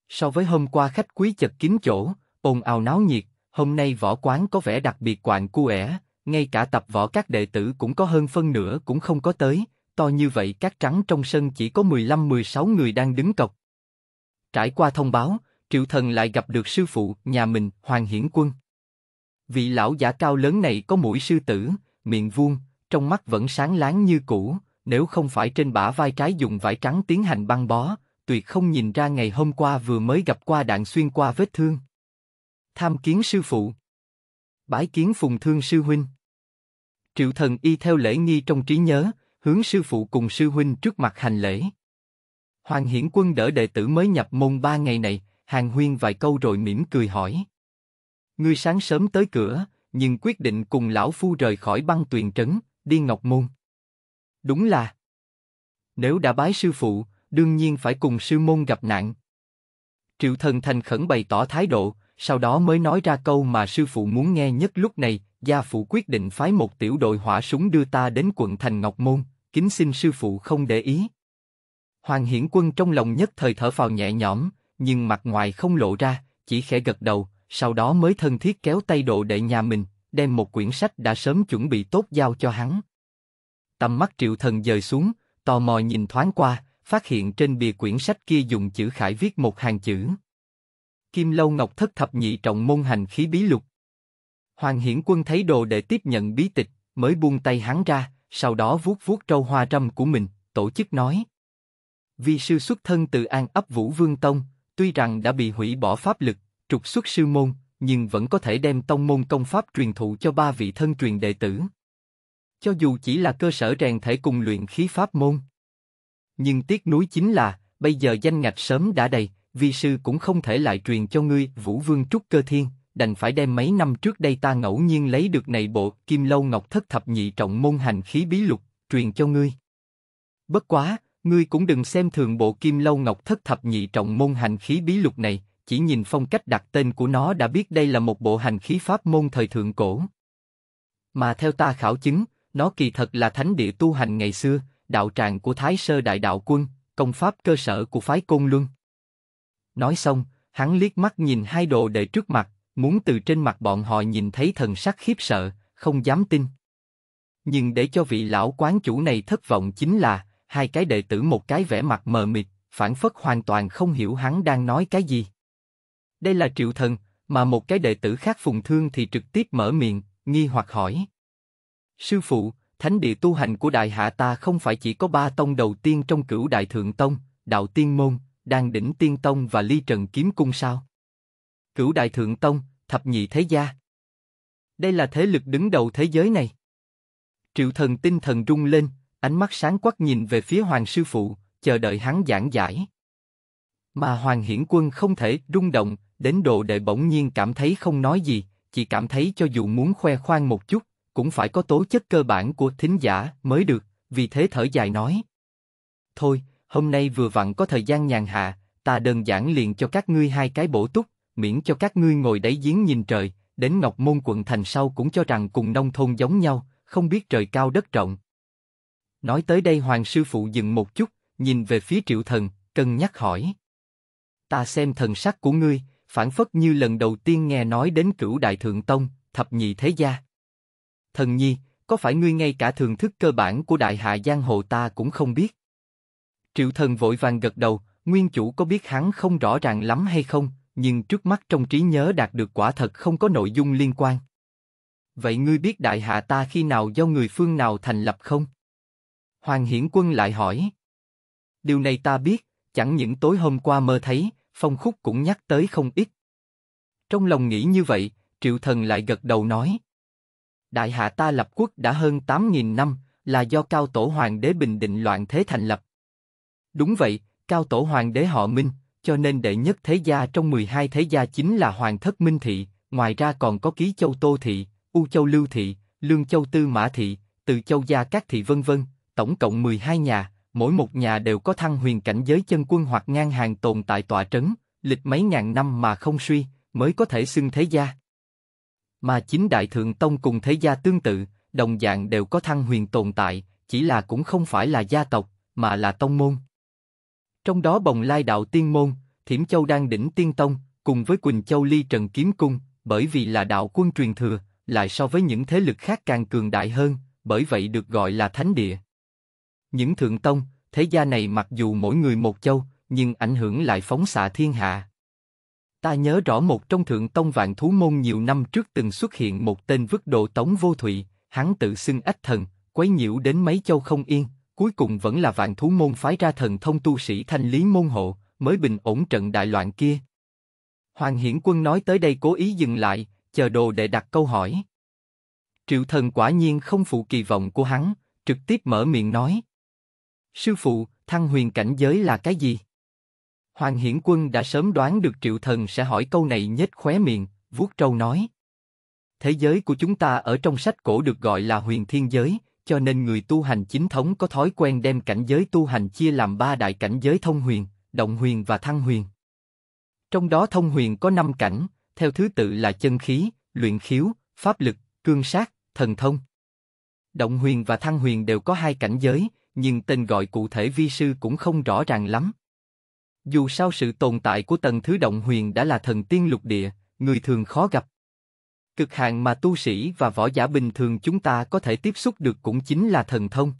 So với hôm qua khách quý chật kín chỗ, ồn ào náo nhiệt, hôm nay võ quán có vẻ đặc biệt quạnh cu ẻ, ngay cả tập võ các đệ tử cũng có hơn phân nửa cũng không có tới, to như vậy các trắng trong sân chỉ có 15-16 người đang đứng cọc. Trải qua thông báo, triệu thần lại gặp được sư phụ nhà mình Hoàng Hiển Quân. Vị lão giả cao lớn này có mũi sư tử, miệng vuông, trong mắt vẫn sáng láng như cũ, nếu không phải trên bả vai trái dùng vải trắng tiến hành băng bó, tuyệt không nhìn ra ngày hôm qua vừa mới gặp qua đạn xuyên qua vết thương. Tham kiến sư phụ. Bái kiến phùng thương sư huynh. Triệu thần y theo lễ nghi trong trí nhớ, hướng sư phụ cùng sư huynh trước mặt hành lễ. Hoàng Hiển Quân đỡ đệ tử mới nhập môn ba ngày này, hàng huyên vài câu rồi mỉm cười hỏi. Ngươi sáng sớm tới cửa, nhưng quyết định cùng lão phu rời khỏi băng tuyền trấn, đi ngọc môn. Đúng là. Nếu đã bái sư phụ, đương nhiên phải cùng sư môn gặp nạn. Triệu thần thành khẩn bày tỏ thái độ, sau đó mới nói ra câu mà sư phụ muốn nghe nhất lúc này, gia phụ quyết định phái một tiểu đội hỏa súng đưa ta đến quận thành Ngọc Môn, kính xin sư phụ không để ý. Hoàng Hiển Quân trong lòng nhất thời thở phào nhẹ nhõm, nhưng mặt ngoài không lộ ra, chỉ khẽ gật đầu, sau đó mới thân thiết kéo tay độ đệ nhà mình, đem một quyển sách đã sớm chuẩn bị tốt giao cho hắn. Tầm mắt triệu thần dời xuống, tò mò nhìn thoáng qua, phát hiện trên bìa quyển sách kia dùng chữ khải viết một hàng chữ. Kim Lâu Ngọc Thất Thập Nhị Trọng Môn Hành Khí Bí Lục Hoàng Hiển Quân thấy đồ đệ tiếp nhận bí tịch, mới buông tay hắn ra, sau đó vuốt vuốt trâu hoa râm của mình, tổ chức nói. Vi sư xuất thân từ An ấp Vũ Vương Tông, tuy rằng đã bị hủy bỏ pháp lực, trục xuất sư môn, nhưng vẫn có thể đem tông môn công pháp truyền thụ cho ba vị thân truyền đệ tử. Cho dù chỉ là cơ sở rèn thể cùng luyện khí pháp môn. Nhưng tiếc nuối chính là, bây giờ danh ngạch sớm đã đầy, vi sư cũng không thể lại truyền cho ngươi Vũ Vương Trúc Cơ Thiên, đành phải đem mấy năm trước đây ta ngẫu nhiên lấy được này bộ Kim Lâu Ngọc Thất Thập Nhị Trọng Môn Hành Khí Bí Lục, truyền cho ngươi. Bất quá, ngươi cũng đừng xem thường bộ Kim Lâu Ngọc Thất Thập Nhị Trọng Môn Hành Khí Bí Lục này, chỉ nhìn phong cách đặt tên của nó đã biết đây là một bộ hành khí pháp môn thời thượng cổ. Mà theo ta khảo chứng, nó kỳ thật là thánh địa tu hành ngày xưa, đạo tràng của Thái Sơ Đại Đạo Quân, công pháp cơ sở của phái Côn Luân. Nói xong, hắn liếc mắt nhìn hai đồ đệ trước mặt, muốn từ trên mặt bọn họ nhìn thấy thần sắc khiếp sợ, không dám tin. Nhưng để cho vị lão quán chủ này thất vọng chính là, hai cái đệ tử một cái vẻ mặt mờ mịt, phản phất hoàn toàn không hiểu hắn đang nói cái gì. Đây là triệu thần, mà một cái đệ tử khác phùng thương thì trực tiếp mở miệng, nghi hoặc hỏi. Sư phụ, thánh địa tu hành của đại hạ ta không phải chỉ có ba tông đầu tiên trong cửu đại thượng tông, đạo tiên môn, đan đỉnh tiên tông và ly trần kiếm cung sao? Cửu đại thượng tông, thập nhị thế gia. Đây là thế lực đứng đầu thế giới này. Triệu thần tinh thần rung lên, ánh mắt sáng quắc nhìn về phía hoàng sư phụ, chờ đợi hắn giảng giải mà Hoàng Hiển Quân không thể rung động, đến độ đệ bỗng nhiên cảm thấy không nói gì, chỉ cảm thấy cho dù muốn khoe khoang một chút, cũng phải có tố chất cơ bản của thính giả mới được, vì thế thở dài nói. Thôi, hôm nay vừa vặn có thời gian nhàn hạ, ta đơn giản liền cho các ngươi hai cái bổ túc, miễn cho các ngươi ngồi đáy giếng nhìn trời, đến Ngọc Môn quận thành sau cũng cho rằng cùng nông thôn giống nhau, không biết trời cao đất rộng. Nói tới đây Hoàng Sư Phụ dừng một chút, nhìn về phía Triệu Thần, cân nhắc hỏi ta xem thần sắc của ngươi, phản phất như lần đầu tiên nghe nói đến cửu đại thượng tông, thập nhị thế gia. Thần nhi, có phải ngươi ngay cả thường thức cơ bản của đại hạ giang hồ ta cũng không biết? Triệu thần vội vàng gật đầu, nguyên chủ có biết hắn không rõ ràng lắm hay không, nhưng trước mắt trong trí nhớ đạt được quả thật không có nội dung liên quan. Vậy ngươi biết đại hạ ta khi nào do người phương nào thành lập không? Hoàng Hiển Quân lại hỏi. Điều này ta biết, chẳng những tối hôm qua mơ thấy, Phong Khúc cũng nhắc tới không ít. Trong lòng nghĩ như vậy, Triệu Thần lại gật đầu nói. Đại hạ ta lập quốc đã hơn 8.000 năm, là do Cao Tổ Hoàng đế bình định loạn thế thành lập. Đúng vậy, Cao Tổ Hoàng đế họ Minh, cho nên đệ nhất thế gia trong 12 thế gia chính là Hoàng thất Minh Thị, ngoài ra còn có Ký Châu Tô Thị, U Châu Lưu Thị, Lương Châu Tư Mã Thị, Từ Châu Gia các thị vân vân, tổng cộng 12 nhà, mỗi một nhà đều có thăng huyền cảnh giới chân quân hoặc ngang hàng tồn tại tọa trấn, lịch mấy ngàn năm mà không suy, mới có thể xưng thế gia. Mà chính đại thượng tông cùng thế gia tương tự, đồng dạng đều có thăng huyền tồn tại, chỉ là cũng không phải là gia tộc, mà là tông môn. Trong đó bồng lai đạo tiên môn, Thiểm Châu đang đỉnh tiên tông, cùng với Quỳnh Châu ly trần kiếm cung, bởi vì là đạo quân truyền thừa, lại so với những thế lực khác càng cường đại hơn, bởi vậy được gọi là thánh địa. Những thượng tông, thế gia này mặc dù mỗi người một châu, nhưng ảnh hưởng lại phóng xạ thiên hạ. Ta nhớ rõ một trong thượng tông vạn thú môn nhiều năm trước từng xuất hiện một tên vứt độ tống vô thụy, hắn tự xưng ách thần, quấy nhiễu đến mấy châu không yên, cuối cùng vẫn là vạn thú môn phái ra thần thông tu sĩ thanh lý môn hộ, mới bình ổn trận đại loạn kia. Hoàng Hiển Quân nói tới đây cố ý dừng lại, chờ đồ để đặt câu hỏi. Triệu thần quả nhiên không phụ kỳ vọng của hắn, trực tiếp mở miệng nói. Sư phụ, thăng huyền cảnh giới là cái gì? Hoàng Hiển Quân đã sớm đoán được Triệu Thần sẽ hỏi câu này nhếch khóe miệng, vuốt trâu nói. Thế giới của chúng ta ở trong sách cổ được gọi là huyền thiên giới, cho nên người tu hành chính thống có thói quen đem cảnh giới tu hành chia làm ba đại cảnh giới thông huyền, động huyền và thăng huyền. Trong đó thông huyền có năm cảnh, theo thứ tự là chân khí, luyện khiếu, pháp lực, cương sát, thần thông. Động huyền và thăng huyền đều có hai cảnh giới, nhưng tên gọi cụ thể vi sư cũng không rõ ràng lắm. Dù sao sự tồn tại của tầng thứ động huyền đã là thần tiên lục địa, người thường khó gặp. Cực hạn mà tu sĩ và võ giả bình thường chúng ta có thể tiếp xúc được cũng chính là thần thông.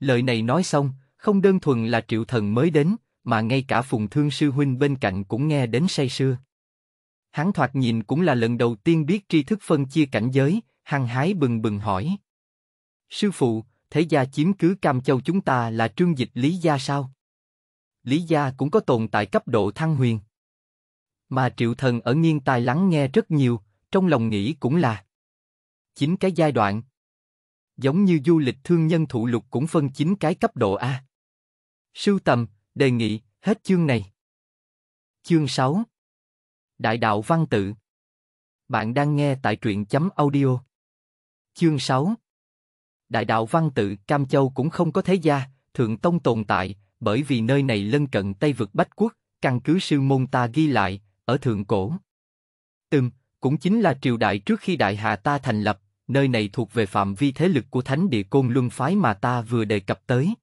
Lời này nói xong, không đơn thuần là triệu thần mới đến, mà ngay cả phùng thương sư huynh bên cạnh cũng nghe đến say sưa. Hắn thoạt nhìn cũng là lần đầu tiên biết tri thức phân chia cảnh giới, hăng hái bừng bừng hỏi. Sư phụ, thế gia chiếm cứ Cam Châu chúng ta là trương dịch Lý Gia sao? Lý Gia cũng có tồn tại cấp độ thăng huyền. Mà Triệu Thần ở nghiên tài lắng nghe rất nhiều, trong lòng nghĩ cũng là chín cái giai đoạn. Giống như du lịch thương nhân thụ lục cũng phân chín cái cấp độ A. Sưu tầm, đề nghị, hết chương này. Chương 6 Đại đạo văn tự Bạn đang nghe tại truyện chấm audio. Chương 6 Đại đạo văn tự Cam Châu cũng không có thế gia, Thượng Tông tồn tại, bởi vì nơi này lân cận Tây vực Bách Quốc, căn cứ sư môn ta ghi lại, ở Thượng Cổ. Từng, cũng chính là triều đại trước khi Đại Hà ta thành lập, nơi này thuộc về phạm vi thế lực của Thánh Địa Côn Luân Phái mà ta vừa đề cập tới.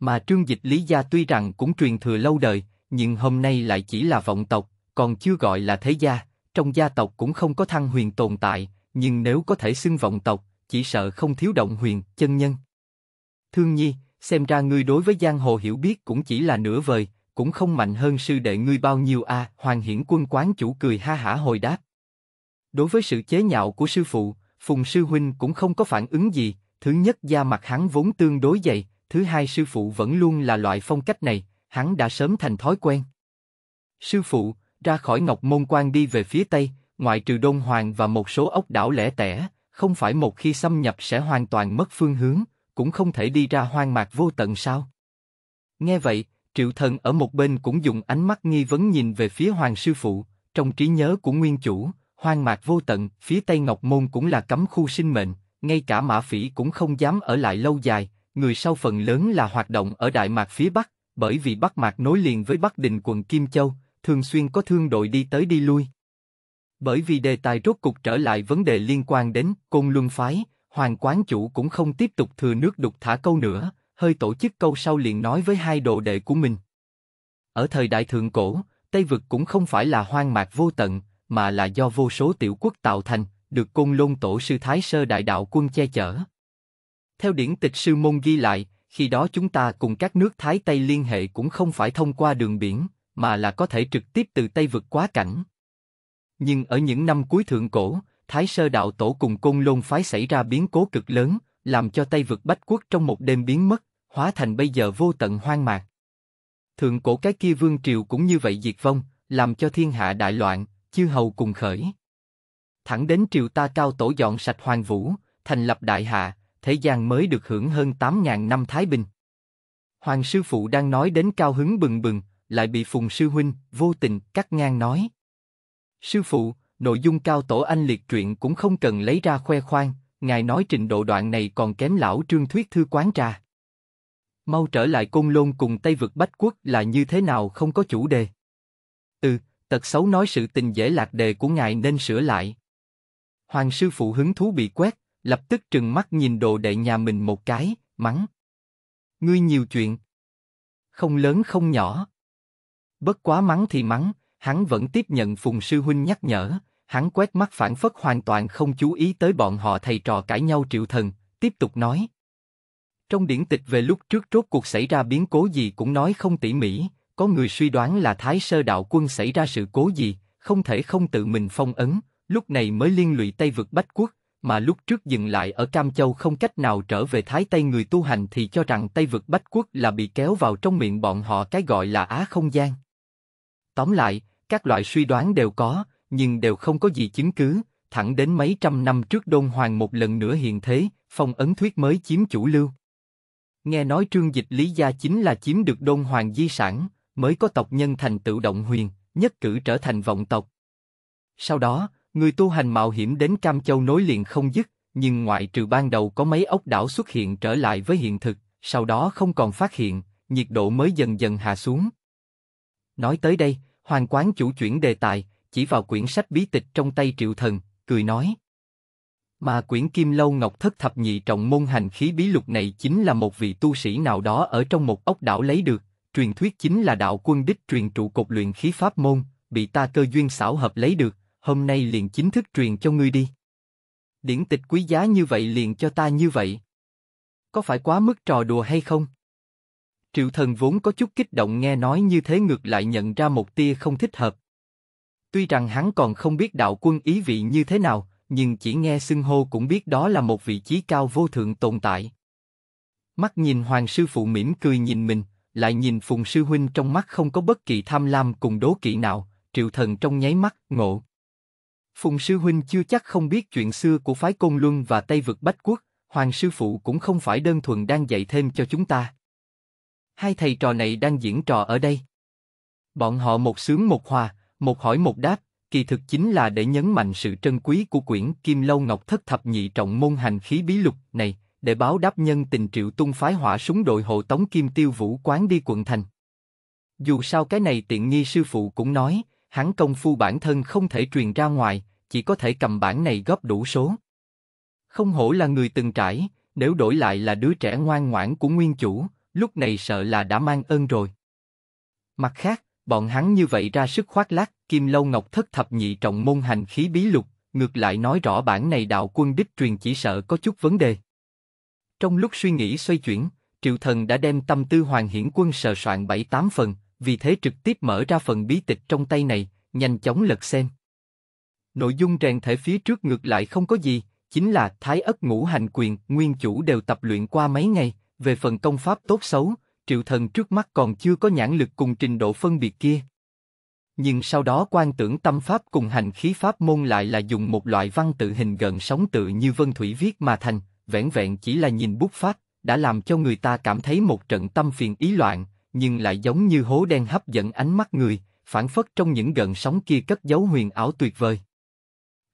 Mà trương dịch Lý Gia tuy rằng cũng truyền thừa lâu đời, nhưng hôm nay lại chỉ là vọng tộc, còn chưa gọi là thế gia, trong gia tộc cũng không có thăng huyền tồn tại, nhưng nếu có thể xưng vọng tộc, chỉ sợ không thiếu động huyền, chân nhân. Thương Nhi, xem ra ngươi đối với giang hồ hiểu biết cũng chỉ là nửa vời, cũng không mạnh hơn sư đệ ngươi bao nhiêu a à, Hoàng Hiển Quân quán chủ cười ha hả hồi đáp. Đối với sự chế nhạo của sư phụ, Phùng Sư Huynh cũng không có phản ứng gì, thứ nhất da mặt hắn vốn tương đối dày, thứ hai sư phụ vẫn luôn là loại phong cách này, hắn đã sớm thành thói quen. Sư phụ, ra khỏi Ngọc Môn Quan đi về phía Tây, ngoại trừ Đôn Hoàng và một số ốc đảo lẻ tẻ, không phải một khi xâm nhập sẽ hoàn toàn mất phương hướng, cũng không thể đi ra hoang mạc vô tận sao? Nghe vậy, Triệu Thần ở một bên cũng dùng ánh mắt nghi vấn nhìn về phía Hoàng sư phụ, trong trí nhớ của nguyên chủ, hoang mạc vô tận, phía Tây Ngọc Môn cũng là cấm khu sinh mệnh, ngay cả mã phỉ cũng không dám ở lại lâu dài, người sau phần lớn là hoạt động ở Đại Mạc phía Bắc, bởi vì Bắc Mạc nối liền với Bắc Đình quận Kim Châu, thường xuyên có thương đội đi tới đi lui. Bởi vì đề tài rốt cục trở lại vấn đề liên quan đến Côn Luân Phái, Hoàng Quán Chủ cũng không tiếp tục thừa nước đục thả câu nữa, hơi tổ chức câu sau liền nói với hai đồ đệ của mình. Ở thời đại thượng cổ, Tây Vực cũng không phải là hoang mạc vô tận, mà là do vô số tiểu quốc tạo thành, được Côn luân Tổ Sư Thái Sơ Đại Đạo Quân che chở. Theo điển tịch sư môn ghi lại, khi đó chúng ta cùng các nước Thái Tây liên hệ cũng không phải thông qua đường biển, mà là có thể trực tiếp từ Tây vượt quá cảnh. Nhưng ở những năm cuối thượng cổ, Thái Sơ Đạo Tổ cùng Côn Lôn Phái xảy ra biến cố cực lớn, làm cho Tây vực Bách Quốc trong một đêm biến mất, hóa thành bây giờ vô tận hoang mạc. Thượng cổ cái kia vương triều cũng như vậy diệt vong, làm cho thiên hạ đại loạn, chư hầu cùng khởi. Thẳng đến triều ta cao tổ dọn sạch hoàng vũ, thành lập đại hạ, thế gian mới được hưởng hơn 8.000 năm Thái Bình. Hoàng sư phụ đang nói đến cao hứng bừng bừng, lại bị Phùng sư huynh, vô tình, cắt ngang nói. Sư phụ, nội dung cao tổ anh liệt truyện cũng không cần lấy ra khoe khoang, ngài nói trình độ đoạn này còn kém lão trương thuyết thư quán ra. Mau trở lại côn lôn cùng Tây vực Bách Quốc là như thế nào không có chủ đề. Ừ, tật xấu nói sự tình dễ lạc đề của ngài nên sửa lại. Hoàng sư phụ hứng thú bị quét, lập tức trừng mắt nhìn đồ đệ nhà mình một cái, mắng. Ngươi nhiều chuyện. Không lớn không nhỏ. Bất quá mắng thì mắng, hắn vẫn tiếp nhận Phùng Sư Huynh nhắc nhở, hắn quét mắt phản phất hoàn toàn không chú ý tới bọn họ thầy trò cãi nhau triệu thần, tiếp tục nói. Trong điển tịch về lúc trước rốt cuộc xảy ra biến cố gì cũng nói không tỉ mỉ, có người suy đoán là Thái Sơ Đạo Quân xảy ra sự cố gì, không thể không tự mình phong ấn, lúc này mới liên lụy Tây vực Bách Quốc, mà lúc trước dừng lại ở Cam Châu không cách nào trở về Thái Tây người tu hành thì cho rằng Tây vực Bách Quốc là bị kéo vào trong miệng bọn họ cái gọi là Á không gian. Tóm lại, các loại suy đoán đều có, nhưng đều không có gì chứng cứ, thẳng đến mấy trăm năm trước Đôn Hoàng một lần nữa hiện thế, phong ấn thuyết mới chiếm chủ lưu. Nghe nói trương dịch lý gia chính là chiếm được Đôn Hoàng di sản, mới có tộc nhân thành tự động huyền, nhất cử trở thành vọng tộc. Sau đó, người tu hành mạo hiểm đến Cam Châu nối liền không dứt, nhưng ngoại trừ ban đầu có mấy ốc đảo xuất hiện trở lại với hiện thực, sau đó không còn phát hiện, nhiệt độ mới dần dần hạ xuống. Nói tới đây, Hoàng quán chủ chuyển đề tài, chỉ vào quyển sách bí tịch trong tay triệu thần, cười nói. Mà quyển Kim Lâu Ngọc Thất Thập Nhị Trọng Môn Hành Khí Bí Lục này chính là một vị tu sĩ nào đó ở trong một ốc đảo lấy được, truyền thuyết chính là đạo quân đích truyền trụ cột luyện khí pháp môn, bị ta cơ duyên xảo hợp lấy được, hôm nay liền chính thức truyền cho ngươi đi. Điển tịch quý giá như vậy liền cho ta như vậy. Có phải quá mức trò đùa hay không? Triệu Thần vốn có chút kích động nghe nói như thế ngược lại nhận ra một tia không thích hợp. Tuy rằng hắn còn không biết đạo quân ý vị như thế nào, nhưng chỉ nghe xưng hô cũng biết đó là một vị trí cao vô thượng tồn tại. Mắt nhìn Hoàng Sư Phụ mỉm cười nhìn mình, lại nhìn Phùng Sư Huynh trong mắt không có bất kỳ tham lam cùng đố kỵ nào, Triệu Thần trong nháy mắt, ngộ. Phùng Sư Huynh chưa chắc không biết chuyện xưa của phái Côn Luân và Tây Vực Bách Quốc, Hoàng Sư Phụ cũng không phải đơn thuần đang dạy thêm cho chúng ta hai thầy trò này đang diễn trò ở đây. Bọn họ một sướng một hòa, một hỏi một đáp, kỳ thực chính là để nhấn mạnh sự trân quý của quyển Kim Lâu Ngọc Thất Thập Nhị Trọng Môn Hành Khí Bí Lục này, để báo đáp nhân tình triệu tung phái hỏa súng đội hộ tống Kim Tiêu Vũ quán đi quận thành. Dù sao cái này tiện nghi sư phụ cũng nói, hắn công phu bản thân không thể truyền ra ngoài, chỉ có thể cầm bản này góp đủ số. Không hổ là người từng trải, nếu đổi lại là đứa trẻ ngoan ngoãn của nguyên chủ, lúc này sợ là đã mang ơn rồi. Mặt khác, bọn hắn như vậy ra sức khoác lác, Kim Lâu Ngọc thất thập nhị trọng môn hành khí bí lục, ngược lại nói rõ bản này đạo quân đích truyền chỉ sợ có chút vấn đề. Trong lúc suy nghĩ xoay chuyển, Triệu Thần đã đem tâm tư Hoàng Hiển Quân sờ soạn bảy tám phần, vì thế trực tiếp mở ra phần bí tịch trong tay này, nhanh chóng lật xem. Nội dung rèn thể phía trước ngược lại không có gì, chính là Thái ất ngũ hành quyền, nguyên chủ đều tập luyện qua mấy ngày, về phần công pháp tốt xấu, triệu thần trước mắt còn chưa có nhãn lực cùng trình độ phân biệt kia. Nhưng sau đó quan tưởng tâm pháp cùng hành khí pháp môn lại là dùng một loại văn tự hình gần sóng tự như vân thủy viết mà thành, vẻn vẹn chỉ là nhìn bút pháp, đã làm cho người ta cảm thấy một trận tâm phiền ý loạn, nhưng lại giống như hố đen hấp dẫn ánh mắt người, phản phất trong những gần sóng kia cất giấu huyền ảo tuyệt vời.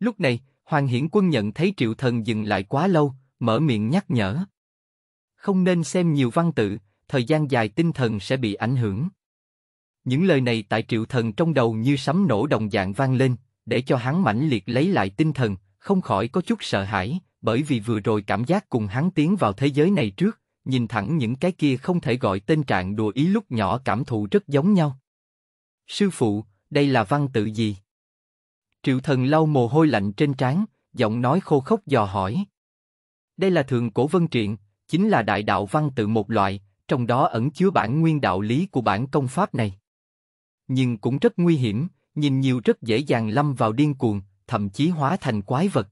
Lúc này, Hoàng Hiển Quân nhận thấy Triệu Thần dừng lại quá lâu, mở miệng nhắc nhở không nên xem nhiều văn tự, thời gian dài tinh thần sẽ bị ảnh hưởng. Những lời này tại triệu thần trong đầu như sấm nổ đồng dạng vang lên, để cho hắn mãnh liệt lấy lại tinh thần, không khỏi có chút sợ hãi, bởi vì vừa rồi cảm giác cùng hắn tiến vào thế giới này trước, nhìn thẳng những cái kia không thể gọi tên trạng đùa ý lúc nhỏ cảm thụ rất giống nhau. Sư phụ, đây là văn tự gì? Triệu thần lau mồ hôi lạnh trên trán, giọng nói khô khốc dò hỏi. Đây là thường cổ vân truyện, chính là đại đạo văn tự một loại, trong đó ẩn chứa bản nguyên đạo lý của bản công pháp này. Nhưng cũng rất nguy hiểm, nhìn nhiều rất dễ dàng lâm vào điên cuồng, thậm chí hóa thành quái vật.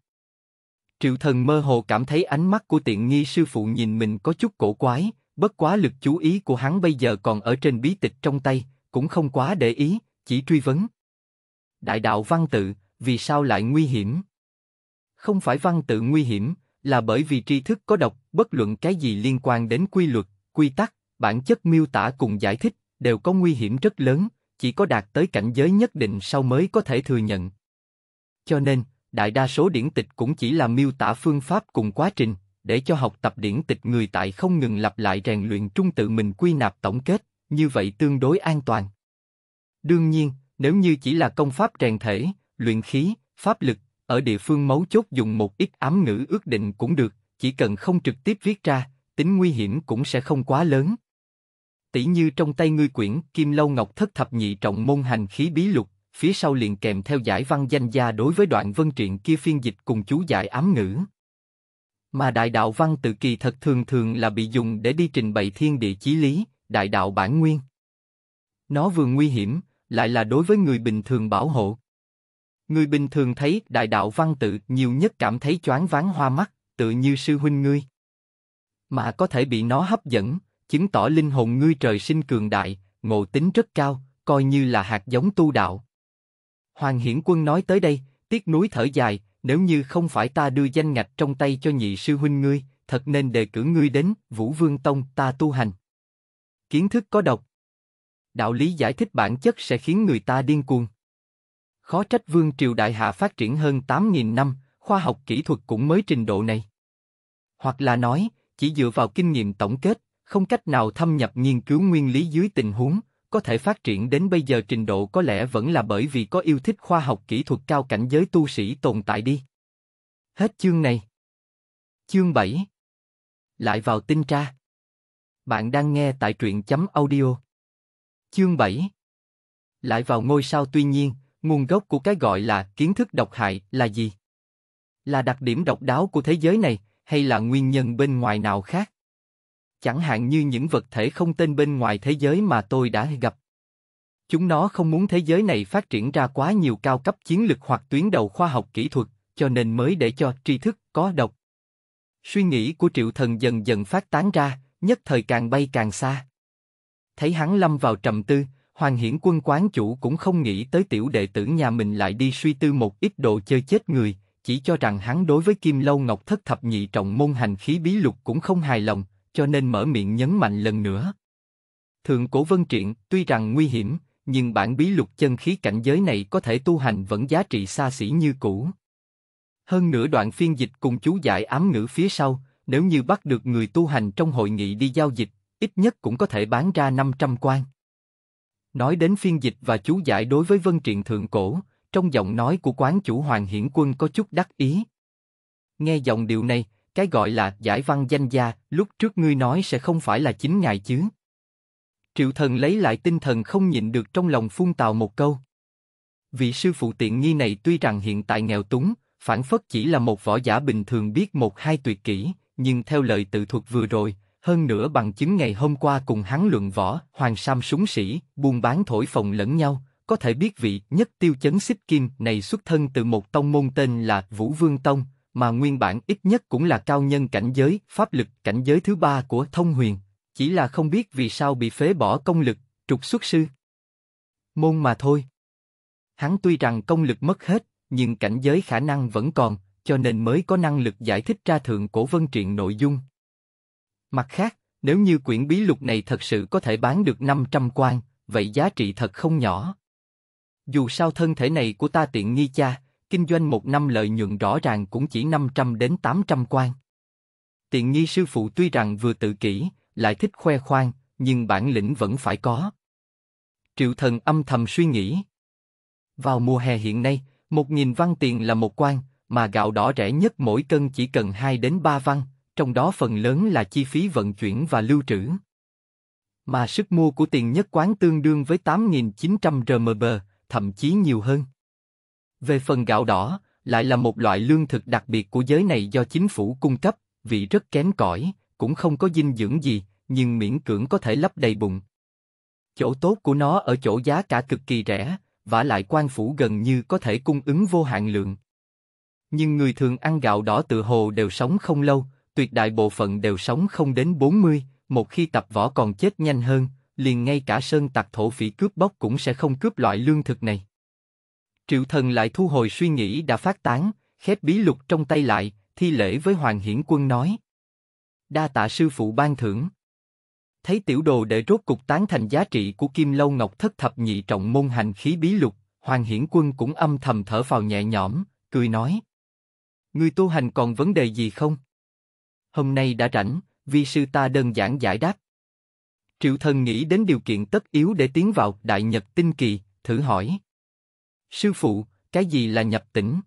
Triệu thần mơ hồ cảm thấy ánh mắt của tiện nghi sư phụ nhìn mình có chút cổ quái, bất quá lực chú ý của hắn bây giờ còn ở trên bí tịch trong tay, cũng không quá để ý, chỉ truy vấn. Đại đạo văn tự, vì sao lại nguy hiểm? Không phải văn tự nguy hiểm, là bởi vì tri thức có độc, bất luận cái gì liên quan đến quy luật, quy tắc, bản chất miêu tả cùng giải thích, đều có nguy hiểm rất lớn, chỉ có đạt tới cảnh giới nhất định sau mới có thể thừa nhận. Cho nên, đại đa số điển tịch cũng chỉ là miêu tả phương pháp cùng quá trình, để cho học tập điển tịch người tại không ngừng lặp lại rèn luyện trung tự mình quy nạp tổng kết, như vậy tương đối an toàn. Đương nhiên, nếu như chỉ là công pháp rèn thể, luyện khí, pháp lực, ở địa phương mấu chốt dùng một ít ám ngữ ước định cũng được, chỉ cần không trực tiếp viết ra, tính nguy hiểm cũng sẽ không quá lớn. Tỷ như trong tay ngươi quyển Kim Lâu Ngọc Thất Thập Nhị Trọng Môn Hành Khí Bí Lục, phía sau liền kèm theo giải văn danh gia đối với đoạn vân truyện kia phiên dịch cùng chú giải ám ngữ. Mà đại đạo văn tự kỳ thật thường thường là bị dùng để đi trình bày thiên địa chí lý, đại đạo bản nguyên. Nó vừa nguy hiểm, lại là đối với người bình thường bảo hộ. Người bình thường thấy đại đạo văn tự nhiều nhất cảm thấy choáng váng hoa mắt, tự như sư huynh ngươi. Mà có thể bị nó hấp dẫn, chứng tỏ linh hồn ngươi trời sinh cường đại, ngộ tính rất cao, coi như là hạt giống tu đạo. Hoàng Hiển Quân nói tới đây, tiếc núi thở dài, nếu như không phải ta đưa danh ngạch trong tay cho nhị sư huynh ngươi, thật nên đề cử ngươi đến Vũ Vương Tông ta tu hành. Kiến thức có độc. Đạo lý giải thích bản chất sẽ khiến người ta điên cuồng. Khó trách vương triều đại hạ phát triển hơn 8.000 năm, khoa học kỹ thuật cũng mới trình độ này. Hoặc là nói, chỉ dựa vào kinh nghiệm tổng kết, không cách nào thâm nhập nghiên cứu nguyên lý dưới tình huống, có thể phát triển đến bây giờ trình độ có lẽ vẫn là bởi vì có yêu thích khoa học kỹ thuật cao cảnh giới tu sĩ tồn tại đi. Hết chương này. Chương 7 Lại vào tinh tra. Bạn đang nghe tại truyện chấm audio. Chương 7 Lại vào ngôi sao tuy nhiên, nguồn gốc của cái gọi là kiến thức độc hại là gì? Là đặc điểm độc đáo của thế giới này, hay là nguyên nhân bên ngoài nào khác? Chẳng hạn như những vật thể không tên bên ngoài thế giới mà tôi đã gặp. Chúng nó không muốn thế giới này phát triển ra quá nhiều cao cấp chiến lược hoặc tuyến đầu khoa học kỹ thuật, cho nên mới để cho tri thức có độc. Suy nghĩ của triệu thần dần dần phát tán ra, nhất thời càng bay càng xa. Thấy hắn lâm vào trầm tư, Hoàng Hiển Quân quán chủ cũng không nghĩ tới tiểu đệ tử nhà mình lại đi suy tư một ít độ chơi chết người, chỉ cho rằng hắn đối với Kim Lâu Ngọc Thất Thập Nhị Trọng môn hành khí bí lục cũng không hài lòng, cho nên mở miệng nhấn mạnh lần nữa. Thượng Cổ Vân Triện tuy rằng nguy hiểm, nhưng bản bí lục chân khí cảnh giới này có thể tu hành vẫn giá trị xa xỉ như cũ. Hơn nửa đoạn phiên dịch cùng chú giải ám ngữ phía sau, nếu như bắt được người tu hành trong hội nghị đi giao dịch, ít nhất cũng có thể bán ra 500 quan. Nói đến phiên dịch và chú giải đối với Vân truyện Thượng Cổ, trong giọng nói của quán chủ Hoàng Hiển Quân có chút đắc ý. Nghe giọng điều này, cái gọi là giải văn danh gia, lúc trước ngươi nói sẽ không phải là chính ngài chứ. Triệu thần lấy lại tinh thần không nhịn được trong lòng phun tào một câu. Vị sư phụ tiện nghi này tuy rằng hiện tại nghèo túng, phản phất chỉ là một võ giả bình thường biết một hai tuyệt kỹ, nhưng theo lời tự thuật vừa rồi, hơn nữa bằng chứng ngày hôm qua cùng hắn luận võ, Hoàng Sam súng sĩ, buôn bán thổi phồng lẫn nhau, có thể biết vị nhất tiêu chấn xích kim này xuất thân từ một tông môn tên là Vũ Vương Tông, mà nguyên bản ít nhất cũng là cao nhân cảnh giới, pháp lực cảnh giới thứ ba của Thông Huyền, chỉ là không biết vì sao bị phế bỏ công lực, trục xuất sư. Môn mà thôi. Hắn tuy rằng công lực mất hết, nhưng cảnh giới khả năng vẫn còn, cho nên mới có năng lực giải thích ra thượng cổ vân truyện nội dung. Mặt khác, nếu như quyển bí lục này thật sự có thể bán được 500 quan, vậy giá trị thật không nhỏ. Dù sao thân thể này của ta tiện nghi cha, kinh doanh một năm lợi nhuận rõ ràng cũng chỉ 500 đến 800 quan. Tiện nghi sư phụ tuy rằng vừa tự kỷ, lại thích khoe khoang, nhưng bản lĩnh vẫn phải có. Triệu thần âm thầm suy nghĩ. Vào mùa hè hiện nay, một nghìn văn tiền là một quan, mà gạo đỏ rẻ nhất mỗi cân chỉ cần 2 đến 3 văn, trong đó phần lớn là chi phí vận chuyển và lưu trữ. Mà sức mua của tiền nhất quán tương đương với 8.900 RMB, thậm chí nhiều hơn. Về phần gạo đỏ, lại là một loại lương thực đặc biệt của giới này do chính phủ cung cấp, vị rất kém cỏi, cũng không có dinh dưỡng gì, nhưng miễn cưỡng có thể lấp đầy bụng. Chỗ tốt của nó ở chỗ giá cả cực kỳ rẻ, và lại quan phủ gần như có thể cung ứng vô hạn lượng. Nhưng người thường ăn gạo đỏ tự hồ đều sống không lâu, tuyệt đại bộ phận đều sống không đến 40, một khi tập võ còn chết nhanh hơn, liền ngay cả sơn tặc thổ phỉ cướp bóc cũng sẽ không cướp loại lương thực này. Triệu thần lại thu hồi suy nghĩ đã phát tán, khép bí lục trong tay lại, thi lễ với Hoàng Hiển Quân nói. Đa tạ sư phụ ban thưởng. Thấy tiểu đồ để rốt cục tán thành giá trị của Kim Lâu Ngọc thất thập nhị trọng môn hành khí bí lục, Hoàng Hiển Quân cũng âm thầm thở vào nhẹ nhõm, cười nói. người tu hành còn vấn đề gì không? hôm nay đã rảnh, vi sư ta đơn giản giải đáp. Triệu thần nghĩ đến điều kiện tất yếu để tiến vào Đại Nhật Tinh Kỳ, thử hỏi. Sư phụ, cái gì là nhập tỉnh?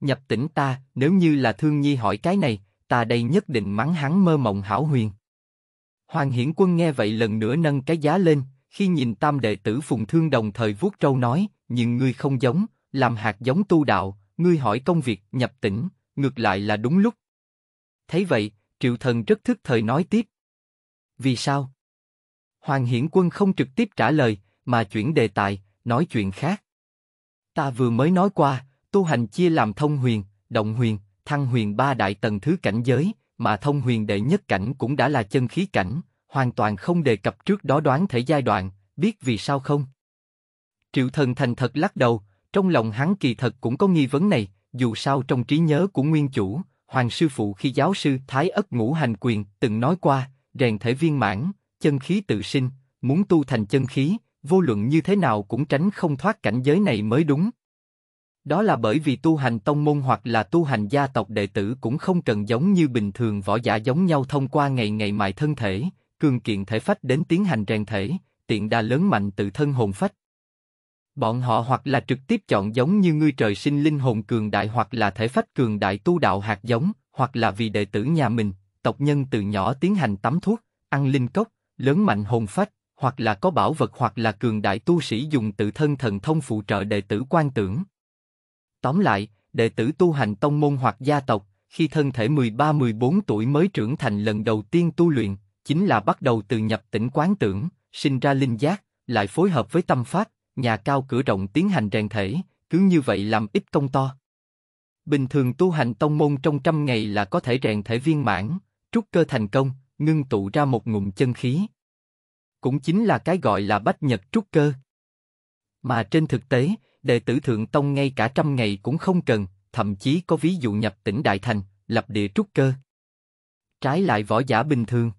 Nhập tỉnh ta, nếu như là thương nhi hỏi cái này, ta đây nhất định mắng hắn mơ mộng hảo huyền. Hoàng Hiển Quân nghe vậy lần nữa nâng cái giá lên, khi nhìn tam đệ tử Phùng Thương đồng thời vuốt trâu nói, nhưng ngươi không giống, làm hạt giống tu đạo, ngươi hỏi công việc nhập tỉnh, ngược lại là đúng lúc, Thấy vậy, triệu thần rất thức thời nói tiếp. Vì sao? Hoàng Hiển Quân không trực tiếp trả lời, mà chuyển đề tài, nói chuyện khác. Ta vừa mới nói qua, tu hành chia làm thông huyền, động huyền, thăng huyền ba đại tầng thứ cảnh giới, mà thông huyền đệ nhất cảnh cũng đã là chân khí cảnh, hoàn toàn không đề cập trước đó đoán thể giai đoạn, biết vì sao không? Triệu thần thành thật lắc đầu, trong lòng hắn kỳ thật cũng có nghi vấn này, dù sao trong trí nhớ của nguyên chủ, Hoàng sư phụ khi giáo sư Thái ất ngũ hành quyền từng nói qua, rèn thể viên mãn, chân khí tự sinh, muốn tu thành chân khí, vô luận như thế nào cũng tránh không thoát cảnh giới này mới đúng. Đó là bởi vì tu hành tông môn hoặc là tu hành gia tộc đệ tử cũng không cần giống như bình thường võ giả giống nhau thông qua ngày ngày mài thân thể, cường kiện thể phách đến tiến hành rèn thể, tiện đà lớn mạnh tự thân hồn phách, Bọn họ hoặc là trực tiếp chọn giống như ngươi trời sinh linh hồn cường đại hoặc là thể phách cường đại tu đạo hạt giống, hoặc là vì đệ tử nhà mình, tộc nhân từ nhỏ tiến hành tắm thuốc, ăn linh cốc, lớn mạnh hồn phách, hoặc là có bảo vật hoặc là cường đại tu sĩ dùng tự thân thần thông phụ trợ đệ tử quan tưởng. Tóm lại, đệ tử tu hành tông môn hoặc gia tộc, khi thân thể 13-14 tuổi mới trưởng thành lần đầu tiên tu luyện, chính là bắt đầu từ nhập tỉnh quán tưởng, sinh ra linh giác, lại phối hợp với tâm pháp, nhà cao cửa rộng tiến hành rèn thể, cứ như vậy làm ít công to. Bình thường tu hành tông môn trong trăm ngày là có thể rèn thể viên mãn, trúc cơ thành công, ngưng tụ ra một ngụm chân khí. Cũng chính là cái gọi là bách nhật trúc cơ. Mà trên thực tế, đệ tử thượng tông ngay cả trăm ngày cũng không cần, thậm chí có ví dụ nhập tỉnh Đại Thành, lập địa trúc cơ. Trái lại võ giả bình thường.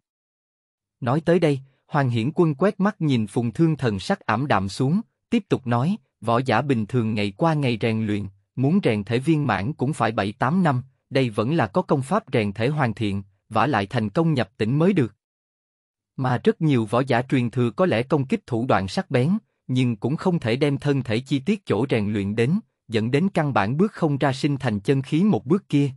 Nói tới đây, Hoàng Hiển Quân quét mắt nhìn Phùng Thương thần sắc ảm đạm xuống, Tiếp tục nói, võ giả bình thường ngày qua ngày rèn luyện, muốn rèn thể viên mãn cũng phải 7-8 năm, đây vẫn là có công pháp rèn thể hoàn thiện, vả lại thành công nhập tỉnh mới được. Mà rất nhiều võ giả truyền thừa có lẽ công kích thủ đoạn sắc bén, nhưng cũng không thể đem thân thể chi tiết chỗ rèn luyện đến, dẫn đến căn bản bước không ra sinh thành chân khí một bước kia.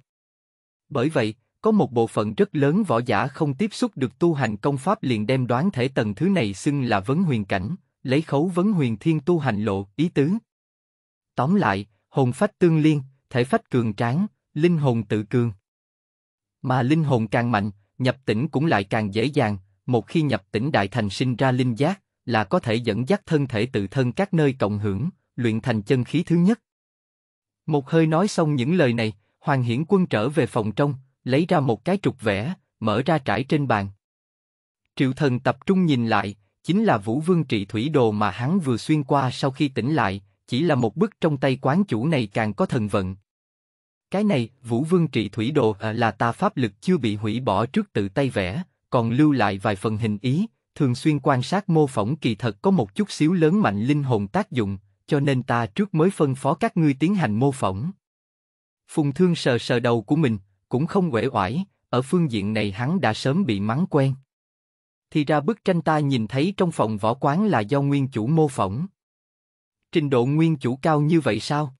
Bởi vậy, có một bộ phận rất lớn võ giả không tiếp xúc được tu hành công pháp liền đem đoán thể tầng thứ này xưng là vấn huyền cảnh, lấy khấu vấn huyền thiên tu hành lộ, ý tứ. Tóm lại, hồn phách tương liên, thể phách cường tráng, linh hồn tự cường. Mà linh hồn càng mạnh, nhập tỉnh cũng lại càng dễ dàng, một khi nhập tỉnh đại thành sinh ra linh giác, là có thể dẫn dắt thân thể tự thân các nơi cộng hưởng, luyện thành chân khí thứ nhất. Một hơi nói xong những lời này, Hoàng Hiển Quân trở về phòng trong, lấy ra một cái trục vẽ, mở ra trải trên bàn. Triệu Thần tập trung nhìn lại, chính là Vũ Vương Trị Thủy Đồ mà hắn vừa xuyên qua sau khi tỉnh lại, chỉ là một bức trong tay quán chủ này càng có thần vận. Cái này, Vũ Vương Trị Thủy Đồ à, là ta pháp lực chưa bị hủy bỏ trước tự tay vẽ, còn lưu lại vài phần hình ý, thường xuyên quan sát mô phỏng kỳ thật có một chút xíu lớn mạnh linh hồn tác dụng, cho nên ta trước mới phân phó các ngươi tiến hành mô phỏng. Phùng Thương sờ sờ đầu của mình, cũng không uể oải, ở phương diện này hắn đã sớm bị mắng quen thì ra bức tranh ta nhìn thấy trong phòng võ quán là do nguyên chủ mô phỏng. Trình độ nguyên chủ cao như vậy sao?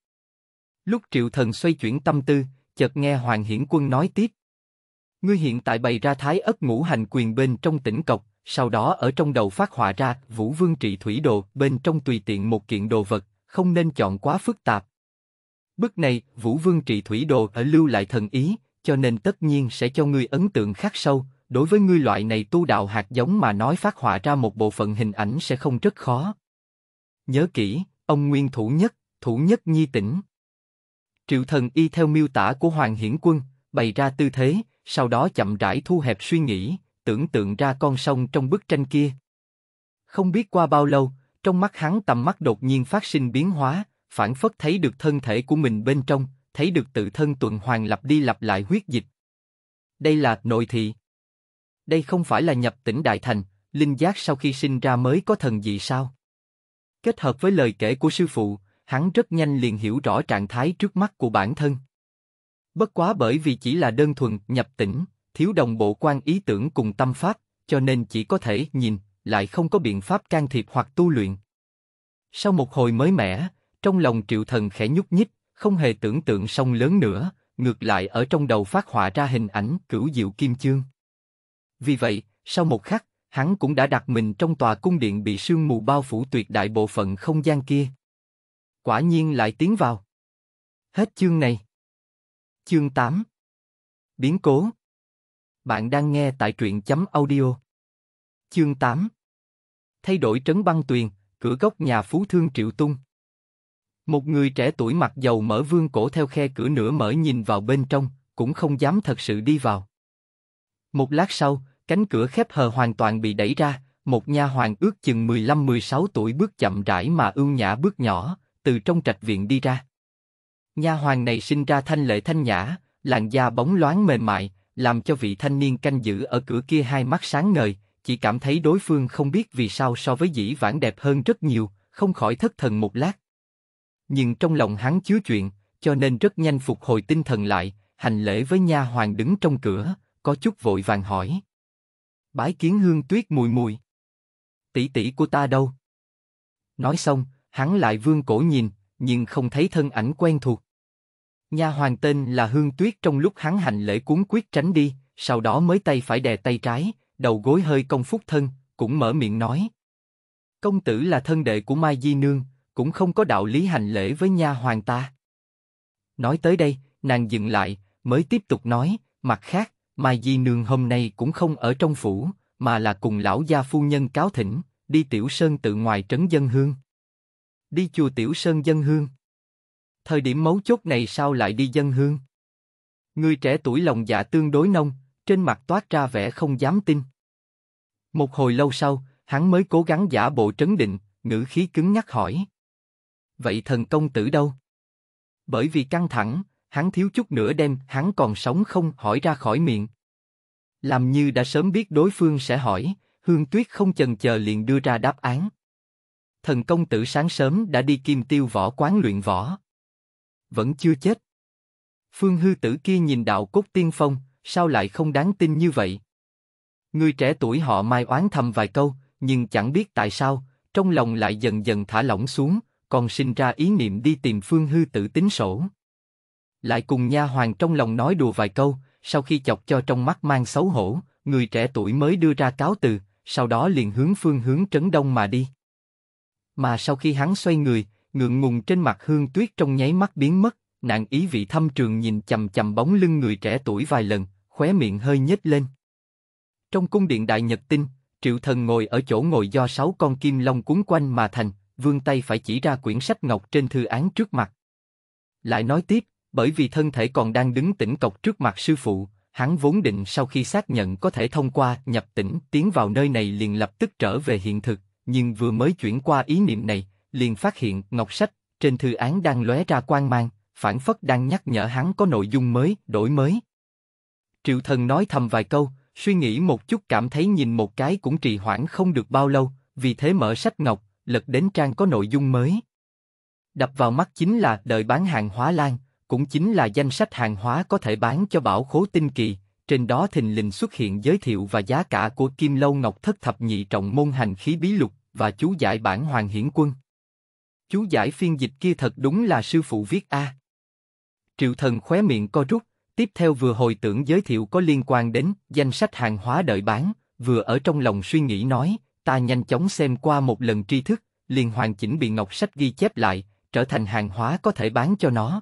Lúc triệu thần xoay chuyển tâm tư, chợt nghe Hoàng Hiển Quân nói tiếp. Ngươi hiện tại bày ra thái ất ngũ hành quyền bên trong tỉnh cọc, sau đó ở trong đầu phát họa ra vũ vương trị thủy đồ bên trong tùy tiện một kiện đồ vật, không nên chọn quá phức tạp. Bức này, vũ vương trị thủy đồ ở ờ, lưu lại thần ý, cho nên tất nhiên sẽ cho ngươi ấn tượng khắc sâu, đối với ngươi loại này tu đạo hạt giống mà nói phát họa ra một bộ phận hình ảnh sẽ không rất khó. Nhớ kỹ, ông nguyên thủ nhất, thủ nhất nhi tỉnh. Triệu thần y theo miêu tả của Hoàng Hiển Quân, bày ra tư thế, sau đó chậm rãi thu hẹp suy nghĩ, tưởng tượng ra con sông trong bức tranh kia. Không biết qua bao lâu, trong mắt hắn tầm mắt đột nhiên phát sinh biến hóa, phản phất thấy được thân thể của mình bên trong, thấy được tự thân tuần hoàn lặp đi lặp lại huyết dịch. Đây là nội thị. Đây không phải là nhập tỉnh đại thành, linh giác sau khi sinh ra mới có thần gì sao? Kết hợp với lời kể của sư phụ, hắn rất nhanh liền hiểu rõ trạng thái trước mắt của bản thân. Bất quá bởi vì chỉ là đơn thuần nhập tỉnh, thiếu đồng bộ quan ý tưởng cùng tâm pháp, cho nên chỉ có thể nhìn, lại không có biện pháp can thiệp hoặc tu luyện. Sau một hồi mới mẻ, trong lòng triệu thần khẽ nhúc nhích, không hề tưởng tượng sông lớn nữa, ngược lại ở trong đầu phát họa ra hình ảnh cửu diệu kim chương. Vì vậy, sau một khắc, hắn cũng đã đặt mình trong tòa cung điện bị sương mù bao phủ tuyệt đại bộ phận không gian kia. Quả nhiên lại tiến vào. Hết chương này. Chương 8 Biến cố Bạn đang nghe tại truyện chấm audio. Chương 8 Thay đổi trấn băng tuyền, cửa góc nhà phú thương triệu tung. Một người trẻ tuổi mặc dầu mở vương cổ theo khe cửa nửa mở nhìn vào bên trong, cũng không dám thật sự đi vào. Một lát sau, cánh cửa khép hờ hoàn toàn bị đẩy ra, một nha hoàn ước chừng 15-16 tuổi bước chậm rãi mà ưu nhã bước nhỏ, từ trong trạch viện đi ra. Nha hoàn này sinh ra thanh lệ thanh nhã, làn da bóng loáng mềm mại, làm cho vị thanh niên canh giữ ở cửa kia hai mắt sáng ngời, chỉ cảm thấy đối phương không biết vì sao so với dĩ vãng đẹp hơn rất nhiều, không khỏi thất thần một lát. Nhưng trong lòng hắn chứa chuyện, cho nên rất nhanh phục hồi tinh thần lại, hành lễ với nha hoàn đứng trong cửa, có chút vội vàng hỏi. Bái kiến hương tuyết mùi mùi. Tỷ tỷ của ta đâu? Nói xong, hắn lại vương cổ nhìn, nhưng không thấy thân ảnh quen thuộc. Nha hoàng tên là Hương Tuyết trong lúc hắn hành lễ cuốn quyết tránh đi, sau đó mới tay phải đè tay trái, đầu gối hơi công phúc thân, cũng mở miệng nói. Công tử là thân đệ của Mai Di Nương, cũng không có đạo lý hành lễ với nha hoàng ta. Nói tới đây, nàng dừng lại, mới tiếp tục nói, mặt khác, Mai Di Nương hôm nay cũng không ở trong phủ, mà là cùng lão gia phu nhân cáo thỉnh, đi Tiểu Sơn tự ngoài trấn dân hương. Đi chùa Tiểu Sơn dân hương. Thời điểm mấu chốt này sao lại đi dân hương? Người trẻ tuổi lòng dạ tương đối nông, trên mặt toát ra vẻ không dám tin. Một hồi lâu sau, hắn mới cố gắng giả bộ trấn định, ngữ khí cứng nhắc hỏi. Vậy thần công tử đâu? Bởi vì căng thẳng, hắn thiếu chút nữa đem hắn còn sống không hỏi ra khỏi miệng. Làm như đã sớm biết đối phương sẽ hỏi, Hương Tuyết không chần chờ liền đưa ra đáp án. Thần công tử sáng sớm đã đi kim tiêu võ quán luyện võ. Vẫn chưa chết. Phương hư tử kia nhìn đạo cốt tiên phong, sao lại không đáng tin như vậy? Người trẻ tuổi họ mai oán thầm vài câu, nhưng chẳng biết tại sao, trong lòng lại dần dần thả lỏng xuống, còn sinh ra ý niệm đi tìm phương hư tử tính sổ lại cùng nha hoàng trong lòng nói đùa vài câu, sau khi chọc cho trong mắt mang xấu hổ, người trẻ tuổi mới đưa ra cáo từ, sau đó liền hướng phương hướng trấn đông mà đi. Mà sau khi hắn xoay người, ngượng ngùng trên mặt hương tuyết trong nháy mắt biến mất, nạn ý vị thâm trường nhìn chầm chầm bóng lưng người trẻ tuổi vài lần, khóe miệng hơi nhếch lên. Trong cung điện đại nhật tinh, triệu thần ngồi ở chỗ ngồi do sáu con kim long cuốn quanh mà thành, vương tay phải chỉ ra quyển sách ngọc trên thư án trước mặt. Lại nói tiếp, bởi vì thân thể còn đang đứng tĩnh cọc trước mặt sư phụ, hắn vốn định sau khi xác nhận có thể thông qua nhập tĩnh tiến vào nơi này liền lập tức trở về hiện thực, nhưng vừa mới chuyển qua ý niệm này, liền phát hiện ngọc sách trên thư án đang lóe ra quang mang, phản phất đang nhắc nhở hắn có nội dung mới, đổi mới. Triệu Thần nói thầm vài câu, suy nghĩ một chút cảm thấy nhìn một cái cũng trì hoãn không được bao lâu, vì thế mở sách ngọc, lật đến trang có nội dung mới. Đập vào mắt chính là đời bán hàng hóa lan, cũng chính là danh sách hàng hóa có thể bán cho bảo khố tinh kỳ, trên đó thình lình xuất hiện giới thiệu và giá cả của Kim Lâu Ngọc Thất Thập Nhị Trọng Môn Hành Khí Bí Lục và chú giải bản Hoàng Hiển Quân. Chú giải phiên dịch kia thật đúng là sư phụ viết A. Triệu thần khóe miệng co rút, tiếp theo vừa hồi tưởng giới thiệu có liên quan đến danh sách hàng hóa đợi bán, vừa ở trong lòng suy nghĩ nói, ta nhanh chóng xem qua một lần tri thức, liền hoàn chỉnh bị ngọc sách ghi chép lại, trở thành hàng hóa có thể bán cho nó.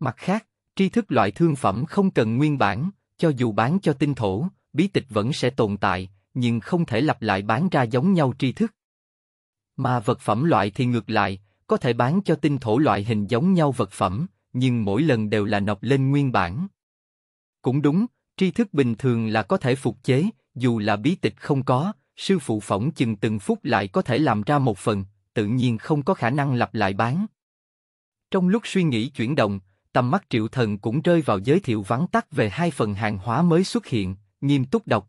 Mặt khác, tri thức loại thương phẩm không cần nguyên bản, cho dù bán cho tinh thổ, bí tịch vẫn sẽ tồn tại, nhưng không thể lặp lại bán ra giống nhau tri thức. Mà vật phẩm loại thì ngược lại, có thể bán cho tinh thổ loại hình giống nhau vật phẩm, nhưng mỗi lần đều là nộp lên nguyên bản. Cũng đúng, tri thức bình thường là có thể phục chế, dù là bí tịch không có, sư phụ phỏng chừng từng phút lại có thể làm ra một phần, tự nhiên không có khả năng lặp lại bán. Trong lúc suy nghĩ chuyển động, tầm mắt triệu thần cũng rơi vào giới thiệu vắn tắt về hai phần hàng hóa mới xuất hiện, nghiêm túc đọc.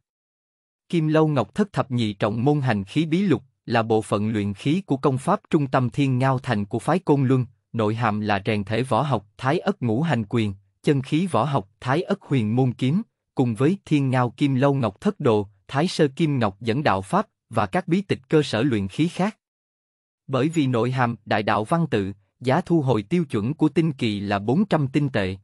Kim Lâu Ngọc Thất Thập Nhị Trọng Môn Hành Khí Bí Lục là bộ phận luyện khí của công pháp trung tâm thiên ngao thành của phái Côn Luân, nội hàm là rèn thể võ học Thái Ất Ngũ Hành Quyền, chân khí võ học Thái Ất Huyền Môn Kiếm, cùng với thiên ngao Kim Lâu Ngọc Thất Đồ, Thái Sơ Kim Ngọc Dẫn Đạo Pháp và các bí tịch cơ sở luyện khí khác. Bởi vì nội hàm Đại Đạo Văn Tự, giá thu hồi tiêu chuẩn của tinh kỳ là 400 tinh tệ.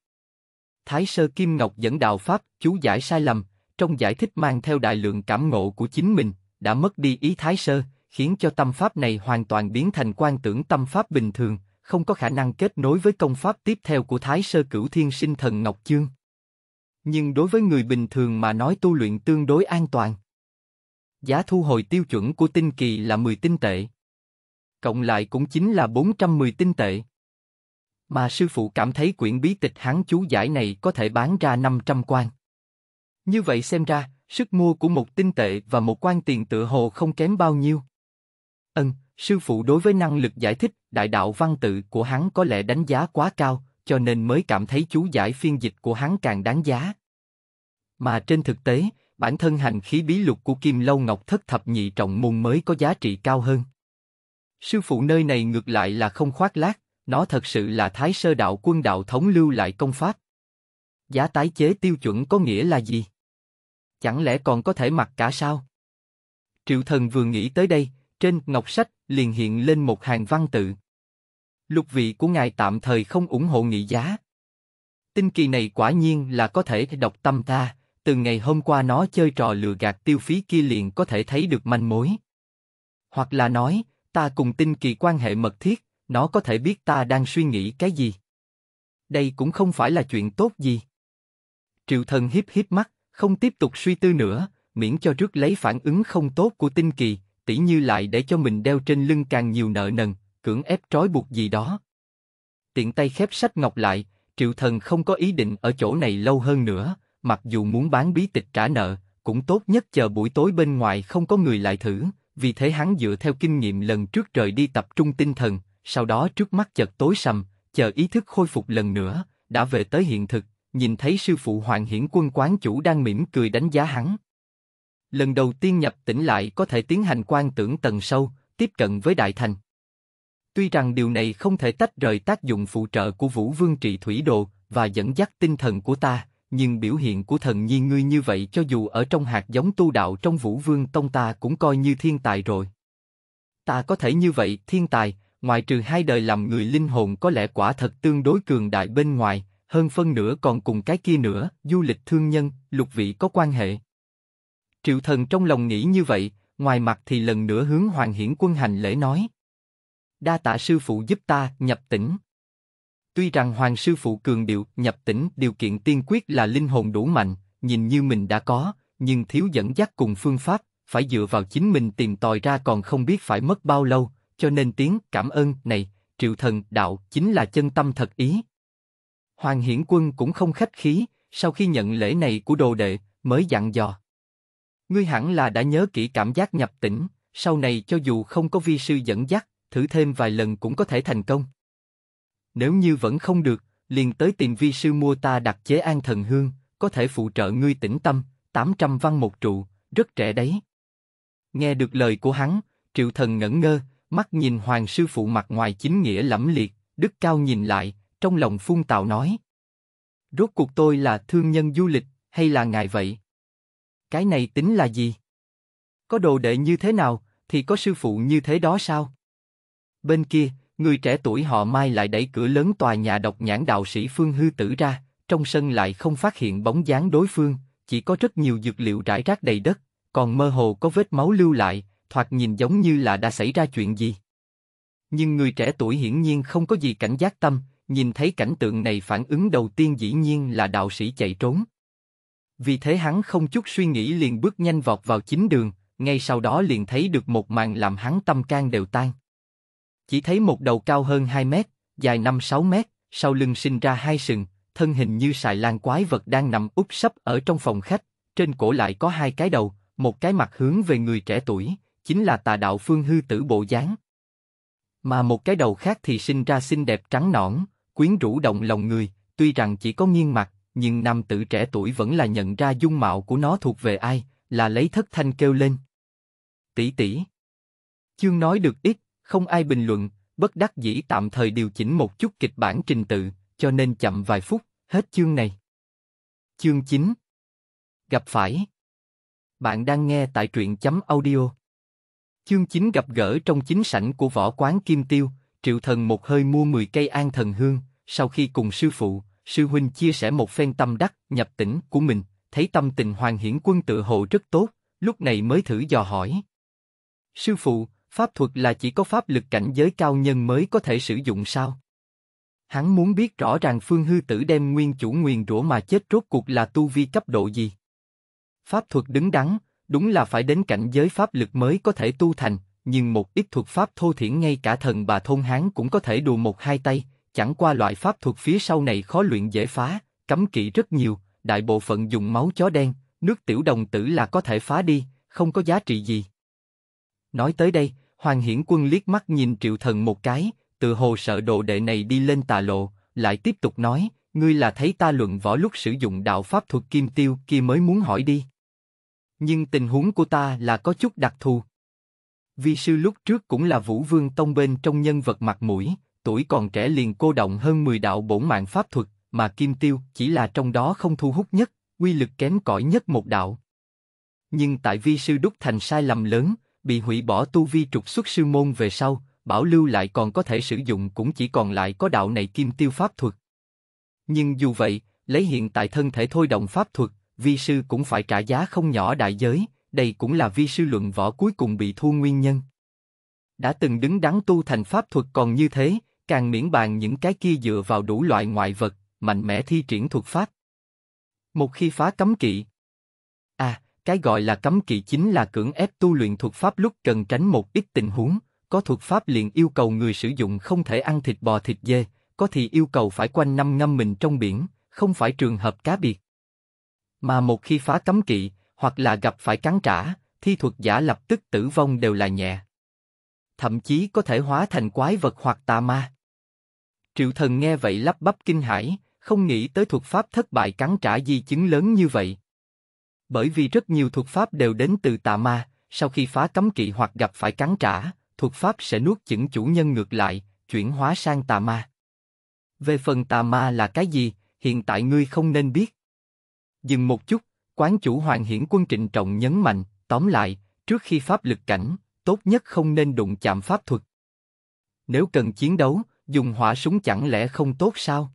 Thái Sơ Kim Ngọc dẫn đạo Pháp, chú giải sai lầm, trong giải thích mang theo đại lượng cảm ngộ của chính mình, đã mất đi ý Thái Sơ, khiến cho tâm Pháp này hoàn toàn biến thành quan tưởng tâm Pháp bình thường, không có khả năng kết nối với công Pháp tiếp theo của Thái Sơ Cửu Thiên Sinh Thần Ngọc Chương. Nhưng đối với người bình thường mà nói tu luyện tương đối an toàn. Giá thu hồi tiêu chuẩn của tinh kỳ là 10 tinh tệ cộng lại cũng chính là 410 tinh tệ. Mà sư phụ cảm thấy quyển bí tịch hắn chú giải này có thể bán ra 500 quan. Như vậy xem ra, sức mua của một tinh tệ và một quan tiền tựa hồ không kém bao nhiêu. Ân, sư phụ đối với năng lực giải thích, đại đạo văn tự của hắn có lẽ đánh giá quá cao, cho nên mới cảm thấy chú giải phiên dịch của hắn càng đáng giá. Mà trên thực tế, bản thân hành khí bí lục của Kim Lâu Ngọc Thất Thập Nhị Trọng Môn mới có giá trị cao hơn. Sư phụ nơi này ngược lại là không khoác lác, nó thật sự là thái sơ đạo quân đạo thống lưu lại công pháp. Giá tái chế tiêu chuẩn có nghĩa là gì? Chẳng lẽ còn có thể mặc cả sao? Triệu thần vừa nghĩ tới đây, trên ngọc sách liền hiện lên một hàng văn tự. Lục vị của ngài tạm thời không ủng hộ nghị giá. Tinh kỳ này quả nhiên là có thể đọc tâm ta, từ ngày hôm qua nó chơi trò lừa gạt tiêu phí kia liền có thể thấy được manh mối. Hoặc là nói, Ta cùng Tinh Kỳ quan hệ mật thiết, nó có thể biết ta đang suy nghĩ cái gì. Đây cũng không phải là chuyện tốt gì. Triệu thần hiếp hiếp mắt, không tiếp tục suy tư nữa, miễn cho trước lấy phản ứng không tốt của Tinh Kỳ, tỉ như lại để cho mình đeo trên lưng càng nhiều nợ nần, cưỡng ép trói buộc gì đó. Tiện tay khép sách ngọc lại, Triệu Thần không có ý định ở chỗ này lâu hơn nữa, mặc dù muốn bán bí tịch trả nợ, cũng tốt nhất chờ buổi tối bên ngoài không có người lại thử, vì thế hắn dựa theo kinh nghiệm lần trước trời đi tập trung tinh thần, sau đó trước mắt chợt tối sầm, chờ ý thức khôi phục lần nữa, đã về tới hiện thực, nhìn thấy sư phụ Hoàng Hiển Quân quán chủ đang mỉm cười đánh giá hắn. Lần đầu tiên nhập tỉnh lại có thể tiến hành quan tưởng tầng sâu, tiếp cận với đại thành. Tuy rằng điều này không thể tách rời tác dụng phụ trợ của Vũ Vương Trị Thủy Đồ và dẫn dắt tinh thần của ta, nhưng biểu hiện của thần nhiên ngươi như vậy cho dù ở trong hạt giống tu đạo trong Vũ Vương Tông ta cũng coi như thiên tài rồi. Ta có thể như vậy, thiên tài, ngoài trừ hai đời làm người linh hồn có lẽ quả thật tương đối cường đại bên ngoài, hơn phân nửa còn cùng cái kia nữa, du lịch thương nhân, lục vị có quan hệ. Triệu thần trong lòng nghĩ như vậy, ngoài mặt thì lần nữa hướng Hoàng Hiển Quân hành lễ nói. Đa tạ sư phụ giúp ta, nhập tỉnh. Tuy rằng Hoàng Sư Phụ cường điệu nhập tỉnh điều kiện tiên quyết là linh hồn đủ mạnh, nhìn như mình đã có, nhưng thiếu dẫn dắt cùng phương pháp, phải dựa vào chính mình tìm tòi ra còn không biết phải mất bao lâu, cho nên tiếng cảm ơn này, triệu thần đạo chính là chân tâm thật ý. Hoàng Hiển Quân cũng không khách khí, sau khi nhận lễ này của đồ đệ, mới dặn dò. Ngươi hẳn là đã nhớ kỹ cảm giác nhập tỉnh, sau này cho dù không có vi sư dẫn dắt, thử thêm vài lần cũng có thể thành công. Nếu như vẫn không được, liền tới tìm vi sư mua ta đặc chế an thần hương, có thể phụ trợ ngươi tĩnh tâm, 800 văn một trụ, rất rẻ đấy. Nghe được lời của hắn, triệu thần ngẩn ngơ, mắt nhìn hoàng sư phụ mặt ngoài chính nghĩa lẫm liệt, đức cao nhìn lại, trong lòng phun tạo nói. Rốt cuộc tôi là thương nhân du lịch, hay là ngài vậy? Cái này tính là gì? Có đồ đệ như thế nào, thì có sư phụ như thế đó sao? Bên kia, người trẻ tuổi họ mai lại đẩy cửa lớn tòa nhà độc nhãn đạo sĩ Phương Hư Tử ra, trong sân lại không phát hiện bóng dáng đối phương, chỉ có rất nhiều dược liệu rải rác đầy đất, còn mơ hồ có vết máu lưu lại, thoạt nhìn giống như là đã xảy ra chuyện gì. Nhưng người trẻ tuổi hiển nhiên không có gì cảnh giác tâm, nhìn thấy cảnh tượng này phản ứng đầu tiên dĩ nhiên là đạo sĩ chạy trốn. Vì thế hắn không chút suy nghĩ liền bước nhanh vọt vào chính đường, ngay sau đó liền thấy được một màn làm hắn tâm can đều tan. Chỉ thấy một đầu cao hơn 2 mét, dài 5-6 mét, sau lưng sinh ra hai sừng, thân hình như xài lan quái vật đang nằm úp sấp ở trong phòng khách, trên cổ lại có hai cái đầu, một cái mặt hướng về người trẻ tuổi, chính là tà đạo phương hư tử bộ dáng. Mà một cái đầu khác thì sinh ra xinh đẹp trắng nõn, quyến rũ động lòng người, tuy rằng chỉ có nghiêng mặt, nhưng nam tử trẻ tuổi vẫn là nhận ra dung mạo của nó thuộc về ai, là lấy thất thanh kêu lên. Tỷ tỷ. Chương nói được ít, không ai bình luận, bất đắc dĩ tạm thời điều chỉnh một chút kịch bản trình tự, cho nên chậm vài phút, hết chương này. Chương 9 Gặp phải Bạn đang nghe tại truyện chấm audio. Chương 9 gặp gỡ trong chính sảnh của võ quán Kim Tiêu, Triệu Thần một hơi mua 10 cây an thần hương, sau khi cùng sư phụ, sư huynh chia sẻ một phen tâm đắc, nhập tỉnh của mình, thấy tâm tình hoàng hiển quân tự hộ rất tốt, lúc này mới thử dò hỏi. Sư phụ, Pháp thuật là chỉ có pháp lực cảnh giới cao nhân mới có thể sử dụng sao? Hắn muốn biết rõ ràng Phương Hư Tử đem nguyên chủ nguyền rủa mà chết rốt cuộc là tu vi cấp độ gì. Pháp thuật đứng đắn, đúng là phải đến cảnh giới pháp lực mới có thể tu thành, nhưng một ít thuật pháp thô thiển ngay cả thần bà thôn Hán cũng có thể đùa một hai tay, chẳng qua loại pháp thuật phía sau này khó luyện dễ phá, cấm kỵ rất nhiều, đại bộ phận dùng máu chó đen, nước tiểu đồng tử là có thể phá đi, không có giá trị gì. Nói tới đây, Hoàng Hiển Quân liếc mắt nhìn Triệu Thần một cái, tự hồ sợ độ đệ này đi lên tà lộ, lại tiếp tục nói, ngươi là thấy ta luận võ lúc sử dụng đạo pháp thuật kim tiêu kia mới muốn hỏi đi. Nhưng tình huống của ta là có chút đặc thù. Vi sư lúc trước cũng là Vũ Vương Tông bên trong nhân vật mặt mũi, tuổi còn trẻ liền cô động hơn 10 đạo bổn mạng pháp thuật, mà kim tiêu chỉ là trong đó không thu hút nhất, quy lực kém cỏi nhất một đạo. Nhưng tại vi sư đúc thành sai lầm lớn, bị hủy bỏ tu vi trục xuất sư môn về sau, bảo lưu lại còn có thể sử dụng cũng chỉ còn lại có đạo này kim tiêu pháp thuật. Nhưng dù vậy, lấy hiện tại thân thể thôi động pháp thuật, vi sư cũng phải trả giá không nhỏ đại giới, đây cũng là vi sư luận võ cuối cùng bị thua nguyên nhân. Đã từng đứng đắn tu thành pháp thuật còn như thế, càng miễn bàn những cái kia dựa vào đủ loại ngoại vật, mạnh mẽ thi triển thuật pháp. Một khi phá cấm kỵ, cái gọi là cấm kỵ chính là cưỡng ép tu luyện thuật pháp lúc cần tránh một ít tình huống, có thuật pháp liền yêu cầu người sử dụng không thể ăn thịt bò thịt dê, có thì yêu cầu phải quanh năm ngâm mình trong biển, không phải trường hợp cá biệt. Mà một khi phá cấm kỵ, hoặc là gặp phải cắn trả, thi thuật giả lập tức tử vong đều là nhẹ. Thậm chí có thể hóa thành quái vật hoặc tà ma. Triệu thần nghe vậy lắp bắp kinh hãi, không nghĩ tới thuật pháp thất bại cắn trả di chứng lớn như vậy, bởi vì rất nhiều thuật pháp đều đến từ tà ma, sau khi phá cấm kỵ hoặc gặp phải cắn trả, thuật pháp sẽ nuốt chửng chủ nhân ngược lại, chuyển hóa sang tà ma. Về phần tà ma là cái gì, hiện tại ngươi không nên biết. Dừng một chút, quán chủ Hoàng Hiển Quân trịnh trọng nhấn mạnh, tóm lại, trước khi pháp lực cảnh, tốt nhất không nên đụng chạm pháp thuật. Nếu cần chiến đấu, dùng hỏa súng chẳng lẽ không tốt sao?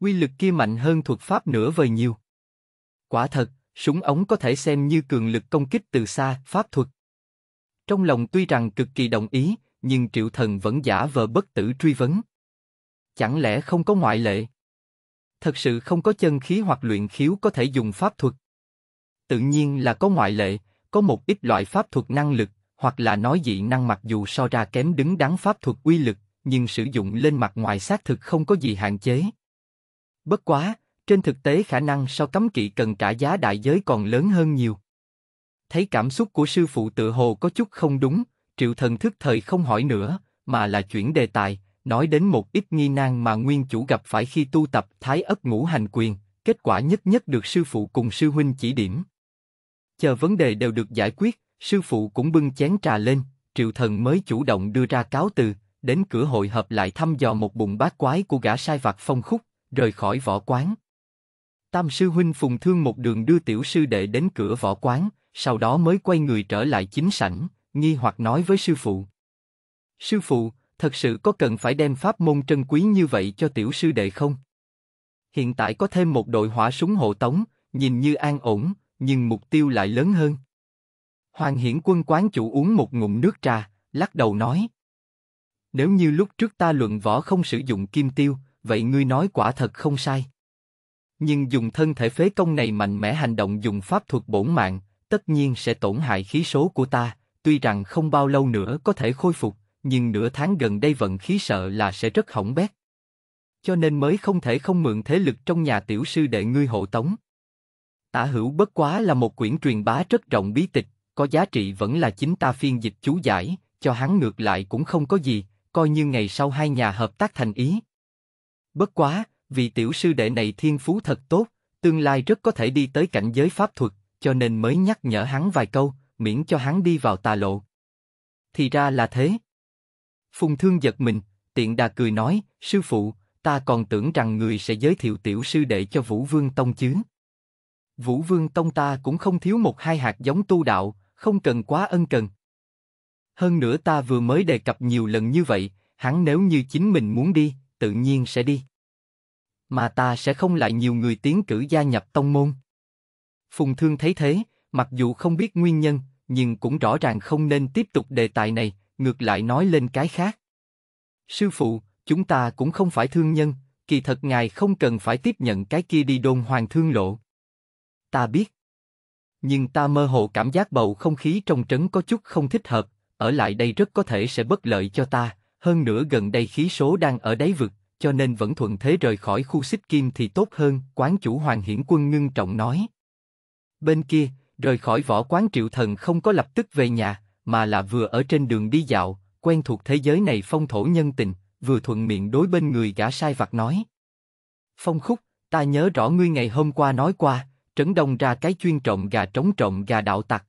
Quy lực kia mạnh hơn thuật pháp nửa vời nhiều. Quả thật, súng ống có thể xem như cường lực công kích từ xa, pháp thuật. Trong lòng tuy rằng cực kỳ đồng ý, nhưng Triệu Thần vẫn giả vờ bất tử truy vấn. Chẳng lẽ không có ngoại lệ? Thật sự không có chân khí hoặc luyện khiếu có thể dùng pháp thuật. Tự nhiên là có ngoại lệ, có một ít loại pháp thuật năng lực, hoặc là nói dị năng mặc dù so ra kém đứng đắn pháp thuật uy lực, nhưng sử dụng lên mặt ngoài xác thực không có gì hạn chế. Bất quá, trên thực tế khả năng sau cấm kỵ cần trả giá đại giới còn lớn hơn nhiều. Thấy cảm xúc của sư phụ tự hồ có chút không đúng, triệu thần thức thời không hỏi nữa, mà là chuyển đề tài, nói đến một ít nghi nan mà nguyên chủ gặp phải khi tu tập thái ất ngũ hành quyền, kết quả nhất nhất được sư phụ cùng sư huynh chỉ điểm. Chờ vấn đề đều được giải quyết, sư phụ cũng bưng chén trà lên, triệu thần mới chủ động đưa ra cáo từ, đến cửa hội hợp lại thăm dò một bụng bát quái của gã sai vặt phong khúc, rời khỏi võ quán. Tam sư huynh phùng thương một đường đưa tiểu sư đệ đến cửa võ quán, sau đó mới quay người trở lại chính sảnh, nghi hoặc nói với sư phụ. Sư phụ, thật sự có cần phải đem pháp môn trân quý như vậy cho tiểu sư đệ không? Hiện tại có thêm một đội hỏa súng hộ tống, nhìn như an ổn, nhưng mục tiêu lại lớn hơn. Hoàng hiển quân quán chủ uống một ngụm nước trà, lắc đầu nói. Nếu như lúc trước ta luận võ không sử dụng kim tiêu, vậy ngươi nói quả thật không sai nhưng dùng thân thể phế công này mạnh mẽ hành động dùng pháp thuật bổn mạng, tất nhiên sẽ tổn hại khí số của ta, tuy rằng không bao lâu nữa có thể khôi phục, nhưng nửa tháng gần đây vận khí sợ là sẽ rất hỏng bét. Cho nên mới không thể không mượn thế lực trong nhà tiểu sư đệ ngươi hộ tống. Tả hữu bất quá là một quyển truyền bá rất rộng bí tịch, có giá trị vẫn là chính ta phiên dịch chú giải, cho hắn ngược lại cũng không có gì, coi như ngày sau hai nhà hợp tác thành ý. Bất quá, vì tiểu sư đệ này thiên phú thật tốt, tương lai rất có thể đi tới cảnh giới pháp thuật, cho nên mới nhắc nhở hắn vài câu, miễn cho hắn đi vào tà lộ. Thì ra là thế. Phùng Thương giật mình, tiện đà cười nói, sư phụ, ta còn tưởng rằng người sẽ giới thiệu tiểu sư đệ cho Vũ Vương Tông chứ. Vũ Vương Tông ta cũng không thiếu một hai hạt giống tu đạo, không cần quá ân cần. Hơn nữa ta vừa mới đề cập nhiều lần như vậy, hắn nếu như chính mình muốn đi, tự nhiên sẽ đi mà ta sẽ không lại nhiều người tiến cử gia nhập tông môn. Phùng Thương thấy thế, mặc dù không biết nguyên nhân, nhưng cũng rõ ràng không nên tiếp tục đề tài này, ngược lại nói lên cái khác. Sư phụ, chúng ta cũng không phải thương nhân, kỳ thật ngài không cần phải tiếp nhận cái kia đi đôn hoàng thương lộ. Ta biết. Nhưng ta mơ hồ cảm giác bầu không khí trong trấn có chút không thích hợp, ở lại đây rất có thể sẽ bất lợi cho ta, hơn nữa gần đây khí số đang ở đáy vực, cho nên vẫn thuận thế rời khỏi khu xích kim thì tốt hơn, quán chủ Hoàng Hiển Quân ngưng trọng nói. Bên kia, rời khỏi võ quán triệu thần không có lập tức về nhà, mà là vừa ở trên đường đi dạo, quen thuộc thế giới này phong thổ nhân tình, vừa thuận miệng đối bên người gã sai vặt nói. Phong khúc, ta nhớ rõ ngươi ngày hôm qua nói qua, trấn đông ra cái chuyên trộm gà trống trộm gà đạo tặc.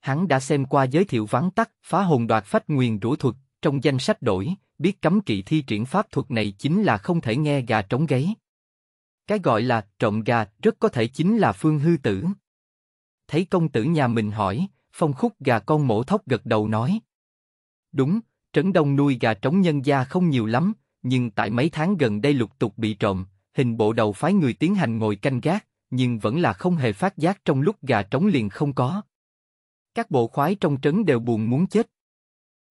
Hắn đã xem qua giới thiệu vắng tắt, phá hồn đoạt phách nguyền rũ thuật, trong danh sách đổi, biết cấm kỵ thi triển pháp thuật này chính là không thể nghe gà trống gáy. Cái gọi là trộm gà rất có thể chính là phương hư tử. Thấy công tử nhà mình hỏi, phong khúc gà con mổ thóc gật đầu nói. Đúng, trấn đông nuôi gà trống nhân gia không nhiều lắm, nhưng tại mấy tháng gần đây lục tục bị trộm, hình bộ đầu phái người tiến hành ngồi canh gác, nhưng vẫn là không hề phát giác trong lúc gà trống liền không có. Các bộ khoái trong trấn đều buồn muốn chết.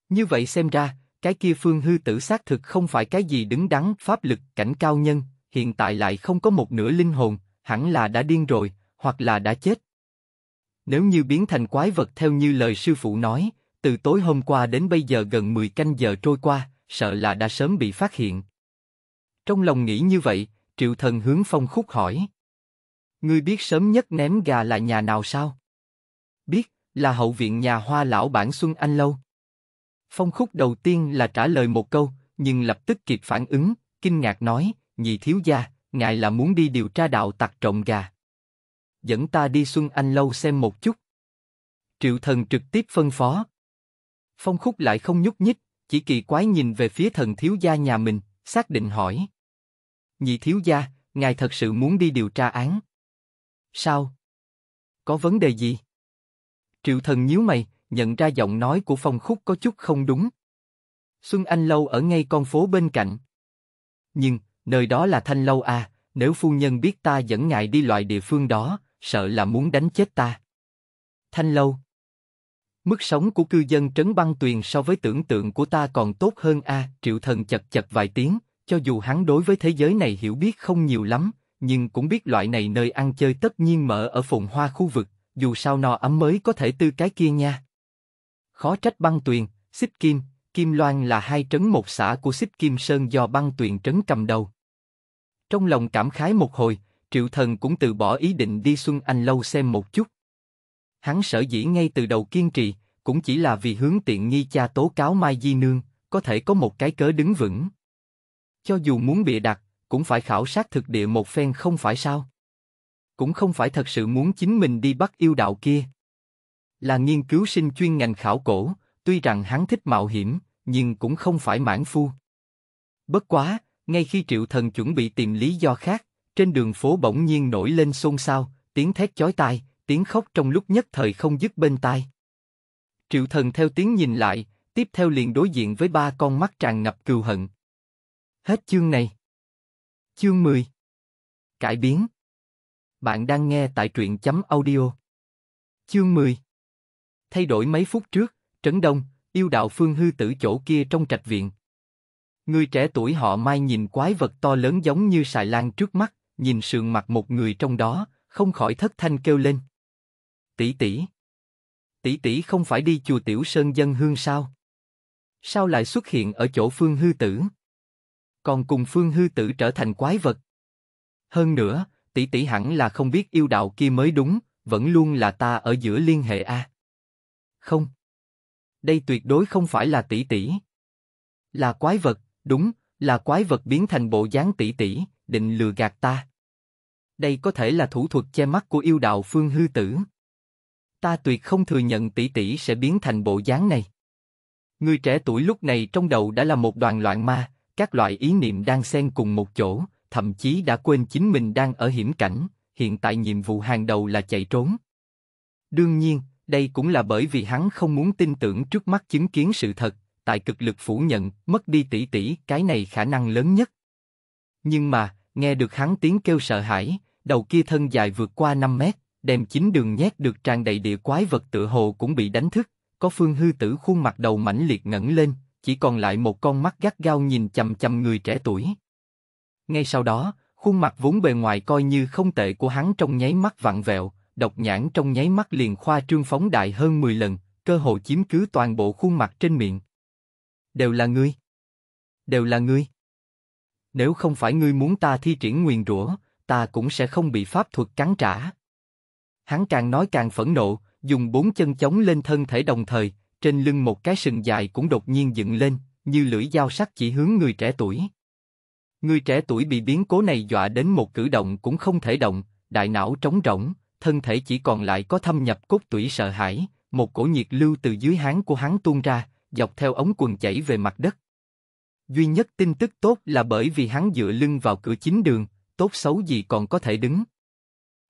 Như vậy xem ra, cái kia phương hư tử xác thực không phải cái gì đứng đắn pháp lực cảnh cao nhân, hiện tại lại không có một nửa linh hồn, hẳn là đã điên rồi, hoặc là đã chết. Nếu như biến thành quái vật theo như lời sư phụ nói, từ tối hôm qua đến bây giờ gần 10 canh giờ trôi qua, sợ là đã sớm bị phát hiện. Trong lòng nghĩ như vậy, triệu thần hướng phong khúc hỏi. Ngươi biết sớm nhất ném gà là nhà nào sao? Biết, là hậu viện nhà hoa lão bản Xuân Anh Lâu. Phong khúc đầu tiên là trả lời một câu, nhưng lập tức kịp phản ứng, kinh ngạc nói, nhị thiếu gia, ngài là muốn đi điều tra đạo tặc trộm gà. Dẫn ta đi Xuân Anh Lâu xem một chút. Triệu thần trực tiếp phân phó. Phong khúc lại không nhúc nhích, chỉ kỳ quái nhìn về phía thần thiếu gia nhà mình, xác định hỏi. Nhị thiếu gia, ngài thật sự muốn đi điều tra án. Sao? Có vấn đề gì? Triệu thần nhíu mày, nhận ra giọng nói của Phong Khúc có chút không đúng. Xuân Anh Lâu ở ngay con phố bên cạnh. Nhưng, nơi đó là Thanh Lâu à, nếu phu nhân biết ta dẫn ngài đi loại địa phương đó, sợ là muốn đánh chết ta. Thanh Lâu Mức sống của cư dân Trấn Băng Tuyền so với tưởng tượng của ta còn tốt hơn a Triệu Thần chật chật vài tiếng, cho dù hắn đối với thế giới này hiểu biết không nhiều lắm, nhưng cũng biết loại này nơi ăn chơi tất nhiên mở ở phùng hoa khu vực, dù sao no ấm mới có thể tư cái kia nha. Khó trách băng tuyền, xích kim, kim loan là hai trấn một xã của xích kim sơn do băng tuyền trấn cầm đầu. Trong lòng cảm khái một hồi, triệu thần cũng từ bỏ ý định đi Xuân Anh Lâu xem một chút. Hắn sở dĩ ngay từ đầu kiên trì, cũng chỉ là vì hướng tiện nghi cha tố cáo Mai Di Nương, có thể có một cái cớ đứng vững. Cho dù muốn bịa đặt, cũng phải khảo sát thực địa một phen không phải sao? Cũng không phải thật sự muốn chính mình đi bắt yêu đạo kia là nghiên cứu sinh chuyên ngành khảo cổ, tuy rằng hắn thích mạo hiểm, nhưng cũng không phải mãn phu. Bất quá, ngay khi Triệu Thần chuẩn bị tìm lý do khác, trên đường phố bỗng nhiên nổi lên xôn xao, tiếng thét chói tai, tiếng khóc trong lúc nhất thời không dứt bên tai. Triệu Thần theo tiếng nhìn lại, tiếp theo liền đối diện với ba con mắt tràn ngập cừu hận. Hết chương này. Chương 10 Cải biến Bạn đang nghe tại truyện chấm audio. Chương 10 thay đổi mấy phút trước, Trấn Đông, yêu đạo phương hư tử chỗ kia trong trạch viện. Người trẻ tuổi họ mai nhìn quái vật to lớn giống như xài lan trước mắt, nhìn sườn mặt một người trong đó, không khỏi thất thanh kêu lên. Tỷ tỷ. Tỷ tỷ không phải đi chùa Tiểu Sơn Dân Hương sao? Sao lại xuất hiện ở chỗ phương hư tử? Còn cùng phương hư tử trở thành quái vật. Hơn nữa, tỷ tỷ hẳn là không biết yêu đạo kia mới đúng, vẫn luôn là ta ở giữa liên hệ A. Không. Đây tuyệt đối không phải là tỷ tỷ. Là quái vật, đúng, là quái vật biến thành bộ dáng tỷ tỷ, định lừa gạt ta. Đây có thể là thủ thuật che mắt của yêu đạo phương hư tử. Ta tuyệt không thừa nhận tỷ tỷ sẽ biến thành bộ dáng này. Người trẻ tuổi lúc này trong đầu đã là một đoàn loạn ma, các loại ý niệm đang xen cùng một chỗ, thậm chí đã quên chính mình đang ở hiểm cảnh, hiện tại nhiệm vụ hàng đầu là chạy trốn. Đương nhiên, đây cũng là bởi vì hắn không muốn tin tưởng trước mắt chứng kiến sự thật, tại cực lực phủ nhận, mất đi tỷ tỷ, cái này khả năng lớn nhất. Nhưng mà, nghe được hắn tiếng kêu sợ hãi, đầu kia thân dài vượt qua 5 mét, đem chính đường nhét được tràn đầy địa quái vật tựa hồ cũng bị đánh thức, có phương hư tử khuôn mặt đầu mảnh liệt ngẩng lên, chỉ còn lại một con mắt gắt gao nhìn chầm chầm người trẻ tuổi. Ngay sau đó, khuôn mặt vốn bề ngoài coi như không tệ của hắn trong nháy mắt vặn vẹo, độc nhãn trong nháy mắt liền khoa trương phóng đại hơn 10 lần, cơ hồ chiếm cứ toàn bộ khuôn mặt trên miệng. Đều là ngươi. Đều là ngươi. Nếu không phải ngươi muốn ta thi triển nguyền rủa, ta cũng sẽ không bị pháp thuật cắn trả. Hắn càng nói càng phẫn nộ, dùng bốn chân chống lên thân thể đồng thời, trên lưng một cái sừng dài cũng đột nhiên dựng lên, như lưỡi dao sắc chỉ hướng người trẻ tuổi. Người trẻ tuổi bị biến cố này dọa đến một cử động cũng không thể động, đại não trống rỗng, thân thể chỉ còn lại có thâm nhập cốt tủy sợ hãi, một cổ nhiệt lưu từ dưới háng của hắn tuôn ra, dọc theo ống quần chảy về mặt đất. Duy nhất tin tức tốt là bởi vì hắn dựa lưng vào cửa chính đường, tốt xấu gì còn có thể đứng.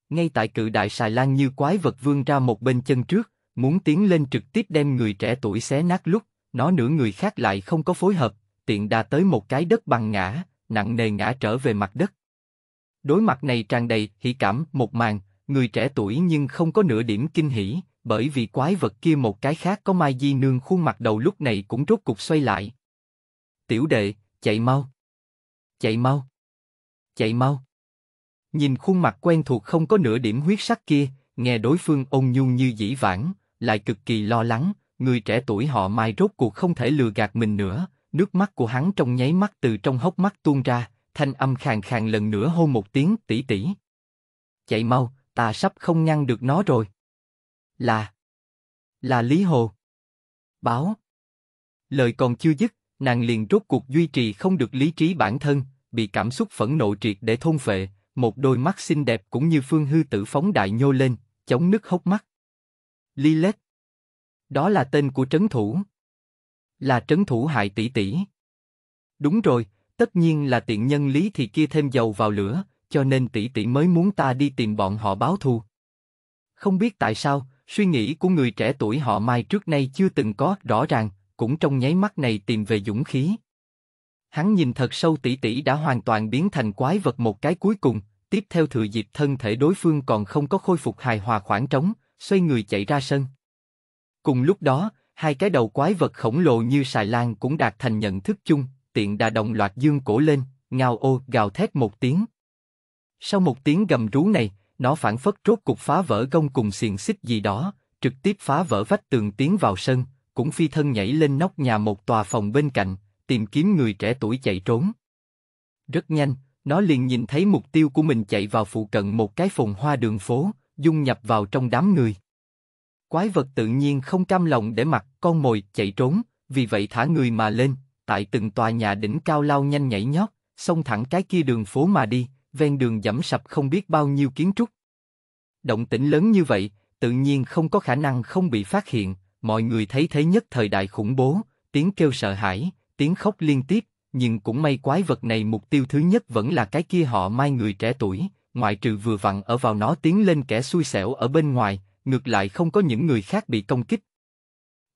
Ngay tại cự đại xài lan như quái vật vương ra một bên chân trước, muốn tiến lên trực tiếp đem người trẻ tuổi xé nát lúc, nó nửa người khác lại không có phối hợp, tiện đà tới một cái đất bằng ngã, nặng nề ngã trở về mặt đất. Đối mặt này tràn đầy hỉ cảm, một màn, người trẻ tuổi nhưng không có nửa điểm kinh hỉ, bởi vì quái vật kia một cái khác có Mai Di Nương khuôn mặt đầu lúc này cũng rốt cục xoay lại. Tiểu đệ, chạy mau. Chạy mau. Chạy mau. Nhìn khuôn mặt quen thuộc không có nửa điểm huyết sắc kia, nghe đối phương ôn nhu như dĩ vãng, lại cực kỳ lo lắng, người trẻ tuổi họ Mai rốt cuộc không thể lừa gạt mình nữa, nước mắt của hắn trong nháy mắt từ trong hốc mắt tuôn ra, thanh âm khàn khàn lần nữa hô một tiếng tỷ tỷ. Chạy mau, ta sắp không ngăn được nó rồi. Là... Là Lý Hồ. Báo. Lời còn chưa dứt, nàng liền rốt cuộc duy trì không được lý trí bản thân, bị cảm xúc phẫn nộ triệt để thôn phệ, một đôi mắt xinh đẹp cũng như phương hư tử phóng đại nhô lên, chống nước hốc mắt. lết Đó là tên của trấn thủ. Là trấn thủ hại tỷ tỷ. Đúng rồi, tất nhiên là tiện nhân lý thì kia thêm dầu vào lửa, cho nên tỷ tỷ mới muốn ta đi tìm bọn họ báo thù. Không biết tại sao, suy nghĩ của người trẻ tuổi họ Mai trước nay chưa từng có rõ ràng, cũng trong nháy mắt này tìm về dũng khí. Hắn nhìn thật sâu tỷ tỷ đã hoàn toàn biến thành quái vật một cái cuối cùng, tiếp theo thừa dịp thân thể đối phương còn không có khôi phục hài hòa khoảng trống, xoay người chạy ra sân. Cùng lúc đó, hai cái đầu quái vật khổng lồ như xài lan cũng đạt thành nhận thức chung, tiện đà đồng loạt dương cổ lên, ngao ô gào thét một tiếng. Sau một tiếng gầm rú này, nó phản phất rốt cục phá vỡ công cùng xiềng xích gì đó, trực tiếp phá vỡ vách tường tiến vào sân, cũng phi thân nhảy lên nóc nhà một tòa phòng bên cạnh, tìm kiếm người trẻ tuổi chạy trốn. Rất nhanh, nó liền nhìn thấy mục tiêu của mình chạy vào phụ cận một cái phồn hoa đường phố, dung nhập vào trong đám người. Quái vật tự nhiên không cam lòng để mặc con mồi chạy trốn, vì vậy thả người mà lên, tại từng tòa nhà đỉnh cao lao nhanh nhảy nhót, xông thẳng cái kia đường phố mà đi, ven đường dẫm sập không biết bao nhiêu kiến trúc. Động tĩnh lớn như vậy, tự nhiên không có khả năng không bị phát hiện, mọi người thấy thế nhất thời đại khủng bố, tiếng kêu sợ hãi, tiếng khóc liên tiếp, nhưng cũng may quái vật này mục tiêu thứ nhất vẫn là cái kia họ mai người trẻ tuổi, ngoại trừ vừa vặn ở vào nó tiến lên kẻ xui xẻo ở bên ngoài, ngược lại không có những người khác bị công kích.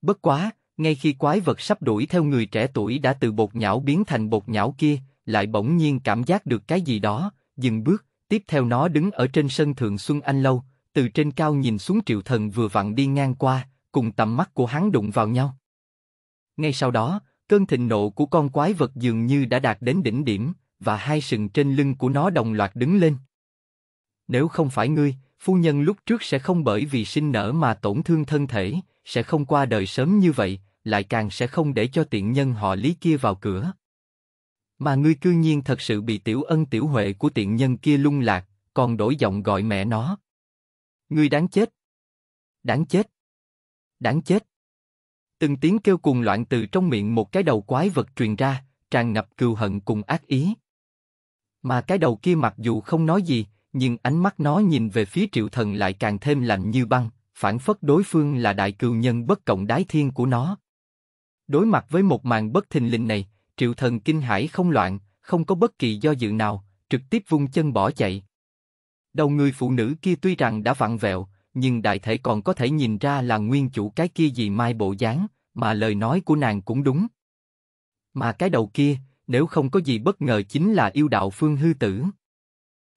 Bất quá, ngay khi quái vật sắp đuổi theo người trẻ tuổi đã từ bột nhão biến thành bột nhão kia, lại bỗng nhiên cảm giác được cái gì đó, dừng bước, tiếp theo nó đứng ở trên sân thượng Xuân Anh Lâu, từ trên cao nhìn xuống triệu thần vừa vặn đi ngang qua, cùng tầm mắt của hắn đụng vào nhau. Ngay sau đó, cơn thịnh nộ của con quái vật dường như đã đạt đến đỉnh điểm, và hai sừng trên lưng của nó đồng loạt đứng lên. Nếu không phải ngươi, phu nhân lúc trước sẽ không bởi vì sinh nở mà tổn thương thân thể, sẽ không qua đời sớm như vậy, lại càng sẽ không để cho tiện nhân họ lý kia vào cửa. Mà ngươi cư nhiên thật sự bị tiểu ân tiểu huệ của tiện nhân kia lung lạc, còn đổi giọng gọi mẹ nó. Ngươi đáng chết. Đáng chết. Đáng chết. Từng tiếng kêu cùng loạn từ trong miệng một cái đầu quái vật truyền ra, tràn ngập cừu hận cùng ác ý. Mà cái đầu kia mặc dù không nói gì, nhưng ánh mắt nó nhìn về phía triệu thần lại càng thêm lạnh như băng, phản phất đối phương là đại cừu nhân bất cộng đái thiên của nó. Đối mặt với một màn bất thình lình này, Triệu Thần kinh hãi không loạn, không có bất kỳ do dự nào, trực tiếp vung chân bỏ chạy. Đầu người phụ nữ kia tuy rằng đã vặn vẹo, nhưng đại thể còn có thể nhìn ra là nguyên chủ cái kia gì mai bộ dáng, mà lời nói của nàng cũng đúng. Mà cái đầu kia, nếu không có gì bất ngờ chính là yêu đạo Phương Hư Tử.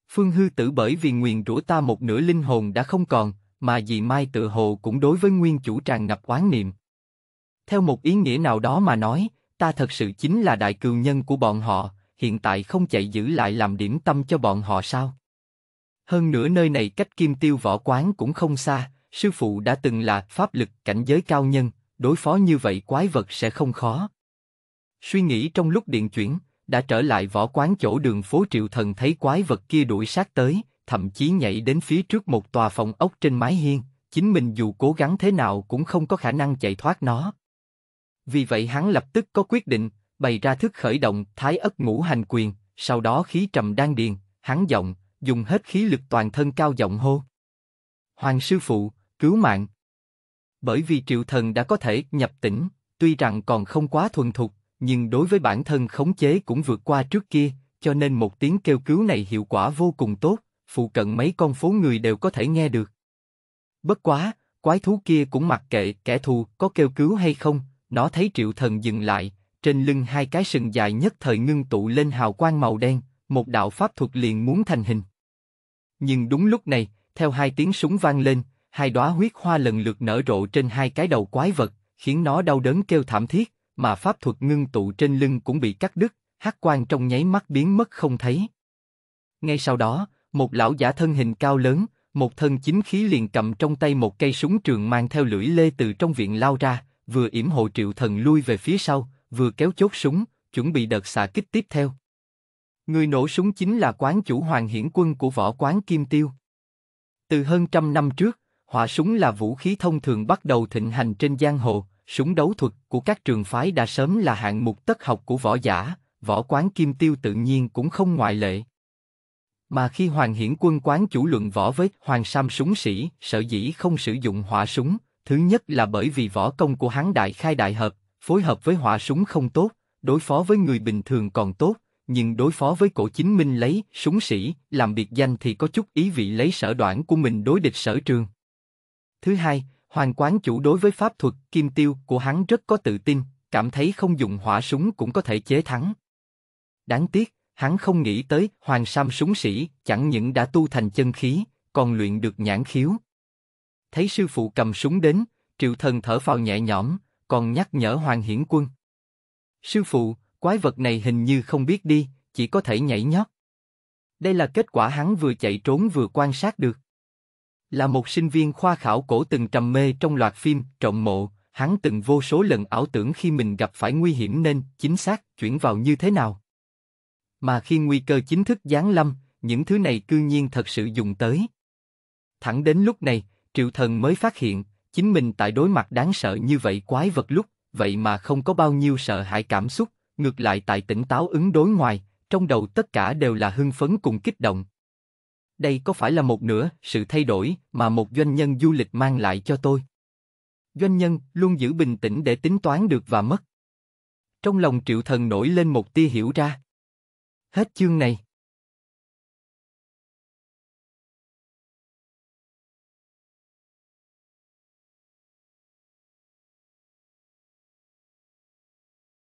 Phương Hư Tử bởi vì nguyền rủa ta một nửa linh hồn đã không còn, mà dì Mai tự hồ cũng đối với nguyên chủ tràn ngập oán niệm. Theo một ý nghĩa nào đó mà nói, ta thật sự chính là đại cừu nhân của bọn họ, hiện tại không chạy giữ lại làm điểm tâm cho bọn họ sao? Hơn nữa nơi này cách Kim Tiêu võ quán cũng không xa, sư phụ đã từng là pháp lực cảnh giới cao nhân, đối phó như vậy quái vật sẽ không khó. Suy nghĩ trong lúc điện chuyển, đã trở lại võ quán chỗ đường phố Triệu Thần thấy quái vật kia đuổi sát tới, thậm chí nhảy đến phía trước một tòa phòng ốc trên mái hiên, chính mình dù cố gắng thế nào cũng không có khả năng chạy thoát nó. Vì vậy hắn lập tức có quyết định, bày ra thức khởi động thái ất ngũ hành quyền, sau đó khí trầm đan điền, hắn giọng, dùng hết khí lực toàn thân cao giọng hô. Hoàng sư phụ, cứu mạng. Bởi vì triệu thần đã có thể nhập tỉnh, tuy rằng còn không quá thuần thục, nhưng đối với bản thân khống chế cũng vượt qua trước kia, cho nên một tiếng kêu cứu này hiệu quả vô cùng tốt, phụ cận mấy con phố người đều có thể nghe được. Bất quá, quái thú kia cũng mặc kệ kẻ thù có kêu cứu hay không, nó thấy triệu thần dừng lại, trên lưng hai cái sừng dài nhất thời ngưng tụ lên hào quang màu đen, một đạo pháp thuật liền muốn thành hình. Nhưng đúng lúc này, theo hai tiếng súng vang lên, hai đóa huyết hoa lần lượt nở rộ trên hai cái đầu quái vật, khiến nó đau đớn kêu thảm thiết, mà pháp thuật ngưng tụ trên lưng cũng bị cắt đứt, hắc quang trong nháy mắt biến mất không thấy. Ngay sau đó, một lão giả thân hình cao lớn, một thân chính khí liền cầm trong tay một cây súng trường mang theo lưỡi lê từ trong viện lao ra, vừa yểm hộ triệu thần lui về phía sau, vừa kéo chốt súng, chuẩn bị đợt xạ kích tiếp theo. Người nổ súng chính là quán chủ Hoàng Hiển Quân của võ quán Kim Tiêu. Từ hơn trăm năm trước, hỏa súng là vũ khí thông thường bắt đầu thịnh hành trên giang hồ, súng đấu thuật của các trường phái đã sớm là hạng mục tất học của võ giả, võ quán Kim Tiêu tự nhiên cũng không ngoại lệ. Mà khi Hoàng Hiển Quân quán chủ luận võ với Hoàng Sam súng sĩ, sở dĩ không sử dụng hỏa súng, Thứ nhất là bởi vì võ công của hắn đại khai đại hợp, phối hợp với hỏa súng không tốt, đối phó với người bình thường còn tốt, nhưng đối phó với cổ chính minh lấy súng sĩ làm biệt danh thì có chút ý vị lấy sở đoạn của mình đối địch sở trường. Thứ hai, hoàng quán chủ đối với pháp thuật kim tiêu của hắn rất có tự tin, cảm thấy không dùng hỏa súng cũng có thể chế thắng. Đáng tiếc, hắn không nghĩ tới hoàng sam súng sĩ chẳng những đã tu thành chân khí, còn luyện được nhãn khiếu, thấy sư phụ cầm súng đến, triệu thần thở phào nhẹ nhõm, còn nhắc nhở Hoàng Hiển Quân. Sư phụ, quái vật này hình như không biết đi, chỉ có thể nhảy nhót. Đây là kết quả hắn vừa chạy trốn vừa quan sát được. Là một sinh viên khoa khảo cổ từng trầm mê trong loạt phim Trọng Mộ, hắn từng vô số lần ảo tưởng khi mình gặp phải nguy hiểm nên chính xác chuyển vào như thế nào. Mà khi nguy cơ chính thức giáng lâm, những thứ này cư nhiên thật sự dùng tới. Thẳng đến lúc này, Triệu Thần mới phát hiện, chính mình tại đối mặt đáng sợ như vậy quái vật lúc, vậy mà không có bao nhiêu sợ hãi cảm xúc, ngược lại tại tỉnh táo ứng đối ngoài, trong đầu tất cả đều là hưng phấn cùng kích động. Đây có phải là một nửa sự thay đổi mà một doanh nhân du lịch mang lại cho tôi? Doanh nhân luôn giữ bình tĩnh để tính toán được và mất. Trong lòng triệu thần nổi lên một tia hiểu ra. Hết chương này.